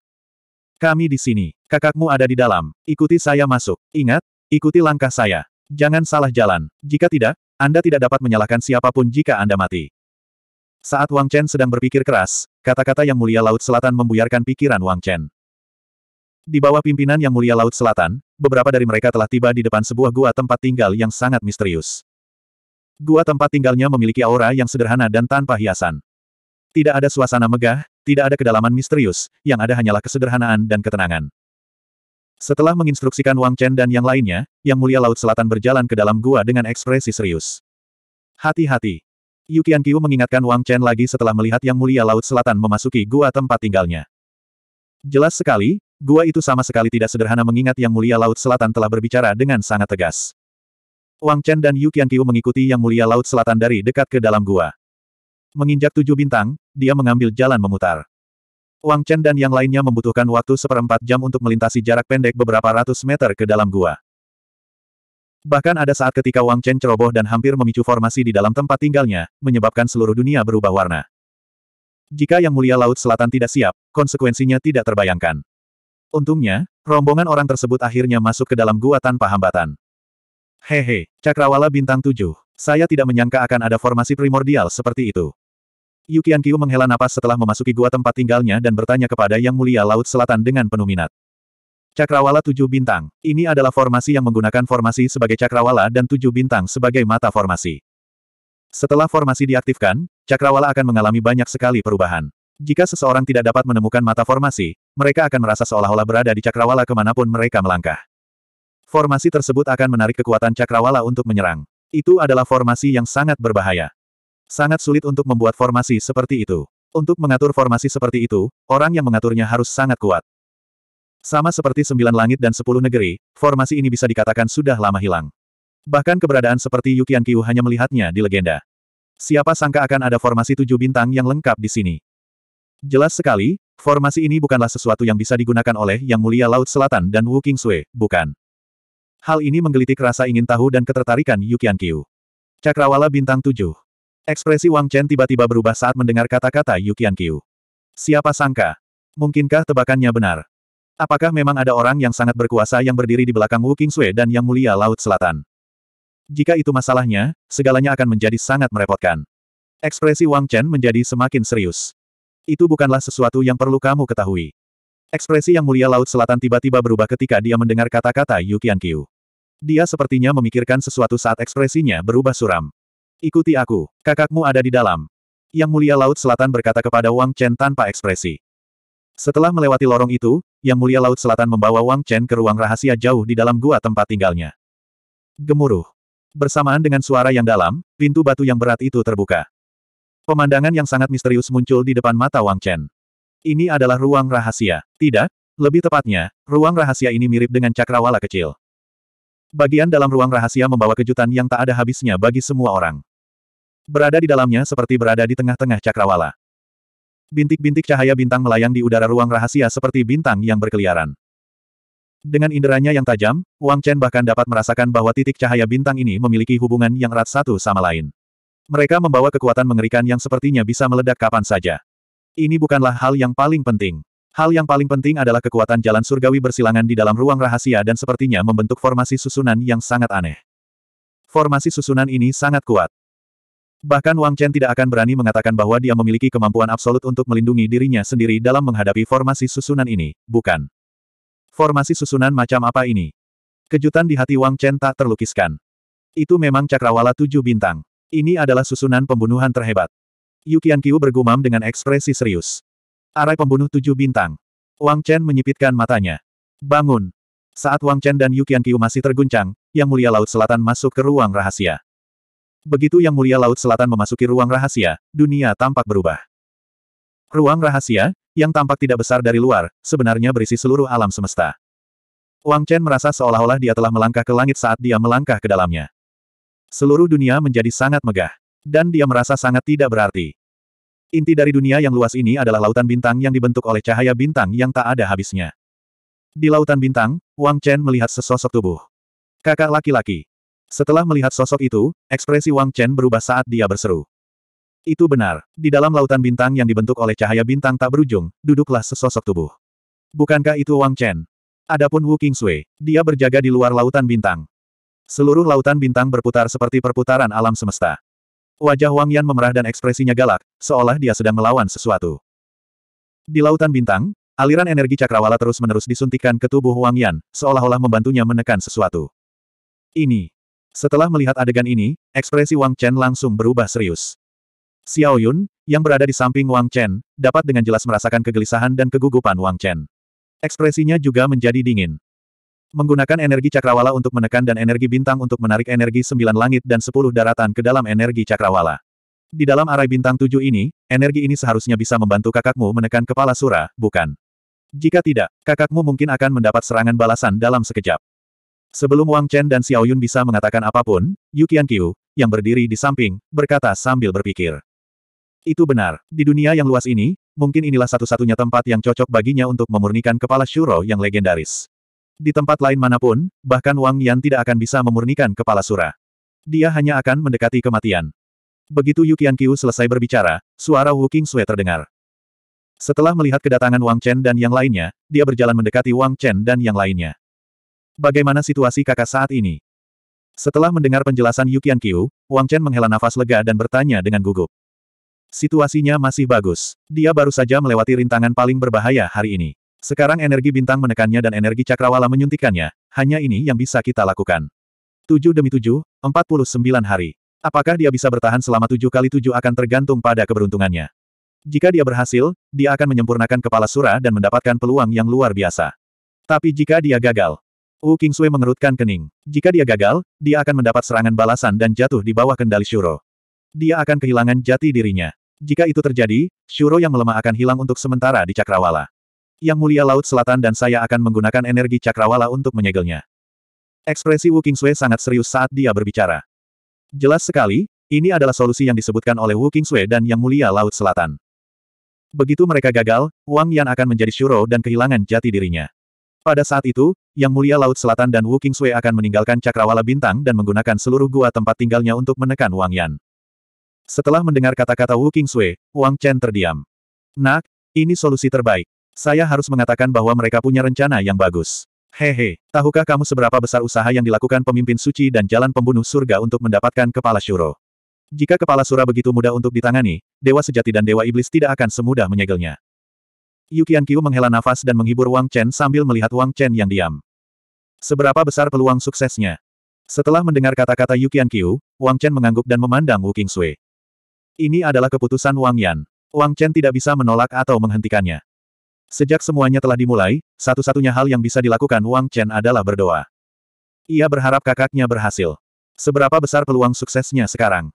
Kami di sini. Kakakmu ada di dalam. Ikuti saya masuk. Ingat, Ikuti langkah saya. Jangan salah jalan. Jika tidak, Anda tidak dapat menyalahkan siapapun jika Anda mati. Saat Wang Chen sedang berpikir keras, kata-kata yang mulia Laut Selatan membuyarkan pikiran Wang Chen. Di bawah pimpinan yang mulia Laut Selatan, beberapa dari mereka telah tiba di depan sebuah gua tempat tinggal yang sangat misterius. Gua tempat tinggalnya memiliki aura yang sederhana dan tanpa hiasan. Tidak ada suasana megah, tidak ada kedalaman misterius, yang ada hanyalah kesederhanaan dan ketenangan. Setelah menginstruksikan Wang Chen dan yang lainnya, Yang Mulia Laut Selatan berjalan ke dalam gua dengan ekspresi serius. Hati-hati. Yu Qianqiu mengingatkan Wang Chen lagi setelah melihat Yang Mulia Laut Selatan memasuki gua tempat tinggalnya. Jelas sekali, gua itu sama sekali tidak sederhana mengingat Yang Mulia Laut Selatan telah berbicara dengan sangat tegas. Wang Chen dan Yu Qianqiu mengikuti Yang Mulia Laut Selatan dari dekat ke dalam gua. Menginjak tujuh bintang, dia mengambil jalan memutar. Wang Chen dan yang lainnya membutuhkan waktu seperempat jam untuk melintasi jarak pendek beberapa ratus meter ke dalam gua. Bahkan ada saat ketika Wang Chen ceroboh dan hampir memicu formasi di dalam tempat tinggalnya, menyebabkan seluruh dunia berubah warna. Jika Yang Mulia Laut Selatan tidak siap, konsekuensinya tidak terbayangkan. Untungnya, rombongan orang tersebut akhirnya masuk ke dalam gua tanpa hambatan. Hehe, Cakrawala Bintang 7, saya tidak menyangka akan ada formasi primordial seperti itu. Yukian Kiu menghela napas setelah memasuki gua tempat tinggalnya dan bertanya kepada Yang Mulia Laut Selatan dengan penuh minat. Cakrawala tujuh bintang. Ini adalah formasi yang menggunakan formasi sebagai cakrawala dan tujuh bintang sebagai mata formasi. Setelah formasi diaktifkan, cakrawala akan mengalami banyak sekali perubahan. Jika seseorang tidak dapat menemukan mata formasi, mereka akan merasa seolah-olah berada di cakrawala kemanapun mereka melangkah. Formasi tersebut akan menarik kekuatan cakrawala untuk menyerang. Itu adalah formasi yang sangat berbahaya. Sangat sulit untuk membuat formasi seperti itu. Untuk mengatur formasi seperti itu, orang yang mengaturnya harus sangat kuat. Sama seperti sembilan langit dan sepuluh negeri, formasi ini bisa dikatakan sudah lama hilang. Bahkan keberadaan seperti Yukian Kiu hanya melihatnya di legenda. Siapa sangka akan ada formasi tujuh bintang yang lengkap di sini. Jelas sekali, formasi ini bukanlah sesuatu yang bisa digunakan oleh Yang Mulia Laut Selatan dan Wu Sui, bukan. Hal ini menggelitik rasa ingin tahu dan ketertarikan Yukian Kiu. Cakrawala Bintang 7 Ekspresi Wang Chen tiba-tiba berubah saat mendengar kata-kata Yu Qianqiu. Siapa sangka? Mungkinkah tebakannya benar? Apakah memang ada orang yang sangat berkuasa yang berdiri di belakang Wu Qingzue dan Yang Mulia Laut Selatan? Jika itu masalahnya, segalanya akan menjadi sangat merepotkan. Ekspresi Wang Chen menjadi semakin serius. Itu bukanlah sesuatu yang perlu kamu ketahui. Ekspresi Yang Mulia Laut Selatan tiba-tiba berubah ketika dia mendengar kata-kata Yu Qianqiu. Dia sepertinya memikirkan sesuatu saat ekspresinya berubah suram. Ikuti aku. Kakakmu ada di dalam. Yang Mulia Laut Selatan berkata kepada Wang Chen tanpa ekspresi. Setelah melewati lorong itu, Yang Mulia Laut Selatan membawa Wang Chen ke ruang rahasia jauh di dalam gua tempat tinggalnya. Gemuruh. Bersamaan dengan suara yang dalam, pintu batu yang berat itu terbuka. Pemandangan yang sangat misterius muncul di depan mata Wang Chen. Ini adalah ruang rahasia. Tidak, lebih tepatnya, ruang rahasia ini mirip dengan cakrawala kecil. Bagian dalam ruang rahasia membawa kejutan yang tak ada habisnya bagi semua orang. Berada di dalamnya seperti berada di tengah-tengah cakrawala. Bintik-bintik cahaya bintang melayang di udara ruang rahasia seperti bintang yang berkeliaran. Dengan inderanya yang tajam, Wang Chen bahkan dapat merasakan bahwa titik cahaya bintang ini memiliki hubungan yang erat satu sama lain. Mereka membawa kekuatan mengerikan yang sepertinya bisa meledak kapan saja. Ini bukanlah hal yang paling penting. Hal yang paling penting adalah kekuatan jalan surgawi bersilangan di dalam ruang rahasia dan sepertinya membentuk formasi susunan yang sangat aneh. Formasi susunan ini sangat kuat. Bahkan Wang Chen tidak akan berani mengatakan bahwa dia memiliki kemampuan absolut untuk melindungi dirinya sendiri dalam menghadapi formasi susunan ini, bukan? Formasi susunan macam apa ini? Kejutan di hati Wang Chen tak terlukiskan. Itu memang cakrawala tujuh bintang. Ini adalah susunan pembunuhan terhebat. Yukian Qiu bergumam dengan ekspresi serius. Arai pembunuh tujuh bintang. Wang Chen menyipitkan matanya. Bangun! Saat Wang Chen dan Yukian Qiu masih terguncang, Yang Mulia Laut Selatan masuk ke ruang rahasia. Begitu Yang Mulia Laut Selatan memasuki ruang rahasia, dunia tampak berubah. Ruang rahasia, yang tampak tidak besar dari luar, sebenarnya berisi seluruh alam semesta. Wang Chen merasa seolah-olah dia telah melangkah ke langit saat dia melangkah ke dalamnya. Seluruh dunia menjadi sangat megah. Dan dia merasa sangat tidak berarti. Inti dari dunia yang luas ini adalah lautan bintang yang dibentuk oleh cahaya bintang yang tak ada habisnya. Di lautan bintang, Wang Chen melihat sesosok tubuh. Kakak laki-laki. Setelah melihat sosok itu, ekspresi Wang Chen berubah saat dia berseru. Itu benar. Di dalam lautan bintang yang dibentuk oleh cahaya bintang tak berujung, duduklah sesosok tubuh. Bukankah itu Wang Chen? Adapun Wu Qingsui, dia berjaga di luar lautan bintang. Seluruh lautan bintang berputar seperti perputaran alam semesta. Wajah Wang Yan memerah dan ekspresinya galak, seolah dia sedang melawan sesuatu. Di lautan bintang, aliran energi cakrawala terus-menerus disuntikan ke tubuh Wang Yan, seolah-olah membantunya menekan sesuatu. Ini, setelah melihat adegan ini, ekspresi Wang Chen langsung berubah serius. Xiao Yun, yang berada di samping Wang Chen, dapat dengan jelas merasakan kegelisahan dan kegugupan Wang Chen. Ekspresinya juga menjadi dingin. Menggunakan energi cakrawala untuk menekan dan energi bintang untuk menarik energi sembilan langit dan sepuluh daratan ke dalam energi cakrawala. Di dalam arai bintang tujuh ini, energi ini seharusnya bisa membantu kakakmu menekan kepala Sura, bukan? Jika tidak, kakakmu mungkin akan mendapat serangan balasan dalam sekejap. Sebelum Wang Chen dan Xiao Yun bisa mengatakan apapun, Yu Qianqiu, yang berdiri di samping, berkata sambil berpikir. Itu benar, di dunia yang luas ini, mungkin inilah satu-satunya tempat yang cocok baginya untuk memurnikan kepala Shuro yang legendaris. Di tempat lain manapun, bahkan Wang Yan tidak akan bisa memurnikan kepala Sura. Dia hanya akan mendekati kematian. Begitu Yu Qianqiu selesai berbicara, suara Wu Sui terdengar. Setelah melihat kedatangan Wang Chen dan yang lainnya, dia berjalan mendekati Wang Chen dan yang lainnya. Bagaimana situasi kakak saat ini? Setelah mendengar penjelasan Yukian Qiu, Wang Chen menghela nafas lega dan bertanya dengan gugup. Situasinya masih bagus. Dia baru saja melewati rintangan paling berbahaya hari ini. Sekarang energi bintang menekannya dan energi cakrawala menyuntikannya, hanya ini yang bisa kita lakukan. 7 demi 7, 49 hari. Apakah dia bisa bertahan selama 7 kali 7 akan tergantung pada keberuntungannya. Jika dia berhasil, dia akan menyempurnakan kepala sura dan mendapatkan peluang yang luar biasa. Tapi jika dia gagal, Wu Qingsui mengerutkan kening. Jika dia gagal, dia akan mendapat serangan balasan dan jatuh di bawah kendali Shuro. Dia akan kehilangan jati dirinya. Jika itu terjadi, Shuro yang melemah akan hilang untuk sementara di Cakrawala. Yang Mulia Laut Selatan dan saya akan menggunakan energi Cakrawala untuk menyegelnya. Ekspresi Wu Qingsui sangat serius saat dia berbicara. Jelas sekali, ini adalah solusi yang disebutkan oleh Wu Qingsui dan Yang Mulia Laut Selatan. Begitu mereka gagal, Wang Yan akan menjadi Shuro dan kehilangan jati dirinya. Pada saat itu, Yang Mulia Laut Selatan dan Wu Qingsui akan meninggalkan Cakrawala Bintang dan menggunakan seluruh gua tempat tinggalnya untuk menekan Wang Yan. Setelah mendengar kata-kata Wu Qingsui, Wang Chen terdiam. Nak, ini solusi terbaik. Saya harus mengatakan bahwa mereka punya rencana yang bagus. Hehe, tahukah kamu seberapa besar usaha yang dilakukan pemimpin suci dan jalan pembunuh surga untuk mendapatkan kepala syuro? Jika kepala sura begitu mudah untuk ditangani, dewa sejati dan dewa iblis tidak akan semudah menyegelnya. Yu Qianqiu menghela nafas dan menghibur Wang Chen sambil melihat Wang Chen yang diam. Seberapa besar peluang suksesnya? Setelah mendengar kata-kata Yu Qianqiu, Wang Chen mengangguk dan memandang Wu Qingsui. Ini adalah keputusan Wang Yan. Wang Chen tidak bisa menolak atau menghentikannya. Sejak semuanya telah dimulai, satu-satunya hal yang bisa dilakukan Wang Chen adalah berdoa. Ia berharap kakaknya berhasil. Seberapa besar peluang suksesnya sekarang?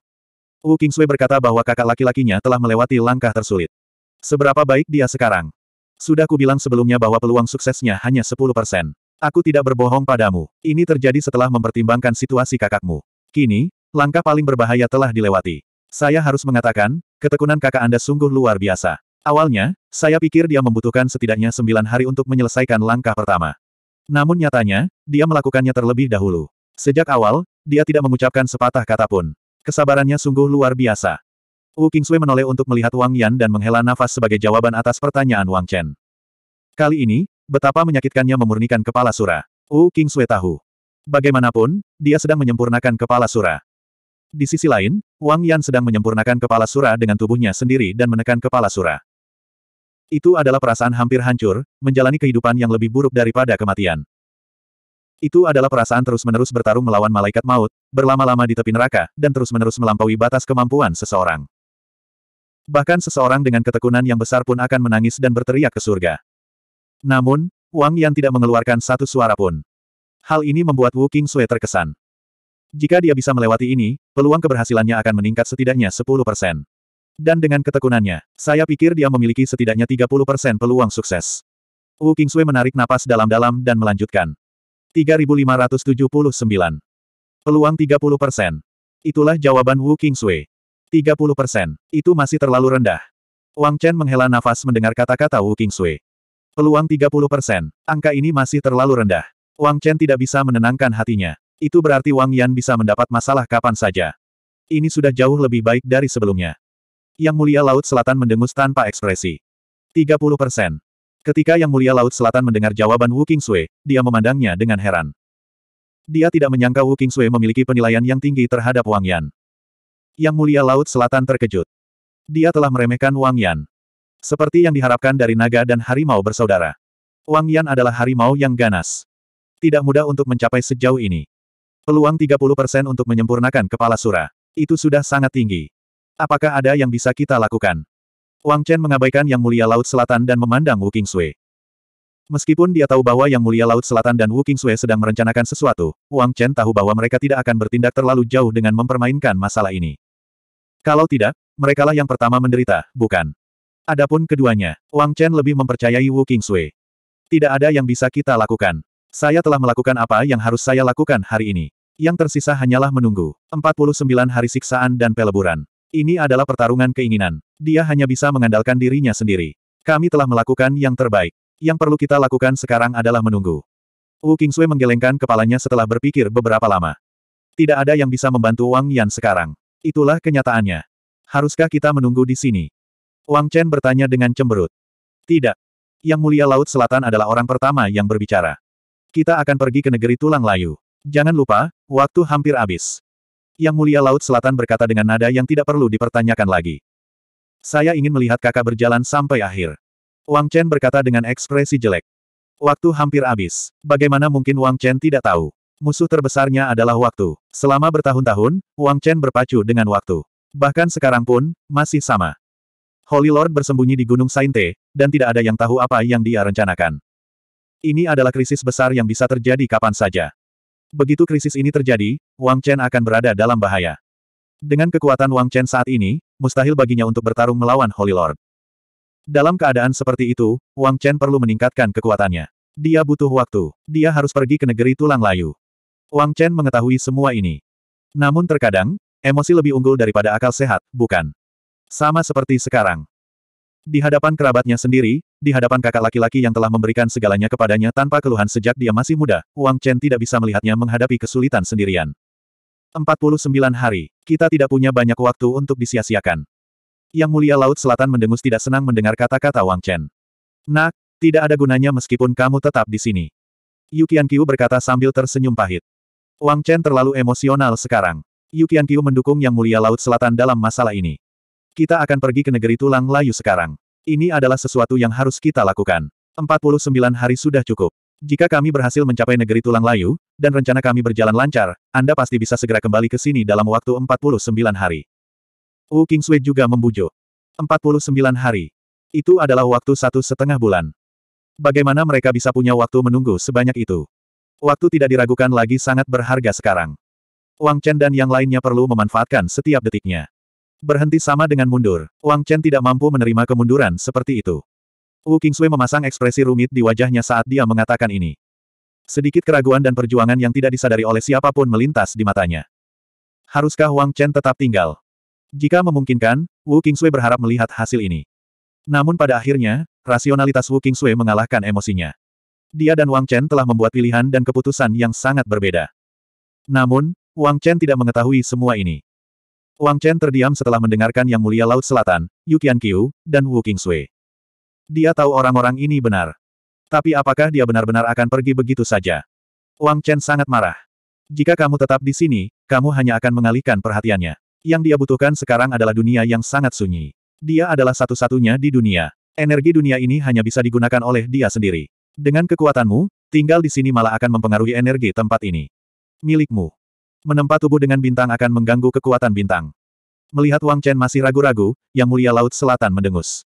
Wu Qingsui berkata bahwa kakak laki-lakinya telah melewati langkah tersulit. Seberapa baik dia sekarang? Sudah kubilang sebelumnya bahwa peluang suksesnya hanya 10 persen. Aku tidak berbohong padamu. Ini terjadi setelah mempertimbangkan situasi kakakmu. Kini, langkah paling berbahaya telah dilewati. Saya harus mengatakan, ketekunan kakak Anda sungguh luar biasa. Awalnya, saya pikir dia membutuhkan setidaknya sembilan hari untuk menyelesaikan langkah pertama. Namun nyatanya, dia melakukannya terlebih dahulu. Sejak awal, dia tidak mengucapkan sepatah kata pun. Kesabarannya sungguh luar biasa. Wu Qingsui menoleh untuk melihat Wang Yan dan menghela nafas sebagai jawaban atas pertanyaan Wang Chen. Kali ini, betapa menyakitkannya memurnikan kepala Sura. Wu Qingsui tahu. Bagaimanapun, dia sedang menyempurnakan kepala Sura. Di sisi lain, Wang Yan sedang menyempurnakan kepala Sura dengan tubuhnya sendiri dan menekan kepala Sura. Itu adalah perasaan hampir hancur, menjalani kehidupan yang lebih buruk daripada kematian. Itu adalah perasaan terus-menerus bertarung melawan malaikat maut, berlama-lama di tepi neraka, dan terus-menerus melampaui batas kemampuan seseorang. Bahkan seseorang dengan ketekunan yang besar pun akan menangis dan berteriak ke surga. Namun, Wang Yan tidak mengeluarkan satu suara pun. Hal ini membuat Wu King Sui terkesan. Jika dia bisa melewati ini, peluang keberhasilannya akan meningkat setidaknya 10 persen. Dan dengan ketekunannya, saya pikir dia memiliki setidaknya 30 persen peluang sukses. Wu King Sui menarik napas dalam-dalam dan melanjutkan. 3579. Peluang 30 persen. Itulah jawaban Wu King Sui. 30%. Itu masih terlalu rendah. Wang Chen menghela nafas mendengar kata-kata Wu Qingsui. Peluang 30%. Angka ini masih terlalu rendah. Wang Chen tidak bisa menenangkan hatinya. Itu berarti Wang Yan bisa mendapat masalah kapan saja. Ini sudah jauh lebih baik dari sebelumnya. Yang Mulia Laut Selatan mendengus tanpa ekspresi. 30%. Ketika Yang Mulia Laut Selatan mendengar jawaban Wu Qingsui, dia memandangnya dengan heran. Dia tidak menyangka Wu Qingsui memiliki penilaian yang tinggi terhadap Wang Yan. Yang Mulia Laut Selatan terkejut. Dia telah meremehkan Wang Yan. Seperti yang diharapkan dari naga dan harimau bersaudara. Wang Yan adalah harimau yang ganas. Tidak mudah untuk mencapai sejauh ini. Peluang 30% untuk menyempurnakan kepala sura. Itu sudah sangat tinggi. Apakah ada yang bisa kita lakukan? Wang Chen mengabaikan Yang Mulia Laut Selatan dan memandang Wu Sui. Meskipun dia tahu bahwa Yang Mulia Laut Selatan dan Wu Sui sedang merencanakan sesuatu, Wang Chen tahu bahwa mereka tidak akan bertindak terlalu jauh dengan mempermainkan masalah ini. Kalau tidak, merekalah yang pertama menderita, bukan? Adapun keduanya, Wang Chen lebih mempercayai Wu Qingsui. Tidak ada yang bisa kita lakukan. Saya telah melakukan apa yang harus saya lakukan hari ini. Yang tersisa hanyalah menunggu. 49 hari siksaan dan peleburan. Ini adalah pertarungan keinginan. Dia hanya bisa mengandalkan dirinya sendiri. Kami telah melakukan yang terbaik. Yang perlu kita lakukan sekarang adalah menunggu. Wu Qingsui menggelengkan kepalanya setelah berpikir beberapa lama. Tidak ada yang bisa membantu Wang Yan sekarang. Itulah kenyataannya. Haruskah kita menunggu di sini? Wang Chen bertanya dengan cemberut. Tidak. Yang mulia Laut Selatan adalah orang pertama yang berbicara. Kita akan pergi ke negeri tulang layu. Jangan lupa, waktu hampir habis. Yang mulia Laut Selatan berkata dengan nada yang tidak perlu dipertanyakan lagi. Saya ingin melihat kakak berjalan sampai akhir. Wang Chen berkata dengan ekspresi jelek. Waktu hampir habis. Bagaimana mungkin Wang Chen tidak tahu? Musuh terbesarnya adalah waktu. Selama bertahun-tahun, Wang Chen berpacu dengan waktu. Bahkan sekarang pun, masih sama. Holy Lord bersembunyi di Gunung Sainte, dan tidak ada yang tahu apa yang dia rencanakan. Ini adalah krisis besar yang bisa terjadi kapan saja. Begitu krisis ini terjadi, Wang Chen akan berada dalam bahaya. Dengan kekuatan Wang Chen saat ini, mustahil baginya untuk bertarung melawan Holy Lord. Dalam keadaan seperti itu, Wang Chen perlu meningkatkan kekuatannya. Dia butuh waktu. Dia harus pergi ke negeri tulang layu. Wang Chen mengetahui semua ini. Namun terkadang, emosi lebih unggul daripada akal sehat, bukan? Sama seperti sekarang. Di hadapan kerabatnya sendiri, di hadapan kakak laki-laki yang telah memberikan segalanya kepadanya tanpa keluhan sejak dia masih muda, Wang Chen tidak bisa melihatnya menghadapi kesulitan sendirian. 49 hari, kita tidak punya banyak waktu untuk disia-siakan. Yang Mulia Laut Selatan mendengus tidak senang mendengar kata-kata Wang Chen. Nak, tidak ada gunanya meskipun kamu tetap di sini. Yu Qiu berkata sambil tersenyum pahit. Wang Chen terlalu emosional sekarang. Yu Qianqiu mendukung Yang Mulia Laut Selatan dalam masalah ini. Kita akan pergi ke negeri tulang layu sekarang. Ini adalah sesuatu yang harus kita lakukan. 49 hari sudah cukup. Jika kami berhasil mencapai negeri tulang layu, dan rencana kami berjalan lancar, Anda pasti bisa segera kembali ke sini dalam waktu 49 hari. Wu Kingsui juga membujuk. 49 hari. Itu adalah waktu satu setengah bulan. Bagaimana mereka bisa punya waktu menunggu sebanyak itu? Waktu tidak diragukan lagi sangat berharga sekarang. Wang Chen dan yang lainnya perlu memanfaatkan setiap detiknya. Berhenti sama dengan mundur. Wang Chen tidak mampu menerima kemunduran seperti itu. Wu Qingsui memasang ekspresi rumit di wajahnya saat dia mengatakan ini. Sedikit keraguan dan perjuangan yang tidak disadari oleh siapapun melintas di matanya. Haruskah Wang Chen tetap tinggal? Jika memungkinkan, Wu Qingsui berharap melihat hasil ini. Namun pada akhirnya, rasionalitas Wu Qingsui mengalahkan emosinya. Dia dan Wang Chen telah membuat pilihan dan keputusan yang sangat berbeda. Namun, Wang Chen tidak mengetahui semua ini. Wang Chen terdiam setelah mendengarkan Yang Mulia Laut Selatan, Yu Qiu, dan Wu Qingsui. Dia tahu orang-orang ini benar. Tapi apakah dia benar-benar akan pergi begitu saja? Wang Chen sangat marah. Jika kamu tetap di sini, kamu hanya akan mengalihkan perhatiannya. Yang dia butuhkan sekarang adalah dunia yang sangat sunyi. Dia adalah satu-satunya di dunia. Energi dunia ini hanya bisa digunakan oleh dia sendiri. Dengan kekuatanmu, tinggal di sini malah akan mempengaruhi energi tempat ini. Milikmu. Menempa tubuh dengan bintang akan mengganggu kekuatan bintang. Melihat Wang Chen masih ragu-ragu, Yang Mulia Laut Selatan mendengus.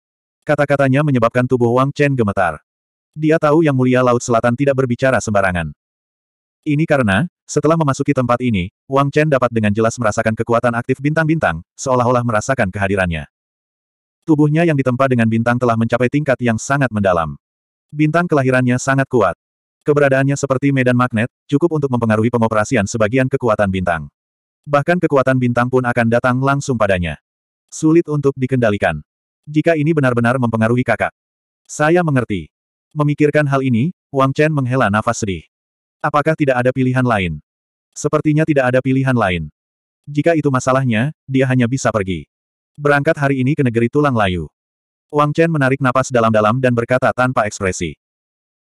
Kata-katanya menyebabkan tubuh Wang Chen gemetar. Dia tahu Yang Mulia Laut Selatan tidak berbicara sembarangan. Ini karena, setelah memasuki tempat ini, Wang Chen dapat dengan jelas merasakan kekuatan aktif bintang-bintang, seolah-olah merasakan kehadirannya. Tubuhnya yang ditempa dengan bintang telah mencapai tingkat yang sangat mendalam. Bintang kelahirannya sangat kuat. Keberadaannya seperti medan magnet, cukup untuk mempengaruhi pengoperasian sebagian kekuatan bintang. Bahkan kekuatan bintang pun akan datang langsung padanya. Sulit untuk dikendalikan. Jika ini benar-benar mempengaruhi kakak. Saya mengerti. Memikirkan hal ini, Wang Chen menghela nafas sedih. Apakah tidak ada pilihan lain? Sepertinya tidak ada pilihan lain. Jika itu masalahnya, dia hanya bisa pergi. Berangkat hari ini ke negeri tulang layu. Wang Chen menarik napas dalam-dalam dan berkata tanpa ekspresi.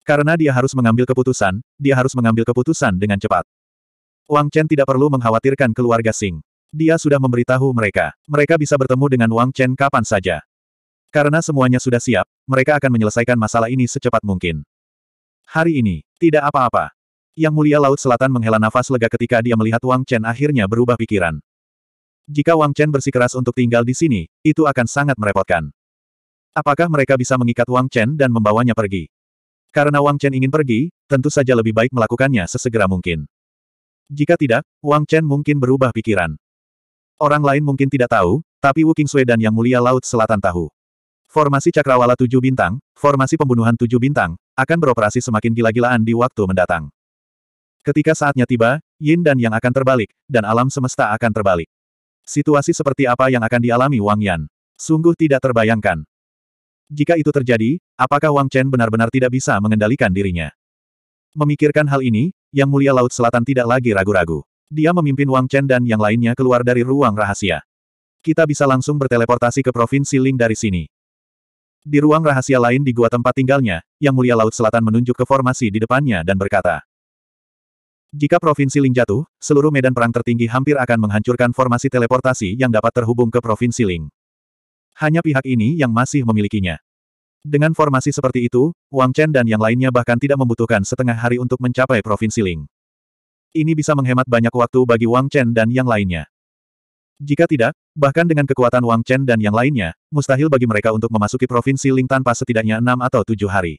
Karena dia harus mengambil keputusan, dia harus mengambil keputusan dengan cepat. Wang Chen tidak perlu mengkhawatirkan keluarga Sing. Dia sudah memberitahu mereka. Mereka bisa bertemu dengan Wang Chen kapan saja. Karena semuanya sudah siap, mereka akan menyelesaikan masalah ini secepat mungkin. Hari ini, tidak apa-apa. Yang Mulia Laut Selatan menghela nafas lega ketika dia melihat Wang Chen akhirnya berubah pikiran. Jika Wang Chen bersikeras untuk tinggal di sini, itu akan sangat merepotkan. Apakah mereka bisa mengikat Wang Chen dan membawanya pergi? Karena Wang Chen ingin pergi, tentu saja lebih baik melakukannya sesegera mungkin. Jika tidak, Wang Chen mungkin berubah pikiran. Orang lain mungkin tidak tahu, tapi Wu Sui dan Yang Mulia Laut Selatan tahu. Formasi Cakrawala Tujuh Bintang, formasi pembunuhan Tujuh Bintang, akan beroperasi semakin gila-gilaan di waktu mendatang. Ketika saatnya tiba, Yin dan Yang akan terbalik, dan alam semesta akan terbalik. Situasi seperti apa yang akan dialami Wang Yan? Sungguh tidak terbayangkan. Jika itu terjadi, apakah Wang Chen benar-benar tidak bisa mengendalikan dirinya? Memikirkan hal ini, Yang Mulia Laut Selatan tidak lagi ragu-ragu. Dia memimpin Wang Chen dan yang lainnya keluar dari ruang rahasia. Kita bisa langsung berteleportasi ke Provinsi Ling dari sini. Di ruang rahasia lain di gua tempat tinggalnya, Yang Mulia Laut Selatan menunjuk ke formasi di depannya dan berkata, jika Provinsi Ling jatuh, seluruh medan perang tertinggi hampir akan menghancurkan formasi teleportasi yang dapat terhubung ke Provinsi Ling hanya pihak ini yang masih memilikinya. Dengan formasi seperti itu, Wang Chen dan yang lainnya bahkan tidak membutuhkan setengah hari untuk mencapai Provinsi Ling. Ini bisa menghemat banyak waktu bagi Wang Chen dan yang lainnya. Jika tidak, bahkan dengan kekuatan Wang Chen dan yang lainnya, mustahil bagi mereka untuk memasuki Provinsi Ling tanpa setidaknya enam atau tujuh hari.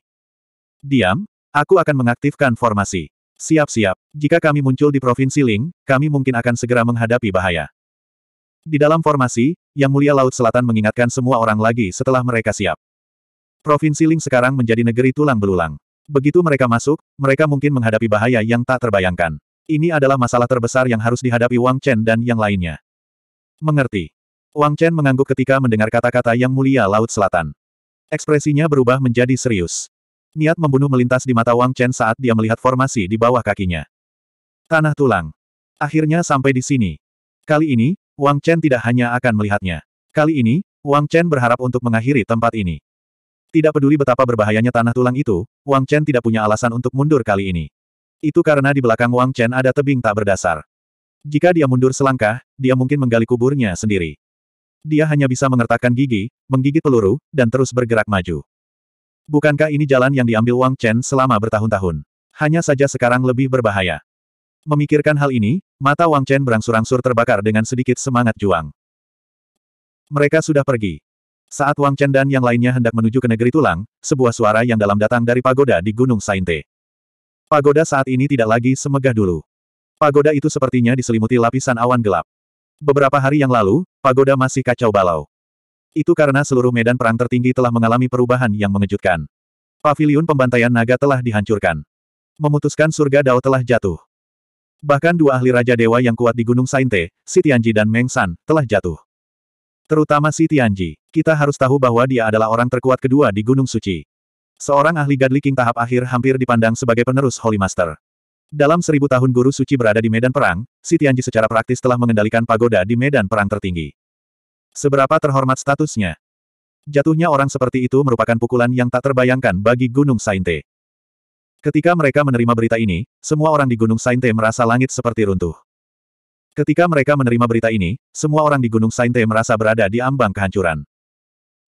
Diam, aku akan mengaktifkan formasi. Siap-siap, jika kami muncul di Provinsi Ling, kami mungkin akan segera menghadapi bahaya. Di dalam formasi, Yang Mulia Laut Selatan mengingatkan semua orang lagi setelah mereka siap. Provinsi Ling sekarang menjadi negeri tulang belulang. Begitu mereka masuk, mereka mungkin menghadapi bahaya yang tak terbayangkan. Ini adalah masalah terbesar yang harus dihadapi Wang Chen dan yang lainnya. Mengerti. Wang Chen mengangguk ketika mendengar kata-kata Yang Mulia Laut Selatan. Ekspresinya berubah menjadi serius. Niat membunuh melintas di mata Wang Chen saat dia melihat formasi di bawah kakinya. Tanah tulang. Akhirnya sampai di sini. Kali ini, Wang Chen tidak hanya akan melihatnya. Kali ini, Wang Chen berharap untuk mengakhiri tempat ini. Tidak peduli betapa berbahayanya tanah tulang itu, Wang Chen tidak punya alasan untuk mundur kali ini. Itu karena di belakang Wang Chen ada tebing tak berdasar. Jika dia mundur selangkah, dia mungkin menggali kuburnya sendiri. Dia hanya bisa mengertakkan gigi, menggigit peluru, dan terus bergerak maju. Bukankah ini jalan yang diambil Wang Chen selama bertahun-tahun? Hanya saja sekarang lebih berbahaya. Memikirkan hal ini, mata Wang Chen berangsur-angsur terbakar dengan sedikit semangat juang. Mereka sudah pergi. Saat Wang Chen dan yang lainnya hendak menuju ke negeri tulang, sebuah suara yang dalam datang dari pagoda di Gunung Sainte. Pagoda saat ini tidak lagi semegah dulu. Pagoda itu sepertinya diselimuti lapisan awan gelap. Beberapa hari yang lalu, pagoda masih kacau balau. Itu karena seluruh medan perang tertinggi telah mengalami perubahan yang mengejutkan. Pavilion pembantaian naga telah dihancurkan. Memutuskan surga Dao telah jatuh. Bahkan dua ahli Raja Dewa yang kuat di Gunung Sainte, si Tianji dan Meng San, telah jatuh. Terutama si Tianji, kita harus tahu bahwa dia adalah orang terkuat kedua di Gunung Suci. Seorang ahli Godly King tahap akhir hampir dipandang sebagai penerus Holy Master. Dalam seribu tahun Guru Suci berada di medan perang, si Tianji secara praktis telah mengendalikan pagoda di medan perang tertinggi. Seberapa terhormat statusnya? Jatuhnya orang seperti itu merupakan pukulan yang tak terbayangkan bagi Gunung Sainte. Ketika mereka menerima berita ini, semua orang di Gunung Sainte merasa langit seperti runtuh. Ketika mereka menerima berita ini, semua orang di Gunung Sainte merasa berada di ambang kehancuran.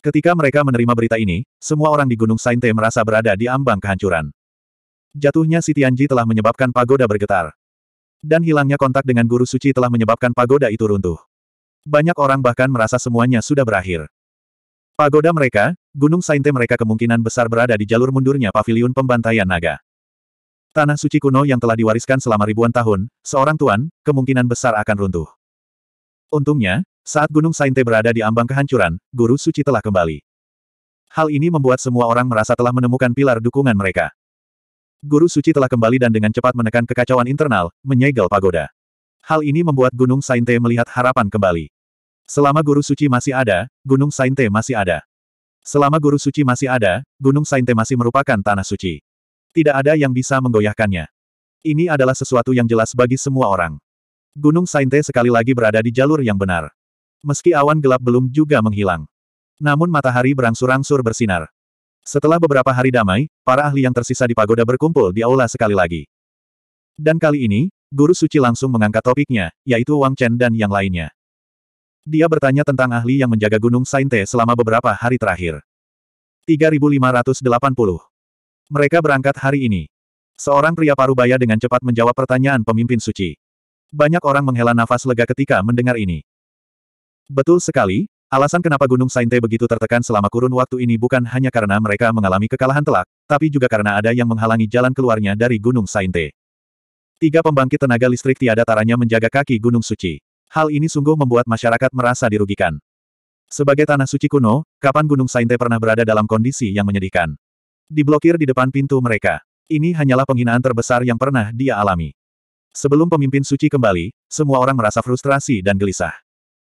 Ketika mereka menerima berita ini, semua orang di Gunung Sainte merasa berada di ambang kehancuran. Jatuhnya si Tianji telah menyebabkan pagoda bergetar. Dan hilangnya kontak dengan guru suci telah menyebabkan pagoda itu runtuh. Banyak orang bahkan merasa semuanya sudah berakhir. Pagoda mereka, Gunung Sainte mereka kemungkinan besar berada di jalur mundurnya paviliun pembantaian naga. Tanah suci kuno yang telah diwariskan selama ribuan tahun, seorang tuan, kemungkinan besar akan runtuh. Untungnya, saat Gunung Sainte berada di ambang kehancuran, Guru Suci telah kembali. Hal ini membuat semua orang merasa telah menemukan pilar dukungan mereka. Guru Suci telah kembali dan dengan cepat menekan kekacauan internal, menyegel pagoda. Hal ini membuat Gunung Sainte melihat harapan kembali. Selama Guru Suci masih ada, Gunung Sainte masih ada. Selama Guru Suci masih ada, Gunung Sainte masih merupakan tanah suci. Tidak ada yang bisa menggoyahkannya. Ini adalah sesuatu yang jelas bagi semua orang. Gunung Sainte sekali lagi berada di jalur yang benar. Meski awan gelap belum juga menghilang. Namun matahari berangsur-angsur bersinar. Setelah beberapa hari damai, para ahli yang tersisa di pagoda berkumpul di aula sekali lagi. Dan kali ini, Guru Suci langsung mengangkat topiknya, yaitu Wang Chen dan yang lainnya. Dia bertanya tentang ahli yang menjaga Gunung Sainte selama beberapa hari terakhir. 3580 mereka berangkat hari ini. Seorang pria parubaya dengan cepat menjawab pertanyaan pemimpin suci. Banyak orang menghela nafas lega ketika mendengar ini. Betul sekali, alasan kenapa Gunung Sainte begitu tertekan selama kurun waktu ini bukan hanya karena mereka mengalami kekalahan telak, tapi juga karena ada yang menghalangi jalan keluarnya dari Gunung Sainte. Tiga pembangkit tenaga listrik tiada taranya menjaga kaki Gunung Suci. Hal ini sungguh membuat masyarakat merasa dirugikan. Sebagai tanah suci kuno, kapan Gunung Sainte pernah berada dalam kondisi yang menyedihkan? Diblokir di depan pintu mereka. Ini hanyalah penghinaan terbesar yang pernah dia alami. Sebelum pemimpin suci kembali, semua orang merasa frustrasi dan gelisah.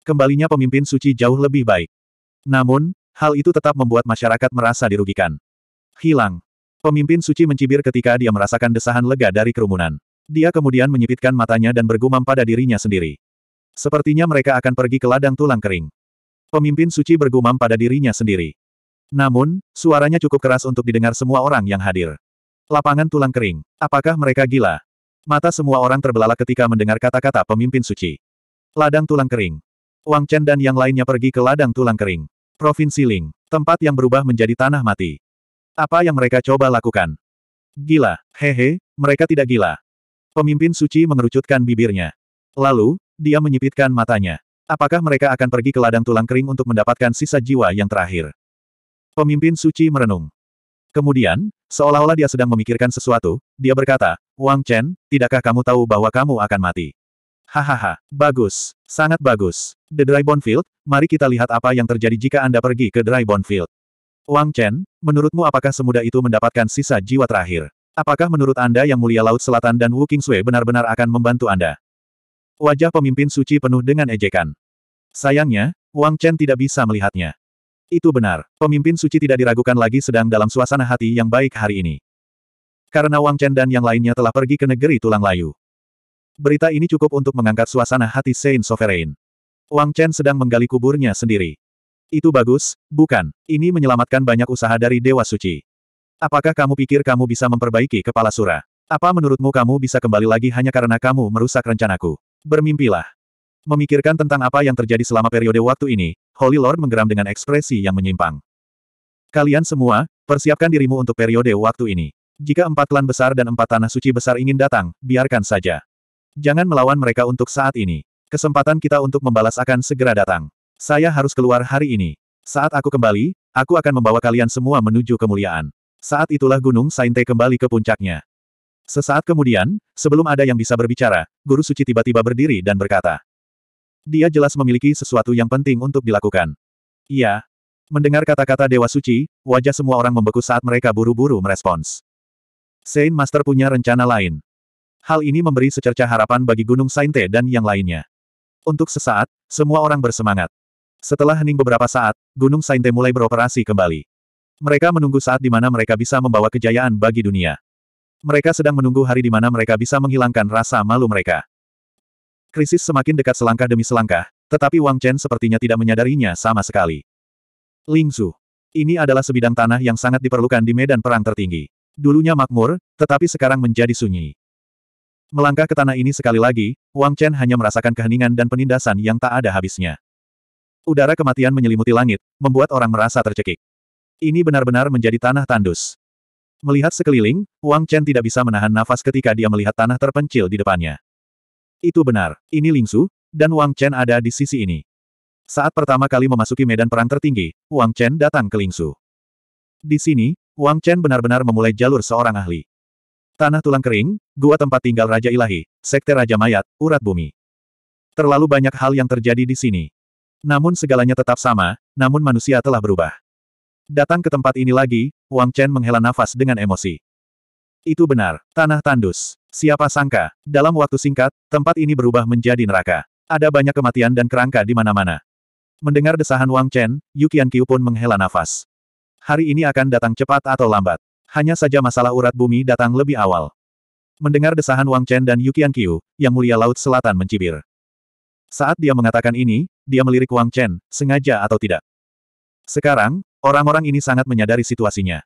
Kembalinya pemimpin suci jauh lebih baik. Namun, hal itu tetap membuat masyarakat merasa dirugikan. Hilang. Pemimpin suci mencibir ketika dia merasakan desahan lega dari kerumunan. Dia kemudian menyipitkan matanya dan bergumam pada dirinya sendiri. Sepertinya mereka akan pergi ke ladang tulang kering. Pemimpin suci bergumam pada dirinya sendiri. Namun, suaranya cukup keras untuk didengar semua orang yang hadir. Lapangan tulang kering. Apakah mereka gila? Mata semua orang terbelalak ketika mendengar kata-kata pemimpin suci. Ladang tulang kering. Wang Chen dan yang lainnya pergi ke ladang tulang kering. Provinsi Ling. Tempat yang berubah menjadi tanah mati. Apa yang mereka coba lakukan? Gila. Hehe, mereka tidak gila. Pemimpin suci mengerucutkan bibirnya. Lalu, dia menyipitkan matanya. Apakah mereka akan pergi ke ladang tulang kering untuk mendapatkan sisa jiwa yang terakhir? Pemimpin suci merenung. Kemudian, seolah-olah dia sedang memikirkan sesuatu, dia berkata, Wang Chen, tidakkah kamu tahu bahwa kamu akan mati? Hahaha, bagus, sangat bagus. The Dragon Field, mari kita lihat apa yang terjadi jika Anda pergi ke Dragon Field. Wang Chen, menurutmu apakah semudah itu mendapatkan sisa jiwa terakhir? Apakah menurut Anda yang mulia Laut Selatan dan Wu Qingzue benar-benar akan membantu Anda? Wajah pemimpin suci penuh dengan ejekan. Sayangnya, Wang Chen tidak bisa melihatnya. Itu benar, pemimpin suci tidak diragukan lagi sedang dalam suasana hati yang baik hari ini. Karena Wang Chen dan yang lainnya telah pergi ke negeri tulang layu. Berita ini cukup untuk mengangkat suasana hati Saint Sovereign. Wang Chen sedang menggali kuburnya sendiri. Itu bagus, bukan? Ini menyelamatkan banyak usaha dari Dewa Suci. Apakah kamu pikir kamu bisa memperbaiki kepala Sura? Apa menurutmu kamu bisa kembali lagi hanya karena kamu merusak rencanaku? Bermimpilah. Memikirkan tentang apa yang terjadi selama periode waktu ini, Holy Lord menggeram dengan ekspresi yang menyimpang. Kalian semua, persiapkan dirimu untuk periode waktu ini. Jika empat klan besar dan empat tanah suci besar ingin datang, biarkan saja. Jangan melawan mereka untuk saat ini. Kesempatan kita untuk membalas akan segera datang. Saya harus keluar hari ini. Saat aku kembali, aku akan membawa kalian semua menuju kemuliaan. Saat itulah Gunung Sainte kembali ke puncaknya. Sesaat kemudian, sebelum ada yang bisa berbicara, Guru Suci tiba-tiba berdiri dan berkata, dia jelas memiliki sesuatu yang penting untuk dilakukan. Iya. Mendengar kata-kata Dewa Suci, wajah semua orang membeku saat mereka buru-buru merespons. Saint Master punya rencana lain. Hal ini memberi secerca harapan bagi Gunung Sainte dan yang lainnya. Untuk sesaat, semua orang bersemangat. Setelah hening beberapa saat, Gunung Sainte mulai beroperasi kembali. Mereka menunggu saat di mana mereka bisa membawa kejayaan bagi dunia. Mereka sedang menunggu hari di mana mereka bisa menghilangkan rasa malu mereka. Krisis semakin dekat selangkah demi selangkah, tetapi Wang Chen sepertinya tidak menyadarinya sama sekali. Lingzu. Ini adalah sebidang tanah yang sangat diperlukan di medan perang tertinggi. Dulunya makmur, tetapi sekarang menjadi sunyi. Melangkah ke tanah ini sekali lagi, Wang Chen hanya merasakan keheningan dan penindasan yang tak ada habisnya. Udara kematian menyelimuti langit, membuat orang merasa tercekik. Ini benar-benar menjadi tanah tandus. Melihat sekeliling, Wang Chen tidak bisa menahan nafas ketika dia melihat tanah terpencil di depannya. Itu benar, ini Lingsu, dan Wang Chen ada di sisi ini. Saat pertama kali memasuki medan perang tertinggi, Wang Chen datang ke Lingsu. Di sini, Wang Chen benar-benar memulai jalur seorang ahli. Tanah tulang kering, gua tempat tinggal Raja Ilahi, Sekte Raja Mayat, Urat Bumi. Terlalu banyak hal yang terjadi di sini. Namun segalanya tetap sama, namun manusia telah berubah. Datang ke tempat ini lagi, Wang Chen menghela nafas dengan emosi. Itu benar, tanah tandus. Siapa sangka, dalam waktu singkat, tempat ini berubah menjadi neraka. Ada banyak kematian dan kerangka di mana-mana. Mendengar desahan Wang Chen, Yu Qianqiu pun menghela nafas. Hari ini akan datang cepat atau lambat. Hanya saja masalah urat bumi datang lebih awal. Mendengar desahan Wang Chen dan Yu Qianqiu, yang mulia Laut Selatan mencibir. Saat dia mengatakan ini, dia melirik Wang Chen, sengaja atau tidak. Sekarang, orang-orang ini sangat menyadari situasinya.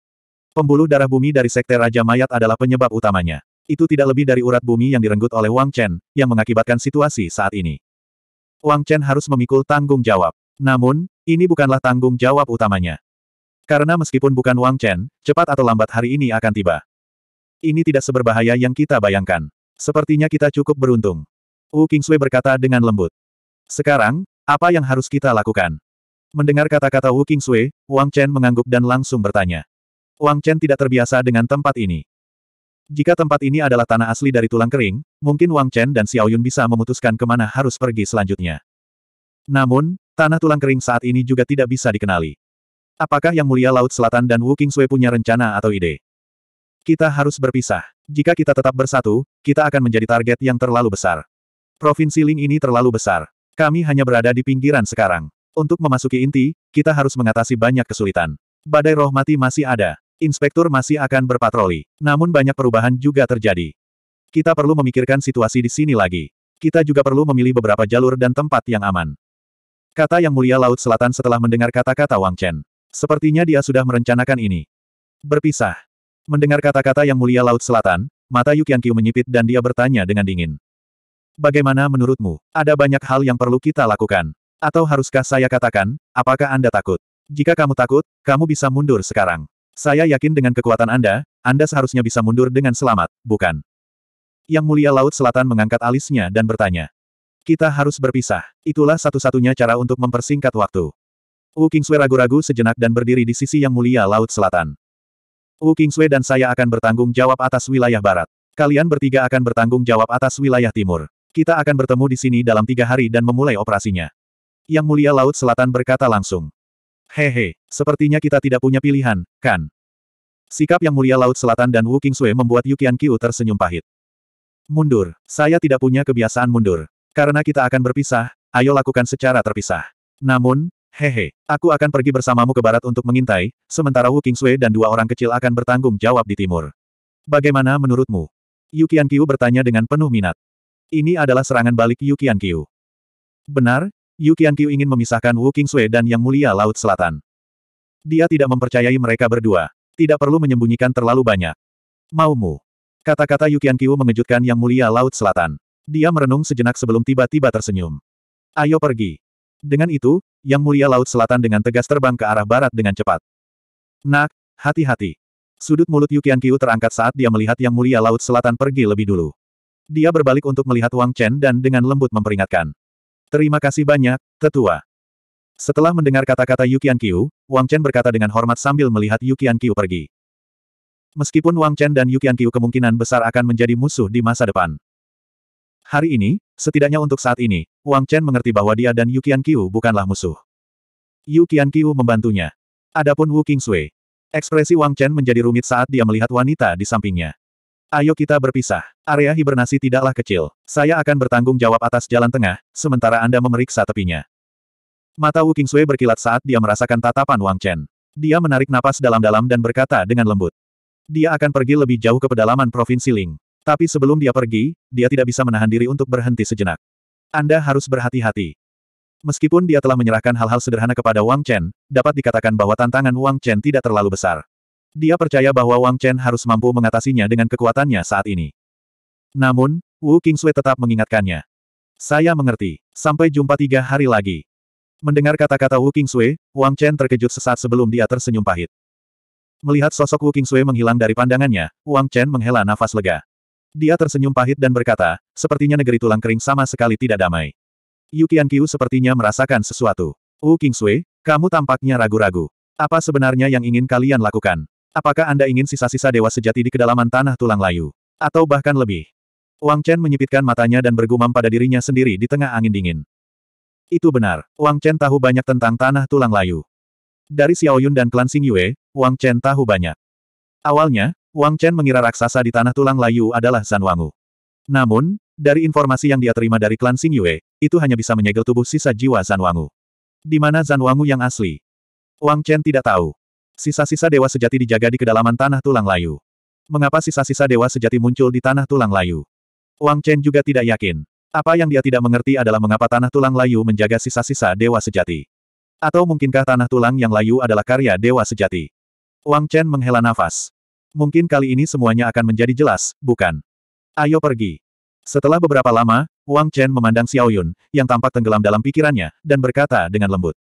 Pembuluh darah bumi dari Sekte Raja Mayat adalah penyebab utamanya. Itu tidak lebih dari urat bumi yang direnggut oleh Wang Chen, yang mengakibatkan situasi saat ini. Wang Chen harus memikul tanggung jawab. Namun, ini bukanlah tanggung jawab utamanya. Karena meskipun bukan Wang Chen, cepat atau lambat hari ini akan tiba. Ini tidak seberbahaya yang kita bayangkan. Sepertinya kita cukup beruntung. Wu Kingsui berkata dengan lembut. Sekarang, apa yang harus kita lakukan? Mendengar kata-kata Wu Kingsui, Wang Chen mengangguk dan langsung bertanya. Wang Chen tidak terbiasa dengan tempat ini. Jika tempat ini adalah tanah asli dari tulang kering, mungkin Wang Chen dan Xiao Yun bisa memutuskan kemana harus pergi selanjutnya. Namun, tanah tulang kering saat ini juga tidak bisa dikenali. Apakah Yang Mulia Laut Selatan dan Wu Kingsui punya rencana atau ide? Kita harus berpisah. Jika kita tetap bersatu, kita akan menjadi target yang terlalu besar. Provinsi Ling ini terlalu besar. Kami hanya berada di pinggiran sekarang. Untuk memasuki inti, kita harus mengatasi banyak kesulitan. Badai roh mati masih ada. Inspektur masih akan berpatroli. Namun banyak perubahan juga terjadi. Kita perlu memikirkan situasi di sini lagi. Kita juga perlu memilih beberapa jalur dan tempat yang aman. Kata Yang Mulia Laut Selatan setelah mendengar kata-kata Wang Chen. Sepertinya dia sudah merencanakan ini. Berpisah. Mendengar kata-kata Yang Mulia Laut Selatan, mata Yu Qianqiu menyipit dan dia bertanya dengan dingin. Bagaimana menurutmu? Ada banyak hal yang perlu kita lakukan. Atau haruskah saya katakan, apakah Anda takut? Jika kamu takut, kamu bisa mundur sekarang. Saya yakin dengan kekuatan Anda, Anda seharusnya bisa mundur dengan selamat, bukan? Yang Mulia Laut Selatan mengangkat alisnya dan bertanya. Kita harus berpisah. Itulah satu-satunya cara untuk mempersingkat waktu. Wu Kingsue ragu-ragu sejenak dan berdiri di sisi Yang Mulia Laut Selatan. Wu Kingsue dan saya akan bertanggung jawab atas wilayah barat. Kalian bertiga akan bertanggung jawab atas wilayah timur. Kita akan bertemu di sini dalam tiga hari dan memulai operasinya. Yang Mulia Laut Selatan berkata langsung. Hehe, sepertinya kita tidak punya pilihan, kan? Sikap yang mulia Laut Selatan dan Wu Kingsue membuat Yukian Qiu tersenyum pahit. Mundur, saya tidak punya kebiasaan mundur. Karena kita akan berpisah, ayo lakukan secara terpisah. Namun, hehe, aku akan pergi bersamamu ke barat untuk mengintai, sementara Wu Kingsue dan dua orang kecil akan bertanggung jawab di timur. Bagaimana menurutmu? Yukian Qiu bertanya dengan penuh minat. Ini adalah serangan balik Yukian Qiu. Benar, Yu Qianqiu ingin memisahkan Wu Qingsui dan Yang Mulia Laut Selatan. Dia tidak mempercayai mereka berdua. Tidak perlu menyembunyikan terlalu banyak. Maumu. Kata-kata Yu Qianqiu mengejutkan Yang Mulia Laut Selatan. Dia merenung sejenak sebelum tiba-tiba tersenyum. Ayo pergi. Dengan itu, Yang Mulia Laut Selatan dengan tegas terbang ke arah barat dengan cepat. Nak, hati-hati. Sudut mulut Yu Qianqiu terangkat saat dia melihat Yang Mulia Laut Selatan pergi lebih dulu. Dia berbalik untuk melihat Wang Chen dan dengan lembut memperingatkan. Terima kasih banyak, tetua. Setelah mendengar kata-kata Yukian Qiu, Wang Chen berkata dengan hormat sambil melihat Yukian Qiu pergi. Meskipun Wang Chen dan Yukian Qiu kemungkinan besar akan menjadi musuh di masa depan. Hari ini, setidaknya untuk saat ini, Wang Chen mengerti bahwa dia dan Yukian Qiu bukanlah musuh. Yukian Qiu membantunya. Adapun Wu Kingsui, Ekspresi Wang Chen menjadi rumit saat dia melihat wanita di sampingnya. Ayo kita berpisah. Area hibernasi tidaklah kecil. Saya akan bertanggung jawab atas jalan tengah, sementara Anda memeriksa tepinya. Mata Wu Kingsui berkilat saat dia merasakan tatapan Wang Chen. Dia menarik napas dalam-dalam dan berkata dengan lembut. Dia akan pergi lebih jauh ke pedalaman Provinsi Ling. Tapi sebelum dia pergi, dia tidak bisa menahan diri untuk berhenti sejenak. Anda harus berhati-hati. Meskipun dia telah menyerahkan hal-hal sederhana kepada Wang Chen, dapat dikatakan bahwa tantangan Wang Chen tidak terlalu besar. Dia percaya bahwa Wang Chen harus mampu mengatasinya dengan kekuatannya saat ini. Namun, Wu King Qingsui tetap mengingatkannya. Saya mengerti. Sampai jumpa tiga hari lagi. Mendengar kata-kata Wu King Qingsui, Wang Chen terkejut sesaat sebelum dia tersenyum pahit. Melihat sosok Wu King Qingsui menghilang dari pandangannya, Wang Chen menghela nafas lega. Dia tersenyum pahit dan berkata, sepertinya negeri tulang kering sama sekali tidak damai. Yu Qiu sepertinya merasakan sesuatu. Wu King Qingsui, kamu tampaknya ragu-ragu. Apa sebenarnya yang ingin kalian lakukan? Apakah Anda ingin sisa-sisa dewa sejati di kedalaman tanah tulang layu? Atau bahkan lebih? Wang Chen menyipitkan matanya dan bergumam pada dirinya sendiri di tengah angin dingin. Itu benar, Wang Chen tahu banyak tentang tanah tulang layu. Dari Xiaoyun dan klan Xing Yue, Wang Chen tahu banyak. Awalnya, Wang Chen mengira raksasa di tanah tulang layu adalah Zan Wangu. Namun, dari informasi yang dia terima dari klan Xing Yue, itu hanya bisa menyegel tubuh sisa jiwa Zan Wangu. Di mana Zan Wangu yang asli? Wang Chen tidak tahu. Sisa-sisa dewa sejati dijaga di kedalaman tanah tulang layu. Mengapa sisa-sisa dewa sejati muncul di tanah tulang layu? Wang Chen juga tidak yakin. Apa yang dia tidak mengerti adalah mengapa tanah tulang layu menjaga sisa-sisa dewa sejati. Atau mungkinkah tanah tulang yang layu adalah karya dewa sejati? Wang Chen menghela nafas. Mungkin kali ini semuanya akan menjadi jelas, bukan? Ayo pergi. Setelah beberapa lama, Wang Chen memandang Xiao Yun, yang tampak tenggelam dalam pikirannya, dan berkata dengan lembut.